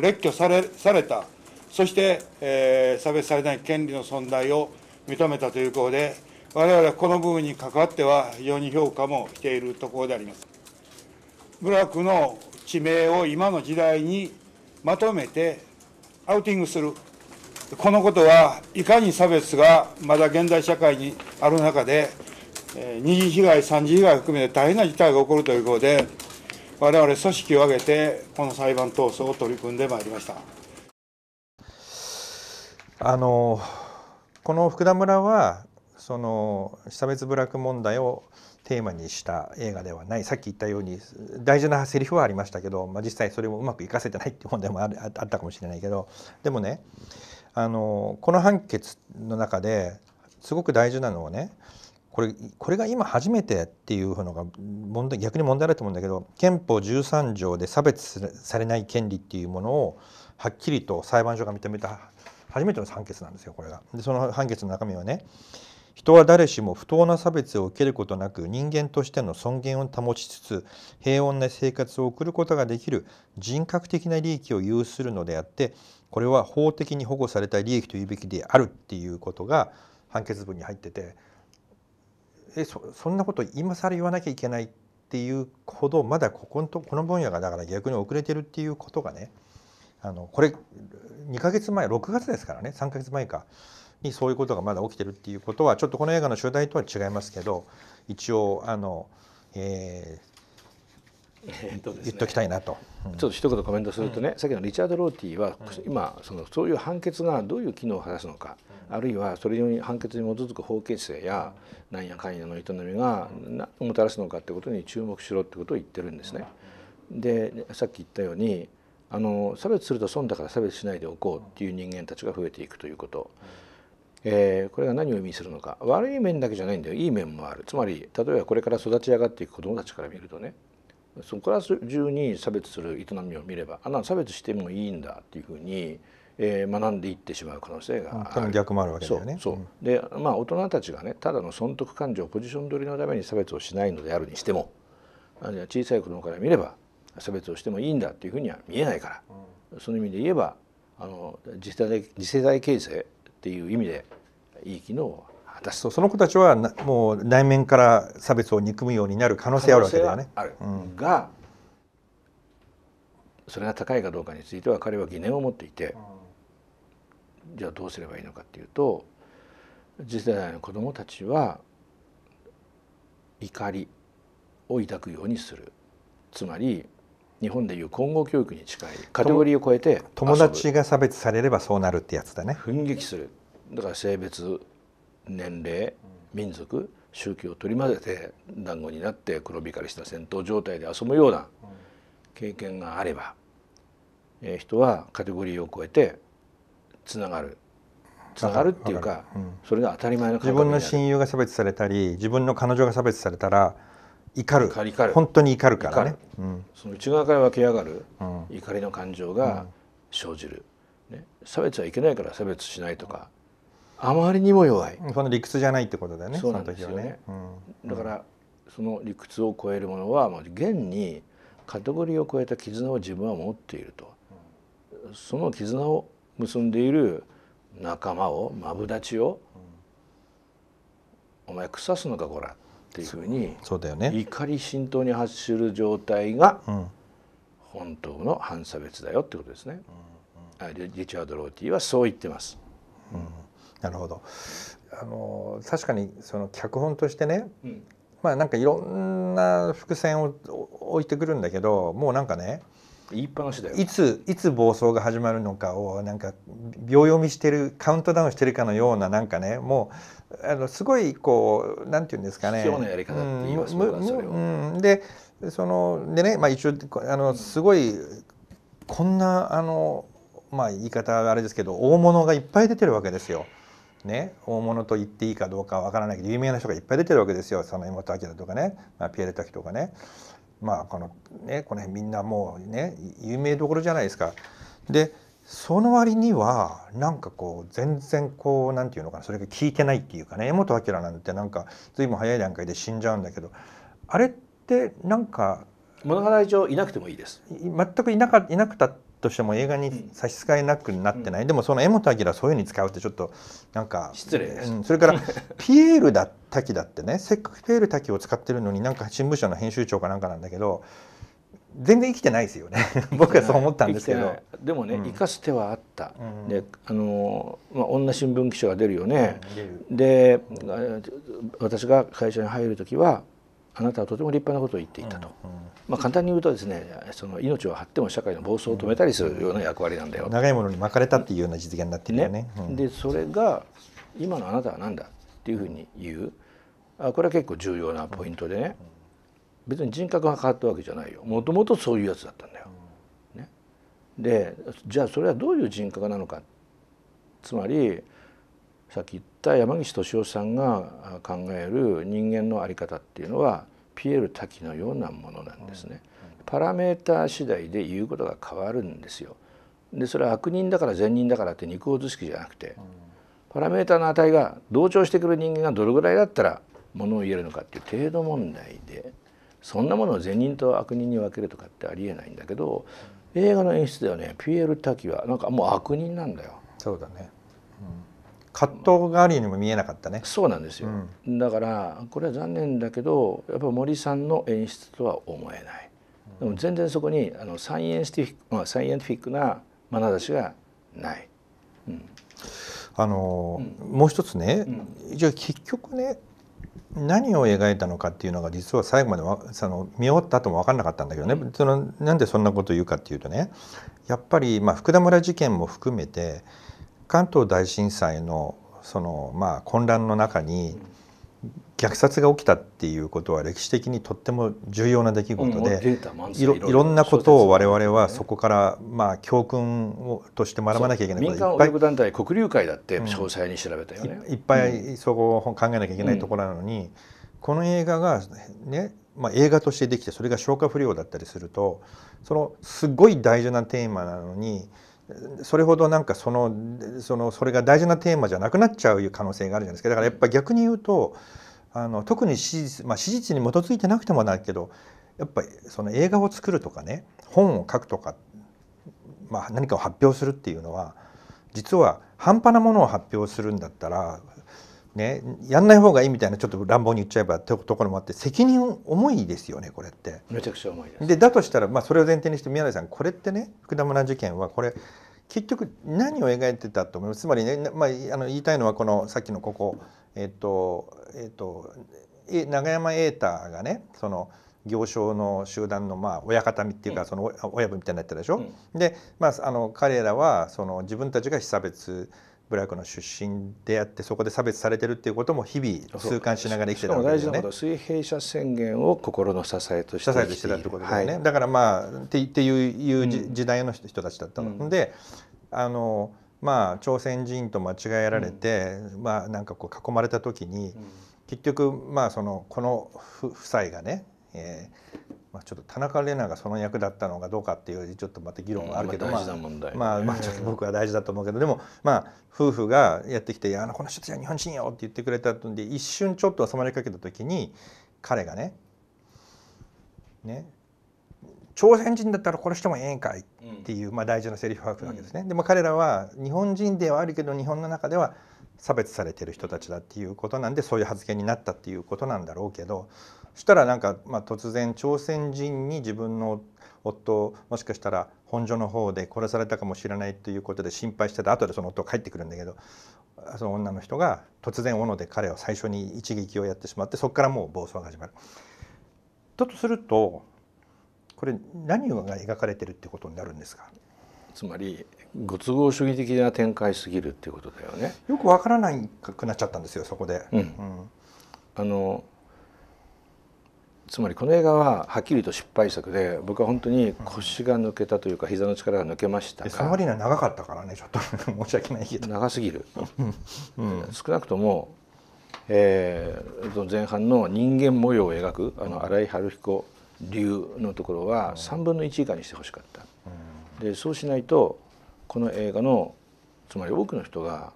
列挙されされた、そして、えー、差別されない権利の存在を認めたということで、我々はこの部分に関わっては非常に評価もしているところであります。部落の地名を今の時代にまとめてアウティングする、このことはいかに差別がまだ現代社会にある中で、え二次被害、三次被害を含めて大変な事態が起こるということで、我々組織を挙げて、この裁判闘争を取り組んでまいりましたあのこの福田村は、その差別部落問題をテーマにした映画ではないさっき言ったように大事なセリフはありましたけど、まあ、実際それもうまくいかせてないっていう問題もあるあったかもしれないけどでもねあのこの判決の中ですごく大事なのはねこれこれが今初めてっていうのが問題逆に問題だと思うんだけど憲法13条で差別されない権利っていうものをはっきりと裁判所が認めた初めての判決なんですよこれが。でその判決の中身はね人は誰しも不当な差別を受けることなく人間としての尊厳を保ちつつ平穏な生活を送ることができる人格的な利益を有するのであってこれは法的に保護された利益というべきであるっていうことが判決文に入っててえそそんなこと今更言わなきゃいけないっていうほどまだここのとこの分野がだから逆に遅れてるっていうことがねあのこれ2ヶ月前6月ですからね3ヶ月前かにそういうことがまだ起きてるっていうことはちょっとこの映画の主題とは違いますけど一応あの、えー、えっと言っときたいなと、ちょっと一言コメントするとね、うん、さっきのリチャード・ローティーは、今そのそういう判決がどういう機能を果たすのか、うん、あるいはそれに判決に基づく法形成やなんやかんやの営みがもたらすのかってことに注目しろってことを言ってるんですね。でさっき言ったようにあの差別すると損だから差別しないでおこうっていう人間たちが増えていくということ。えー、これが何を意味するのか悪い面だけじゃないんだよいい面もあるつまり例えばこれから育ち上がっていく子どもたちから見るとねそこから中に差別する営みを見ればあんな差別してもいいんだっていうふうに、えー、学んでいってしまう可能性がある、逆もあるわけだよね。そう、うん、でまあ大人たちがねただの損得感情ポジション取りのために差別をしないのであるにしても小さい子供から見れば差別をしてもいいんだっていうふうには見えないから、うん、その意味で言えばあの次世代次世代形成っていう意味でいい機能を私とその子たちはもう内面から差別を憎むようになる可能性あるわけだよね。ある、うん、がそれが高いかどうかについては彼は疑念を持っていて、うん、じゃあどうすればいいのかっていうと次世代の子どもたちは怒りを抱くようにするつまり日本でいう混合教育に近いカテゴリーを超えて友達が差別されればそうなるってやつだね。奮撃するだから性別年齢民族宗教を取り混ぜて団子になって黒光りした戦闘状態で遊ぶような経験があれば、え人はカテゴリーを超えてつながるつながるっていうか、うん、それが当たり前の自分の親友が差別されたり自分の彼女が差別されたら怒る怒る本当に怒るからね、うん、その内側から湧き上がる、うん、怒りの感情が生じる、ね、差別はいけないから差別しないとか、あまりにも弱いその理屈じゃないってことだよねそうなんですよね、ねうん、だからその理屈を超えるものは、まあ、現にカテゴリーを超えた絆を自分は持っていると、その絆を結んでいる仲間をマブダチを、お前腐すのかこらっていうふうにそうだよ、ね、怒り浸透に発する状態が本当の反差別だよってことですね、うリチャード・ローティはそう言ってます。うんなるほどあの確かにその脚本としてね、うん、まあなんかいろんな伏線を置いてくるんだけどもうなんかね言いっぱなしだよいついつ暴走が始まるのかをなんか秒読みしてるカウントダウンしてるかのようななんかねもうあのすごいこうなんていうんですかね必要なやり方って言いますよ、うん、それを、うん、でそのでね、まあ、一応あのすごい、こんなあのまあ言い方あれですけど大物がいっぱい出てるわけですよ。ね、大物と言っていいかどうかわからないけど有名な人がいっぱい出てるわけですよその江本明とかね、まあ、ピエール滝とかねまあこのねこの辺みんなもうね有名どころじゃないですか。でその割にはなんかこう全然こう何て言うのかなそれが効いてないっていうかね柄本明なんてなんか随分早い段階で死んじゃうんだけどあれってなんか物語上いなくてもいいです全くいなかいなくたってとしても映画に差し支えなくなってない、うん、でもその柄本明そういうふうに使うってちょっとなんか失礼です、うん、それから (laughs) ピエールだ滝だってねせっかくピエール滝を使ってるのになんか新聞社の編集長かなんかなんだけど全然生きてないですよね (laughs) 僕はそう思ったんですけどでもね、うん、生かす手はあった、うん、であの、まあ、女新聞記者が出るよね、うん、で、私が会社に入る時はあなたはとても立派なことを言っていたと。うんまあ、簡単に言うとですねその命を張っても社会の暴走を止めたりするような役割なんだよ、うん、長いものに巻かれたっていうような実現になってるよね。ねうん、でそれが今のあなたは何だっていうふうに言うあこれは結構重要なポイントでね別に人格が変わったわけじゃないよもともとそういうやつだったんだよ。ね、でじゃあそれはどういう人格なのかつまりさっき言った山岸敏夫さんが考える人間の在り方っていうのはピエール滝のようなものなんですね。パラメーター次第で言うことが変わるんですよ。でそれは悪人だから善人だからって肉を図式じゃなくてパラメーターの値が同調してくる人間がどれぐらいだったらものを言えるのかっていう程度問題でそんなものを善人と悪人に分けるとかってありえないんだけど映画の演出ではねピエール・タキはなんかもう悪人なんだよ。そうだね葛藤があるようにも見えなかったねそうなんですよ、うん、だからこれは残念だけどやっぱ森さんの演出とは思えないでも全然そこにあのサイエンスティフィック、まあ、サイエンティフィックな眼差しがない、うん、あの、うん、もう一つね、じゃあ結局ね何を描いたのかっていうのが実は最後までその見終わった後も分かんなかったんだけどね、うん、そのなんでそんなことを言うかっていうとねやっぱりまあ福田村事件も含めて関東大震災のそのまあ混乱の中に虐殺が起きたっていうことは歴史的にとっても重要な出来事でいろいろんなことを我々はそこからまあ教訓をとして学ばなきゃいけない民間団体国流会だって詳細に調べたよね、いっぱいそこを考えなきゃいけないところなのに、この映画がねまあ、映画としてできてそれが消化不良だったりするとそのすごい大事なテーマなのにそれほどなんかそのそのそれが大事なテーマじゃなくなっちゃう可能性があるじゃないですかだからやっぱ逆に言うとあの特に史実,、まあ、史実に基づいてなくてもないけどやっぱりその映画を作るとかね本を書くとか、まあ、何かを発表するっていうのは実は半端なものを発表するんだったらね、やんない方がいいみたいなちょっと乱暴に言っちゃえばところもあって責任重いですよねこれってめちゃくちゃ重いですでだとしたら、まあ、それを前提にして宮台さんこれってね福田村事件はこれ結局何を描いてたと思いますつまりね、まあ、あの言いたいのはこのさっきのここえっ、とえっ、ー、と永山瑛太がねその行商の集団のまあ親方っていうかその親分みたいになってたでしょ、うん、で、まあ、あの彼らはその自分たちが被差別ブラックの出身であってそこで差別されてるっていうことも日々痛感しながら生きてたわけですよね。水平社宣言を心の支えとして支えとしてたってことだよね、はい、だからまあってっていう時代の人たちだったの、うん、であのまあ朝鮮人と間違えられて、うん、まあなんかこう囲まれた時に、うん、結局まあそのこの夫妻がね、えー、まあ、ちょっと田中玲奈がその役だったのかどうかっていうちょっとまた議論はあるけど、まあ、まあまあちょっと僕は大事だと思うけどでもまあ夫婦がやってきて「あのこの人たちは日本人よ」って言ってくれたんで一瞬ちょっと染まりかけた時に彼がねね朝鮮人だったらこしてもええんかいっていう、まあ、大事なセリフを吐くわけですね。でも彼らは日本人ではあるけど日本の中では差別されてる人たちだっていうことなんでそういう発言になったっていうことなんだろうけどしたらなんか、まあ、突然朝鮮人に自分の夫もしかしたら本所の方で殺されたかもしれないということで心配してた後でその夫が帰ってくるんだけどその女の人が突然斧で彼を最初に一撃をやってしまってそこからもう暴走が始まる。だとするとこれ何が描かれてるってことになるんですかつまりご都合主義的な展開すぎるっていうことだよね。よくわからないくなっちゃったんですよそこで。うんうん、あのつまりこの映画ははっきりと失敗作で僕は本当に腰が抜けたというか膝の力が抜けましたが、うん、サ長かったからねちょっと (laughs) 申し訳ないけど長すぎる、うん、少なくとも、えー、前半の人間模様を描くあの荒井春彦流のところは3分の1以下にしてほしかった、うん、でそうしないとこの映画のつまり多くの人が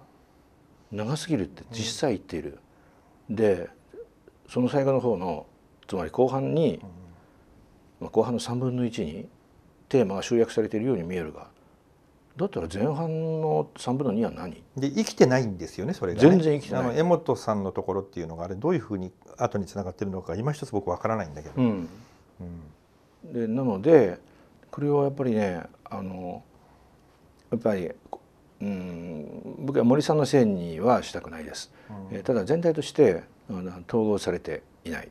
長すぎるって実際言っている、でその最後の方の「つまり後半に、まあ、後半の3分の1にテーマが集約されているように見えるがだったら前半の3分の2は何で生きてないんですよねそれが、ね、全然生きてないあの江本さんのところっていうのがあれどういうふうに後につながってるのか今一つ僕わからないんだけど、うんうん、でなのでこれはやっぱりねあのやっぱり、うん、僕は森さんのせいにはしたくないです、うん、えただ全体として統合されていない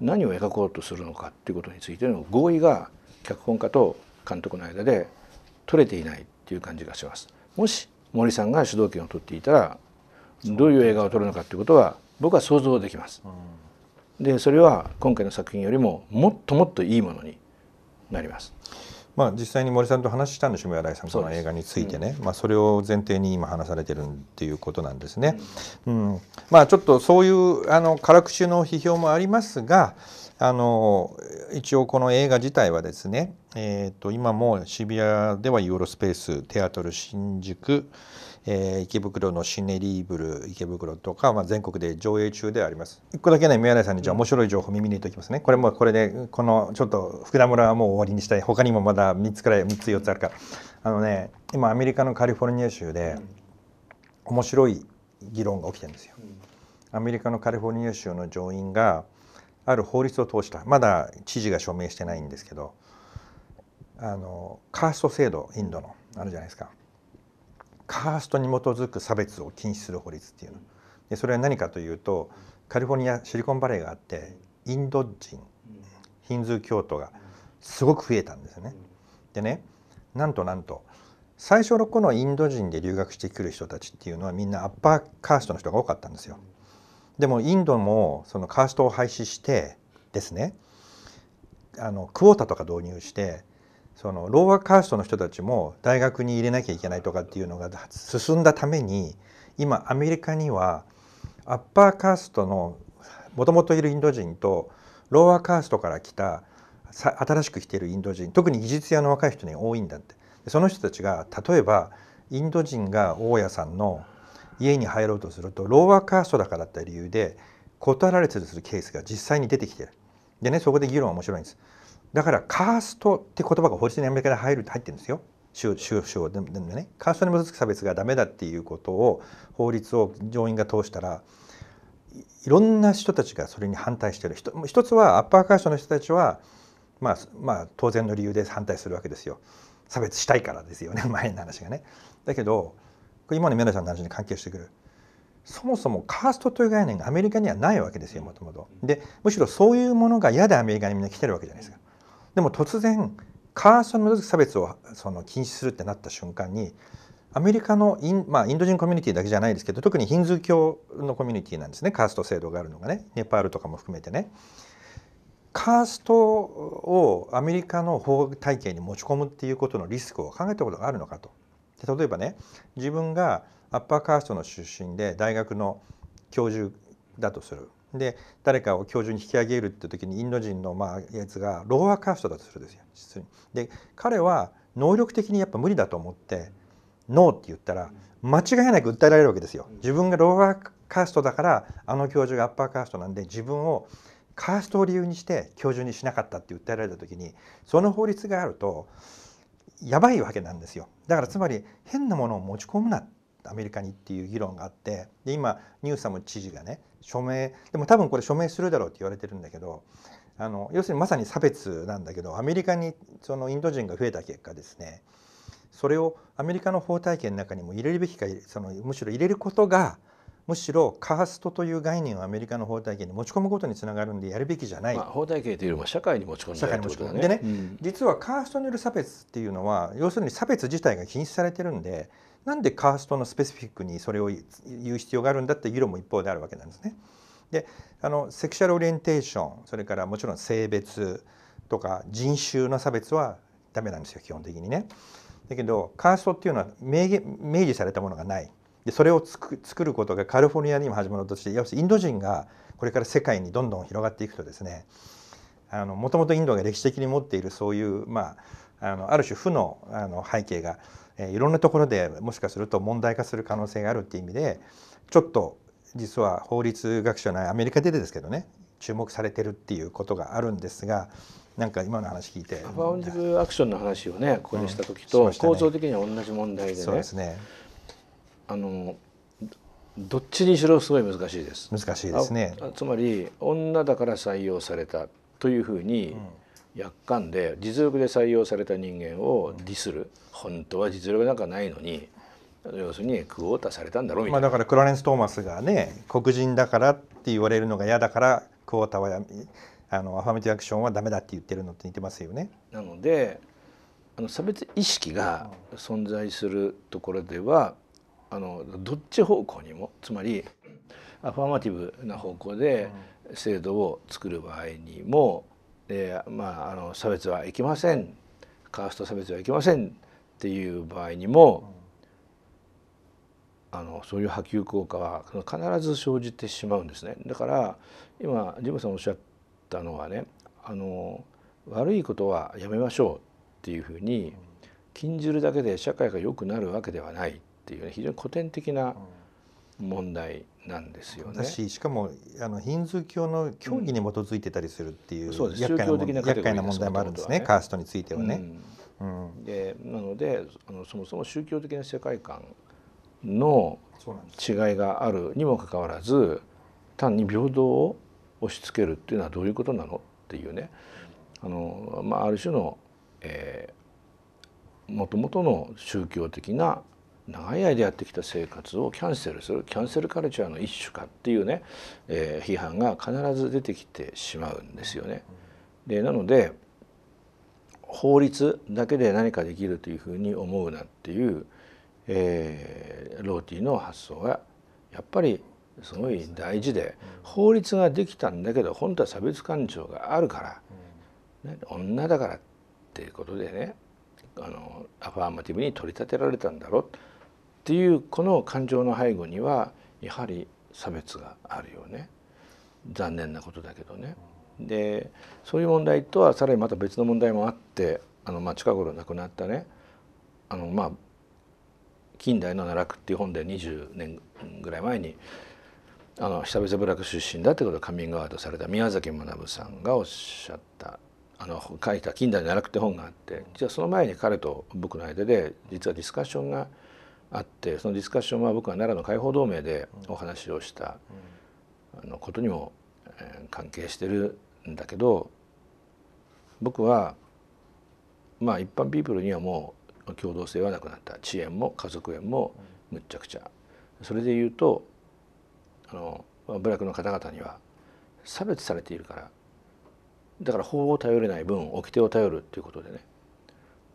何を描こうとするのかっていうことについての合意が脚本家と監督の間で取れていないっていう感じがします。もし森さんが主導権を取っていたらどういう映画を撮るのかていうことは僕は想像できます。でそれは今回の作品よりももっともっといいものになります。まあ、実際に森さんと話したんでしょ井さん、この映画についてね、うん、まあ、それを前提に今、話されてるっていうことなんですね。うん、うん、まあ、ちょっとそういうあの辛口の批評もありますが、あの一応この映画自体はですね、えーと、と今も渋谷ではユーロスペーステアトル新宿えー、池袋のシネリーブル池袋とか、まあ、全国で上映中であります一個だけね宮内さんにじゃあ面白い情報耳にいておきますねこれもこれでこのちょっと福田村はもう終わりにしたい他にもまだ3つくらい3つ4つあるからあのね今アメリカのカリフォルニア州で面白い議論が起きてるんですよアメリカのカリフォルニア州の上院がある法律を通したまだ知事が署名してないんですけどあのカースト制度インドのあるじゃないですかカーストに基づく差別を禁止する法律っていうのでそれは何かというとカリフォルニアシリコンバレーがあってインド人ヒンズー教徒がすごく増えたんですよね。でねなんとなんと最初の頃インド人で留学してくる人たちっていうのはみんなアッパーカーストの人が多かったんですよ。でもインドもそのカーストを廃止してですねあのクオータとか導入してそのローアカーストの人たちも大学に入れなきゃいけないとかっていうのが進んだために今アメリカにはアッパーカーストのもともといるインド人とローアカーストから来た新しく来ているインド人特に技術屋の若い人に多いんだってその人たちが例えばインド人が大家さんの家に入ろうとするとローアカーストだからって理由で断られたりするケースが実際に出てきてるでねそこで議論は面白いんですだからカーストって言葉が法律にアメリカで入る入ってるんですよ。州州州ででねカーストに基づく差別がダメだっていうことを法律を上院が通したらいろんな人たちがそれに反対してる一つはアッパーカーストの人たちは、まあ、まあ当然の理由で反対するわけですよ差別したいからですよね (laughs) 前の話がね。だけど今の宮根さんの話に関係してくるそもそもカーストという概念がアメリカにはないわけですよもともと。でむしろそういうものが嫌でアメリカにみんな来てるわけじゃないですか。でも突然カーストに基づく差別をその禁止するってなった瞬間にアメリカのイン,、まあ、インド人コミュニティだけじゃないですけど特にヒンズー教のコミュニティなんですねカースト制度があるのがねネパールとかも含めてね。カーストをアメリカの法体系に持ち込むっていうことのリスクを考えたことがあるのかと。で例えばね自分がアッパーカーストの出身で大学の教授だとするで誰かを教授に引き上げるって時にインド人のまあやつがローアカーストだとするんですよ実に。で彼は能力的にやっぱ無理だと思ってノーって言ったら間違いなく訴えられるわけですよ。自分がローアカーストだからあの教授がアッパーカーストなんで自分をカーストを理由にして教授にしなかったって訴えられた時にその法律があるとやばいわけなんですよ。だからつまり変なものを持ち込むなっアメリカにっていう議論があってで今ニューサム知事がね署名でも多分これ署名するだろうって言われてるんだけどあの要するにまさに差別なんだけどアメリカにそのインド人が増えた結果ですねそれをアメリカの法体系の中にも入れるべきかそのむしろ入れることがむしろカーストという概念をアメリカの法体系に持ち込むことにつながるんでやるべきじゃない、まあ、法体系というよりは社会に持ち込んででね、うん、実はカーストによる差別っていうのは要するに差別自体が禁止されてるんでなんでカーストのスペシフィックにそれを言う必要があるんだって議論も一方であるわけなんですね。であのセクシャルオリエンテーションそれからもちろん性別とか人種の差別はダメなんですよ基本的にね。だけどカーストっていうのは明示されたものがない。でそれをつく作ることがカリフォルニアにも始まろうとして要するにインド人がこれから世界にどんどん広がっていくとですねもともとインドが歴史的に持っているそういう、まあ、あのある種負のあの背景がえいろんなところでもしかすると問題化する可能性があるっていう意味でちょっと実は法律学者ないアメリカでですけどね注目されてるっていうことがあるんですがなんか今の話聞いてカバウンディンアクションの話をねここにした時と、うんね、構造的には同じ問題でねそうですねあのどっちにしろすごい難しいです難しいですねつまり女だから採用されたというふうに、うんやっで実力で採用された人間をディスる本当は実力なんかないのに要するにクオーターされたんだろうみたいな、まあ、だからクラレンス・トーマスがね黒人だからって言われるのが嫌だからクオーターはやあのアファメティアクションはダメだって言ってるのって似てますよね。なのであの差別意識が存在するところではあのどっち方向にもつまりアファーマティブな方向で制度を作る場合にもえー、まあ、あの差別はいけませんカースト差別はいけませんっていう場合にも、あのそういう波及効果は必ず生じてしまうんですね。だから今ジムさんおっしゃったのはねあの悪いことはやめましょうっていうふうに禁じるだけで社会が良くなるわけではないっていう、ね、非常に古典的な、うん問題なんですよね。だししかもあのヒンズー教の教義に基づいてたりするっていう,、厄介な的な問題もあるんですね、ね、カーストについてはね。うん、うん、でなのであのそもそも宗教的な世界観の違いがあるにもかかわらず単に平等を押し付けるっていうのはどういうことなのっていうねあの、まあ、ある種の、もともとの宗教的な長い間やってきた生活をキャンセルするキャンセルカルチャーの一種かっていうね、えー、批判が必ず出てきてしまうんですよね。でなので法律だけで何かできるというふうに思うなっていう、えー、ローティーの発想がやっぱりすごい大事で法律ができたんだけど本当は差別感情があるから、ね、女だからっていうことでねあのアファーマティブに取り立てられたんだろうっていうこの感情の背後にはやはり差別があるよね残念なことだけどね。でそういう問題とはさらにまた別の問題もあってあの、まあ、近頃亡くなったねあの、まあ、近代の奈落っていう本で20年ぐらい前にあの久々部落出身だってことをカミングアウトされた宮崎学さんがおっしゃったあの書いた「近代の奈落」って本があってじゃその前に彼と僕の間で実はディスカッションがあってそのディスカッションは僕は奈良の解放同盟でお話をした、あのことにも、え関係してるんだけど僕はまあ一般ピープルにはもう共同性はなくなった遅延も家族縁もむっちゃくちゃ。それで言うとあの部落の方々には差別されているからだから法を頼れない分掟を頼るっていうことでね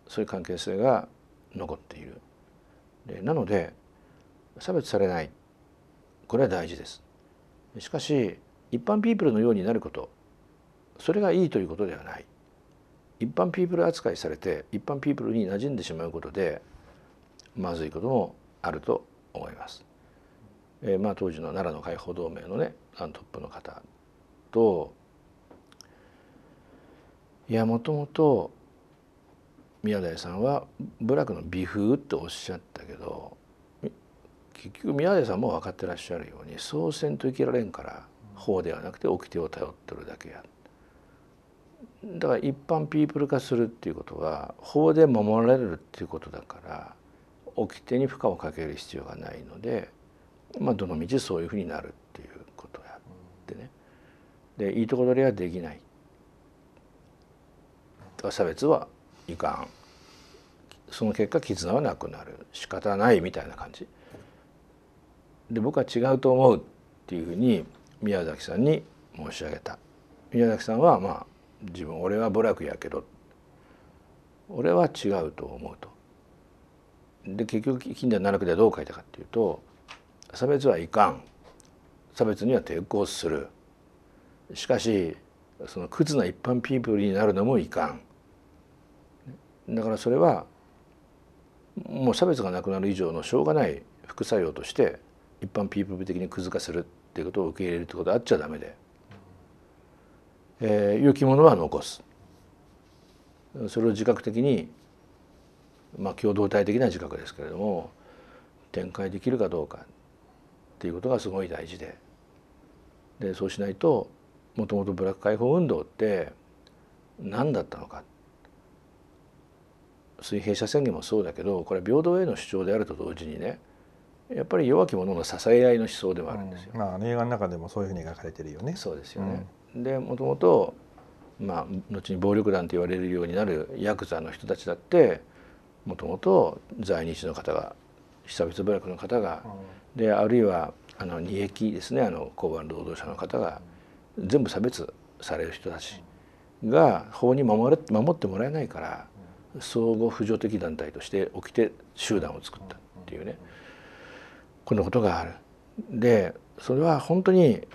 そういう関係性が残っているなので差別されないこれは大事ですしかし一般ピープルのようになることそれがいいということではない一般ピープル扱いされて一般ピープルに馴染んでしまうことでまずいこともあると思います。えー、まあ当時の奈良の解放同盟のねトップの方といやもともと宮台さんは部落の美風っておっしゃったけど結局宮台さんも分かってらっしゃるようにそうせんと生きられんから法ではなくて掟を頼ってるだけやだから一般ピープル化するっていうことは法で守られるっていうことだから掟に負荷をかける必要がないので、まあ、どの道そういうふうになるっていうことやってねでいいとこ取りはできない差別はいかんその結果絆はなくなる仕方ないみたいな感じで僕は違うと思うっていうふうに宮崎さんに申し上げた宮崎さんはまあ自分俺は部落やけど俺は違うと思うと。で結局近代七区ではどう書いたかっていうと差別はいかん差別には抵抗するしかしその屈な一般ピープルになるのもいかんだからそれはもう差別がなくなる以上のしょうがない副作用として一般ピープル的にくず化するっていうことを受け入れるってことはあっちゃダメで、えー、良きものは残すそれを自覚的にまあ共同体的な自覚ですけれども展開できるかどうかっていうことがすごい大事ででそうしないともともとブラック解放運動って何だったのか水平社宣言もそうだけどこれは平等への主張であると同時にねやっぱり弱き者の支え合いの思想でもあるんですよ。うん、まあ、映画の中でもそういうふうに描かれてるよね。そうですよね。うん、でもともとまあ後に暴力団と言われるようになるヤクザの人たちだってもともと在日の方が久別部落の方が、うん、であるいはあの二役ですねあの交番労働者の方が全部差別される人たちが法に守れ守ってもらえないから相互扶助的団体として起きて集団を作ったっていうねこのことがある。でそれは本当に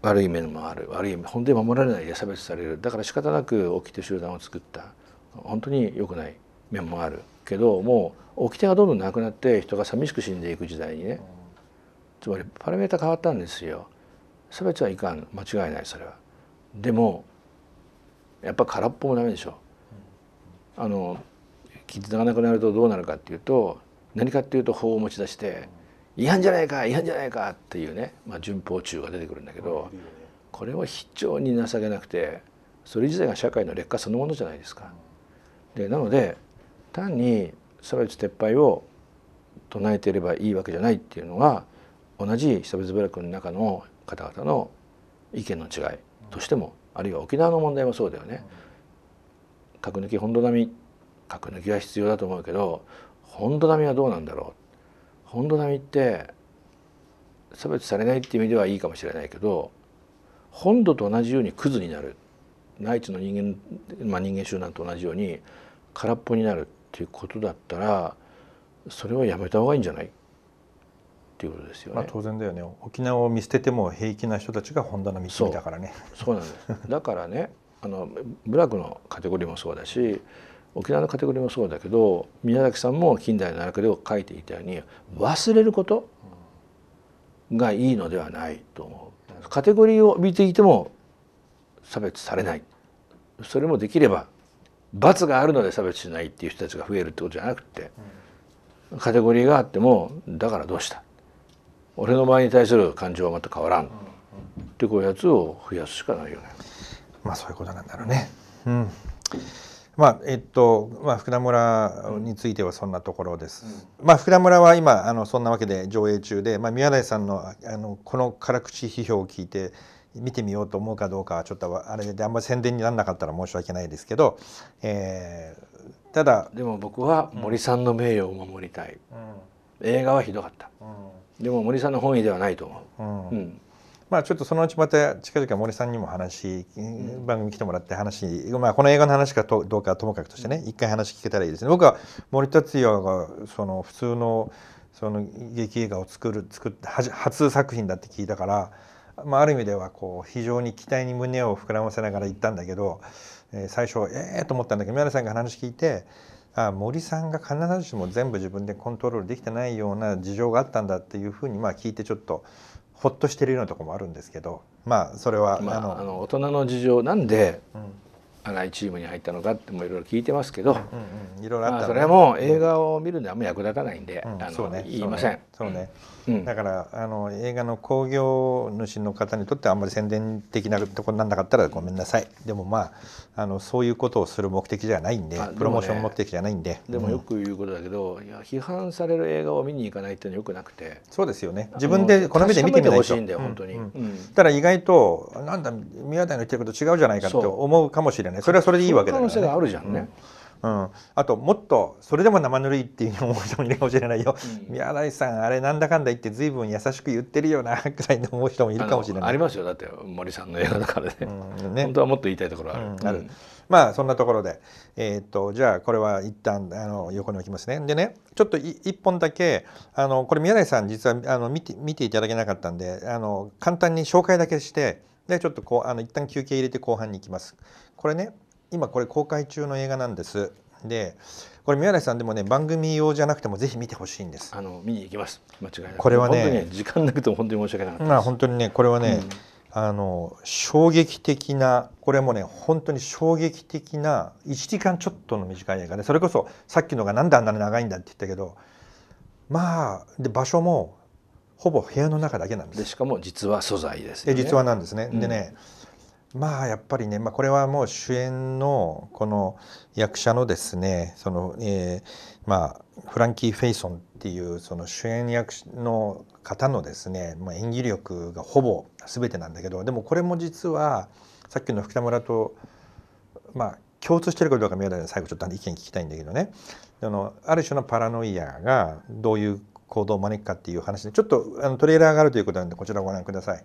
悪い面もある悪い本当に守られないで差別されるだから仕方なく起きて集団を作った本当に良くない面もあるけどもう起きてがどんどんなくなって人が寂しく死んでいく時代にねつまりパラメータ変わったんですよ差別はいかん間違いないそれは。でもやっぱ空っぽもダメでしょあの傷がなくなるとどうなるかっていうと何かっていうと法を持ち出して違反じゃないか違反じゃないかっていうね、まあ、順法中が出てくるんだけどこれは非常に情けなくてそれ自体が社会の劣化そのものじゃないですか。でなので単に差別撤廃を唱えていればいいわけじゃないっていうのが同じ久別部落の中の方々の意見の違いとしてもあるいは沖縄の問題もそうだよね。角抜き本土並み角抜きは必要だと思うけど本土並みはどうなんだろう本土並みって差別されないっていう意味ではいいかもしれないけど本土と同じようにクズになる内地の人間、まあ、人間集団と同じように空っぽになるっていうことだったらそれはやめた方がいいんじゃないっていうことですよね。まあ、当然だよね沖縄を見捨てても平気な人たちが本棚見並みだからね。そうなんですだからねあの部落のカテゴリーもそうだし沖縄のカテゴリーもそうだけど宮崎さんも近代の中でを書いていたように忘れることがいいのではないと思う。カテゴリーを見ていても差別されないそれもできれば罰があるので差別しないっていう人たちが増えるってことじゃなくてカテゴリーがあってもだからどうした俺の場合に対する感情はまた変わらんってこういうやつを増やすしかないよね。まあそういうことなんだろうね。うん。まあえっとまあ、福田村についてはそんなところです。うん、まあ、福田村は今あのそんなわけで上映中で、まあ、宮台さんのあのこの辛口批評を聞いて見てみようと思うかどうかはちょっとあれであんまり宣伝にならなかったら申し訳ないですけど、えー、ただでも僕は森さんの名誉を守りたい、うん、映画はひどかった、うん、でも森さんの本意ではないと思う。うんまあ、ちょっとそのうちまた近々森さんにも話、番組来てもらって話、まあ、この映画の話かどうかともかくとしてね一回話聞けたらいいですね。僕は森達也がその普通のその劇映画を作る作って初作品だって聞いたから、まあ、ある意味ではこう非常に期待に胸を膨らませながら行ったんだけど、えー、最初ええー、と思ったんだけど宮根さんが話聞いてあ森さんが必ずしも全部自分でコントロールできてないような事情があったんだっていうふうにまあ聞いてちょっと。ほっとしてるようなところもあるんですけどまあそれは、まあ、あのあの大人の事情なんで、うん、いチームに入ったのかってもいろいろ聞いてますけど、うんうん、いろいろあった、それも映画を見るのはあんまり役立たないんで、うん、あの、ね、言いません。そうね、うんだからあの映画の興行主の方にとってはあんまり宣伝的なとこにならなかったらごめんなさいでもまああのそういうことをする目的じゃないんで、ね、プロモーション目的じゃないんででもよく言うことだけど、いや批判される映画を見に行かないっていうのはよくなくてそうですよね自分でこの目で見てみないと、うん、だから意外となんだ宮台の言ってること違うじゃないかって思うかもしれないそれはそれでいいわけだから、ね、可能性があるじゃんね、うんうん、あともっとそれでも生ぬるいっていうふうに思う人もいるかもしれないよ、うん、宮台さんあれなんだかんだ言って随分優しく言ってるよなぐらいに思う人もいるかもしれないありますよだって森さんの映画だからねうん、ね本当はもっと言いたいところある、うん、あるまあそんなところで、えーっと、とじゃあこれは一旦あの横に置きますねでねちょっと一本だけあのこれ宮台さん実はあの見て見ていただけなかったんであの簡単に紹介だけしてでちょっとこうあの一旦休憩入れて後半に行きます。これね今これ公開中の映画なんですでこれ宮内さんでもね番組用じゃなくてもぜひ見てほしいんですあの見に行きます間違いなくこれはね、ね、時間なくても本当に申し訳なかったまあ本当にねこれはね、うん、あの衝撃的なこれもね本当に衝撃的な1時間ちょっとの短い映画で、それこそさっきのがなんであんなに長いんだって言ったけどまあで場所もほぼ部屋の中だけなんですでしかも実は素材です、ね、実はなんですね、うん、でね、まあやっぱりね、まあ、これはもう主演のこの役者のですねその、えーまあ、フランキー・フェイソンっていうその主演役の方のですね、まあ、演技力がほぼ全てなんだけどでもこれも実はさっきの福田村と、まあ、共通してるかどうか見宮たの最後ちょっと意見聞きたいんだけどねあのある種のパラノイアがどういう行動を招くかっていう話でちょっとあのトレーラーがあるということなんでこちらをご覧ください。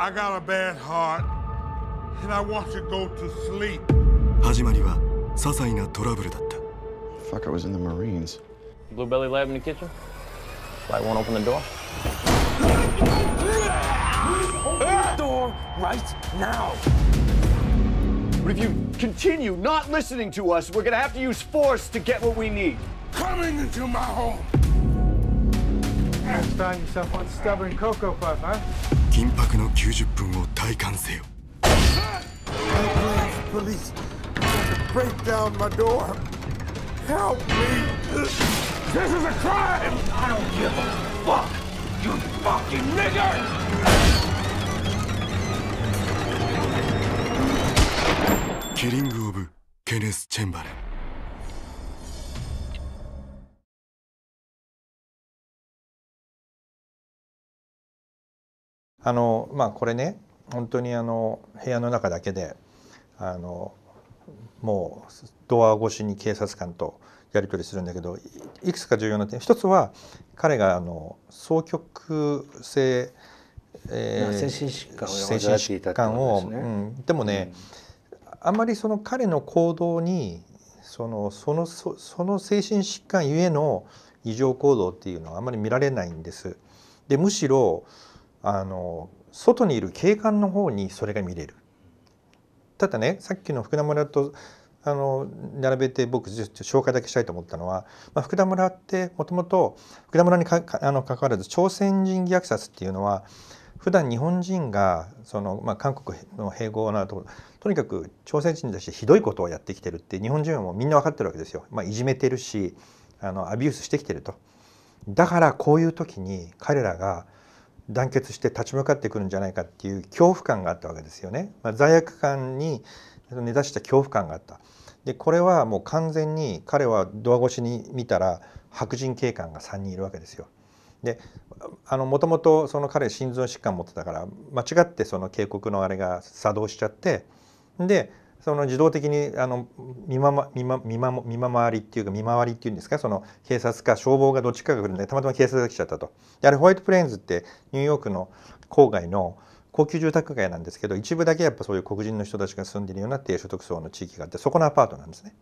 I got a bad heart, and I want to go to sleep. 始まりは些細なトラブルだった。Fuck, I was in the Marines. Blue Belly Lab in the kitchen? Light won't open the door? open the door right now! But if you continue not listening to us, we're gonna have to use force to get what we need. Coming into my home! Found yourself one stubborn Cocoa Puff, huh? 緊迫の90分を体感せよ。Police, police, break down my door. Help me. This is a crime. I don't give a fuck. You fucking nigger. Killing of Kenneth Chamberlain. あのまあこれね本当にあの部屋の中だけであのもうドア越しに警察官とやり取りするんだけどいくつか重要な点一つは彼があの双極性、えー、精神疾患をうん、でもね、うん、あんまりその彼の行動にそのそのその精神疾患ゆえの異常行動っていうのはあんまり見られないんです。でむしろあの外にいる警官の方にそれが見れる。ただねさっきの福田村とあの並べて僕紹介だけしたいと思ったのは、まあ、福田村ってもともと福田村にかあの関わらず朝鮮人虐殺っていうのは普段日本人がその、まあ、韓国の併合などとにかく朝鮮人に対してひどいことをやってきてるって日本人はもうみんな分かってるわけですよ。まあ、いじめてるしあのアビュースしてきてると。だからこういう時に彼らが団結して立ち向かってくるんじゃないかっていう恐怖感があったわけですよね。まあ、罪悪感に根ざした恐怖感があった。でこれはもう完全に彼はドア越しに見たら白人警官が3人いるわけですよ。であの元々その彼心臓疾患持ってたから間違ってその警告のあれが作動しちゃってでその自動的にあの見まま見ま見回りっていうか見回りっていうんですかその警察か消防がどっちかが来るんでたまたま警察が来ちゃったと。あれホワイトプレーンズってニューヨークの郊外の高級住宅街なんですけど一部だけやっぱそういう黒人の人たちが住んでるような低所得層の地域があってそこのアパートなんですね。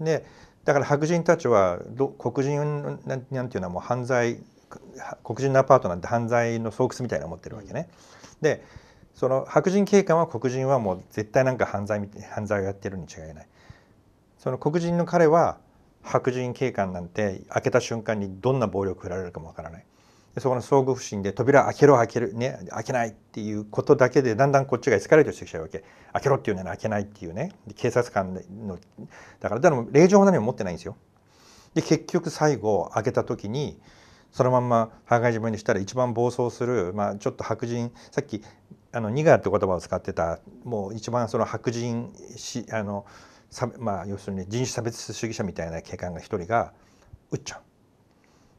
でだから白人たちは黒人なんていうのはもう犯罪黒人のアパートなんて犯罪の巣窟みたいな持ってるわけね。でその白人警官は黒人はもう絶対なんか犯罪犯罪をやってるに違いないその黒人の彼は白人警官なんて開けた瞬間にどんな暴力を振られるかもわからないそこの相互不信で扉開けろ開けるね開けないっていうことだけでだんだんこっちがエスカレートしてきちゃうわけ開けろっていうのら開けないっていうね警察官のだからだから令状も何も持ってないんですよで結局最後開けた時にそのまんま破壊自分にしたら一番暴走する、まあ、ちょっと白人さっきあのニガーって言葉を使ってたもう一番その白人しあのまあ、要するに人種差別主義者みたいな警官が一人が撃っちゃ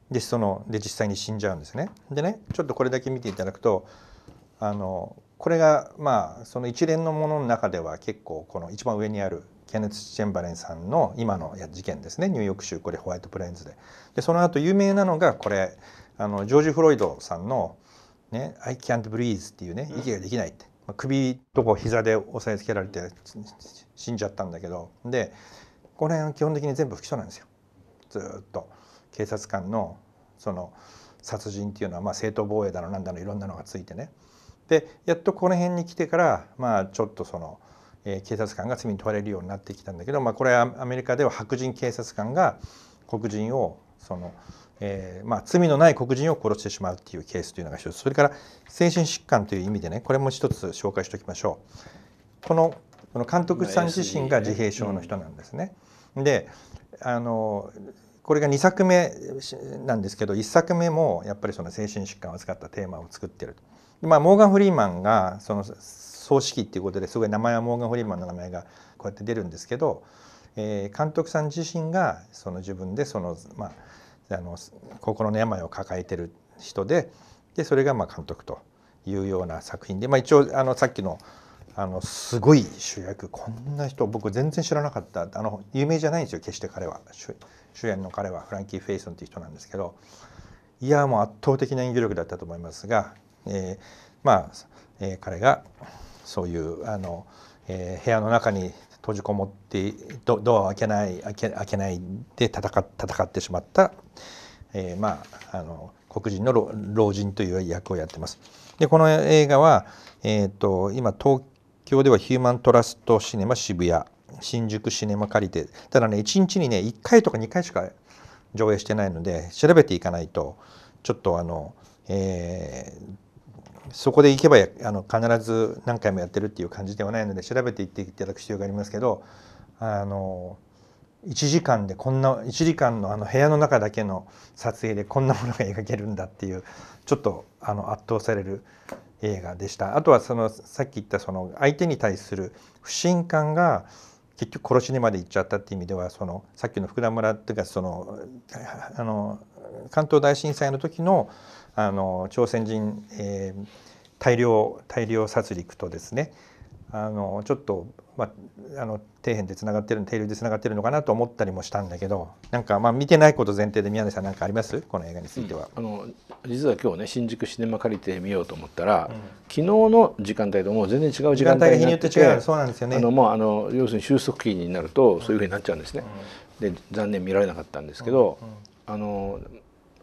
うでそので実際に死んじゃうんですね。でねちょっとこれだけ見ていただくとあのこれがまあその一連のものの中では結構この一番上にあるケネツ・チェンバレンさんの今の事件ですねニューヨーク州これホワイトプレーンズででその後有名なのがこれあのジョージ・フロイドさんのね「I can't breathe」っていうね息ができないって、首とこ膝で押さえつけられて死んじゃったんだけどでこの辺は基本的に全部不起訴なんですよずっと警察官のその殺人っていうのはまあ正当防衛だのなんだのいろんなのがついてねでやっとこの辺に来てからまあちょっとその、えー、警察官が罪に問われるようになってきたんだけど、まあ、これはアメリカでは白人警察官が黒人をその、えーまあ、罪のない黒人を殺してしまうっていうケースというのが一つそれから精神疾患という意味でねこれも一つ紹介しておきましょうこのこの監督さん自身が自閉症の人なんですね。であのこれが2作目なんですけど1作目もやっぱりその精神疾患を扱ったテーマを作ってる。まあ、モーガン・フリーマンがその葬式っていうことですごい名前はモーガン・フリーマンの名前がこうやって出るんですけど、えー、監督さん自身がその自分でその、まあ、あの心の病を抱えてる人ででそれがまあ監督というような作品で、まあ、一応あのさっきのあのすごい主役こんな人僕全然知らなかったあの有名じゃないんですよ決して彼は主演の彼はフランキー・フェイソンっていう人なんですけどいやもう圧倒的な演技力だったと思いますが、えー、まあ、えー、彼がそういうあの、えー、部屋の中に閉じこもってドアを開けない開け開けないで戦戦ってしまったえー、まああの黒人の老人という役をやってます。でこの映画は、えーと、今東京ではヒューマントラストシネマ渋谷新宿シネマ借りてただね1日にね1回とか2回しか上映してないので調べていかないとちょっとあの、えー、そこで行けばあの必ず何回もやってるっていう感じではないので調べていっていただく必要がありますけどあの1時間でこんな1時間のあの部屋の中だけの撮影でこんなものが描けるんだっていうちょっとあの圧倒される映画でしたあとはそのさっき言ったその相手に対する不信感が結局殺しにまで行っちゃったっていう意味ではそのさっきの福田村っていうかそのあの関東大震災の時のあの朝鮮人、えー、大量大量殺戮とですねあのちょっと、まあ、あの底辺でつながってる底流でつながってるのかなと思ったりもしたんだけどなんかまあ見てないこと前提で宮根さん何かありますこの映画については、うん、あの実は今日ね新宿シネマ借りて見ようと思ったら、うん、昨日の時間帯ともう全然違う時間帯が日によって違うそうなんですよねあの、もうあの要するに収束期になるとそういうふうになっちゃうんですね、うん、で残念見られなかったんですけど、あの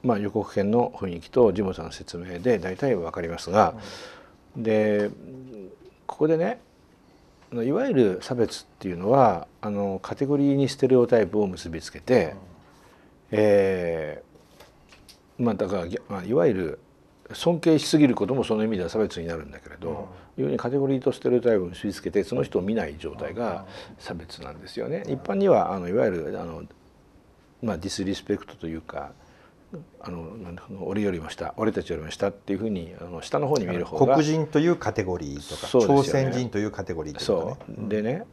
まあ、予告編の雰囲気とジモさんの説明で大体分かりますが、でここでねいわゆる差別っていうのはあのカテゴリーにステレオタイプを結びつけて、うん、えー、まあ、だから、まあ、いわゆる尊敬しすぎることもその意味では差別になるんだけれど、うん、いうにカテゴリーとステレオタイプを結びつけてその人を見ない状態が差別なんですよね。一般にはあのいわゆるあの、まあ、ディスリスペクトというかあの俺よりも下俺たちよりも下っていうふうにあの下の方に見える方が黒人というカテゴリーとか、ね、朝鮮人というカテゴリーとか、ね、そうでね、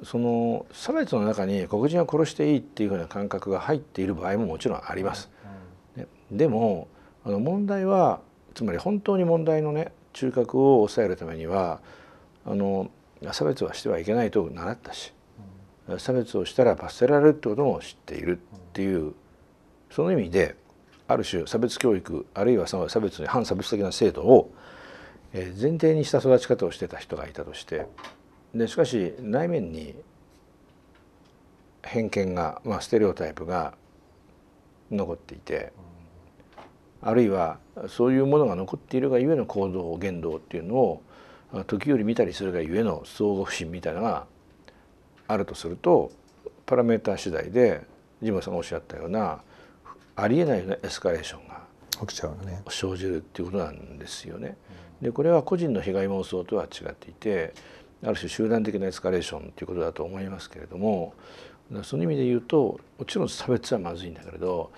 うん、その差別の中に黒人は殺していいっていうふうな感覚が入っている場合ももちろんあります。うんうん、でもあの問題はつまり本当に問題のね中核を抑えるためにはあの差別はしてはいけないと習ったし、差別をしたら罰せられるってことも知っているっていうその意味である種差別教育あるいはその差別に反差別的な制度を前提にした育ち方をしてた人がいたとしてでしかし内面に偏見が、まあ、ステレオタイプが残っていてあるいはそういうものが残っているがゆえの行動言動っていうのを時より見たりするがゆえの相互不信みたいなのがあるとするとパラメーター次第でジムさんがおっしゃったようなありえないようなエスカレーションが起きちゃうね生じるっていうことなんですよね。でこれは個人の被害妄想とは違っていてある種集団的なエスカレーションということだと思いますけれどもその意味で言うともちろん差別はまずいんだけれど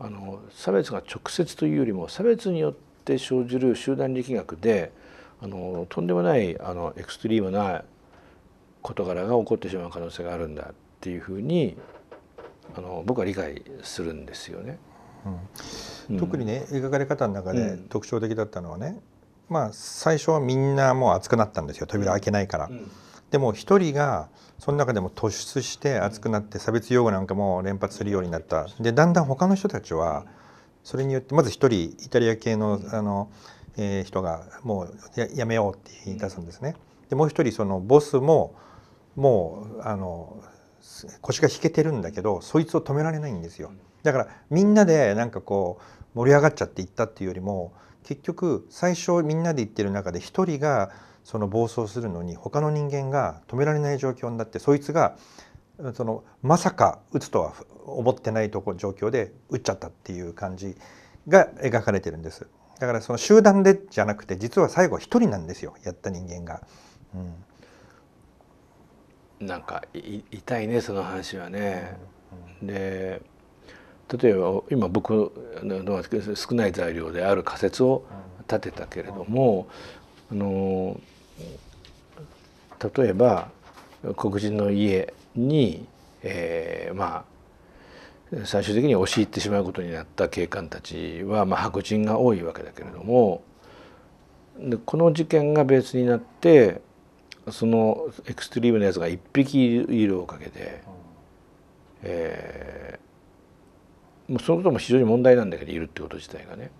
あの差別が直接というよりも差別によって生じる集団力学であのとんでもないあのエクストリームな事柄が起こってしまう可能性があるんだっていうふうにあの僕は理解するんですよね。うん、特にね描かれ方の中で特徴的だったのはね、うん、まあ最初はみんなもう熱くなったんですよ扉開けないから。うん、でも一人がその中でも突出して熱くなって差別用語なんかも連発するようになったでだんだん他の人たちはそれによってまず一人イタリア系のあの、えー、人がもうやめようって言い出すんですね。でもう一人そのボスももうあの腰が引けてるんだけどそいつを止められないんですよだからみんなでなんかこう盛り上がっちゃっていったっていうよりも結局最初みんなで行ってる中で一人がその暴走するのに他の人間が止められない状況になってそいつがそのまさか打つとは思ってないとこ状況で打っちゃったっていう感じが描かれてるんですだからその集団でじゃなくて実は最後一人なんですよやった人間が。うんなんか痛いねその話はね。で例えば今僕の少ない材料である仮説を立てたけれども、あの例えば黒人の家に、えー、まあ最終的に押し入ってしまうことになった警官たちは、まあ、白人が多いわけだけれどもでこの事件がベースになってそのエクストリームのやつが1匹いるおかげで、えー、もうそのことも非常に問題なんだけどいるってこと自体がね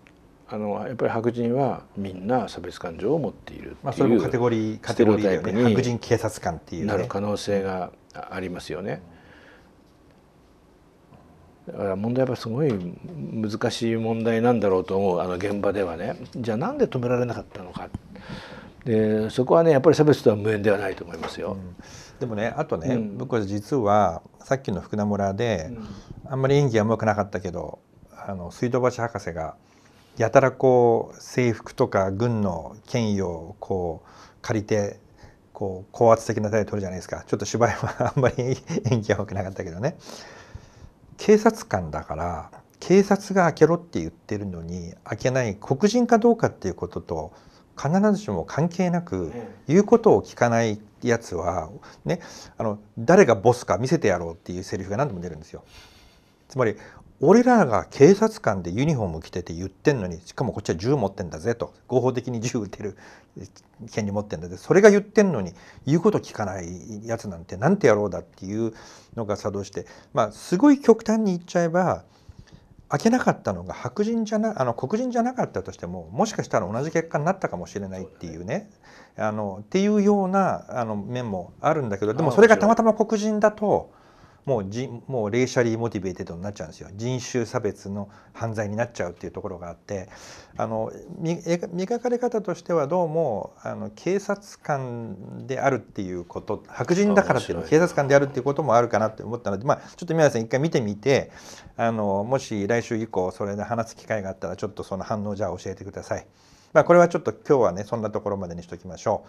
あのやっぱり白人はみんな差別感情を持っているっていう、まあ、それもカテゴリーカテゴリーだよね白人警察官っていう、なる可能性がありますよね。だから問題はすごい難しい問題なんだろうと思うあの現場ではねじゃあなんで止められなかったのかえー、そこはねやっぱり差別とは無縁ではないと思いますよ。うん、でもねあとね、うん、僕は実はさっきの福田村で、うん、あんまり演技がうまくなかったけどあの水道橋博士がやたらこう制服とか軍の権威をこう借りてこう高圧的な態度取るじゃないですかちょっと芝居はあんまり演技がうまくなかったけどね。警察官だから警察が開けろって言ってるのに開けない黒人かどうかっていうことと必ずしも関係なく言うことを聞かないやつは、ね、あの誰がボスか見せてやろうっていうセリフが何度も出るんですよ。つまり俺らが警察官でユニフォーム着てて言ってんのにしかもこっちは銃持ってんだぜと合法的に銃撃てる権利持ってんだぜそれが言ってんのに言うこと聞かないやつなんてなんてろうだっていうのが作動してまあすごい極端に言っちゃえば開けなかったのが白人じゃなあの黒人じゃなかったとしてももしかしたら同じ結果になったかもしれないっていうねあのっていうようなあの面もあるんだけどでもそれがたまたま黒人だともうじもうレーシャリーモティベーテッドになっちゃうんですよ人種差別の犯罪になっちゃうっていうところがあってあの磨かれ方としてはどうもあの警察官であるっていうこと白人だからっていうのは警察官であるっていうこともあるかなって思ったので、まあ、ちょっと宮根さん一回見てみてあのもし来週以降それで話す機会があったらちょっとその反応じゃあ教えてください。まあ、これはちょっと今日はねそんなところまでにしておきましょ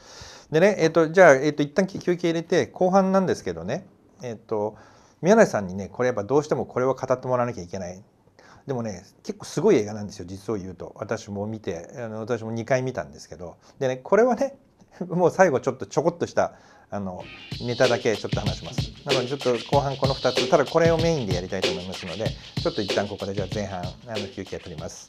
う。でね、えーと、じゃあ、えーと、一旦休憩入れて後半なんですけどね、えーと宮内さんにねこれやっぱどうしてもこれは語ってもらわなきゃいけないでもね結構すごい映画なんですよ実を言うと私も見てあの私も2回見たんですけどでねこれはね (laughs) もう最後ちょっとちょこっとしたあのネタだけちょっと話しますなのでちょっと後半この2つただこれをメインでやりたいと思いますのでちょっと一旦ここでじゃあ前半あの休憩取ります。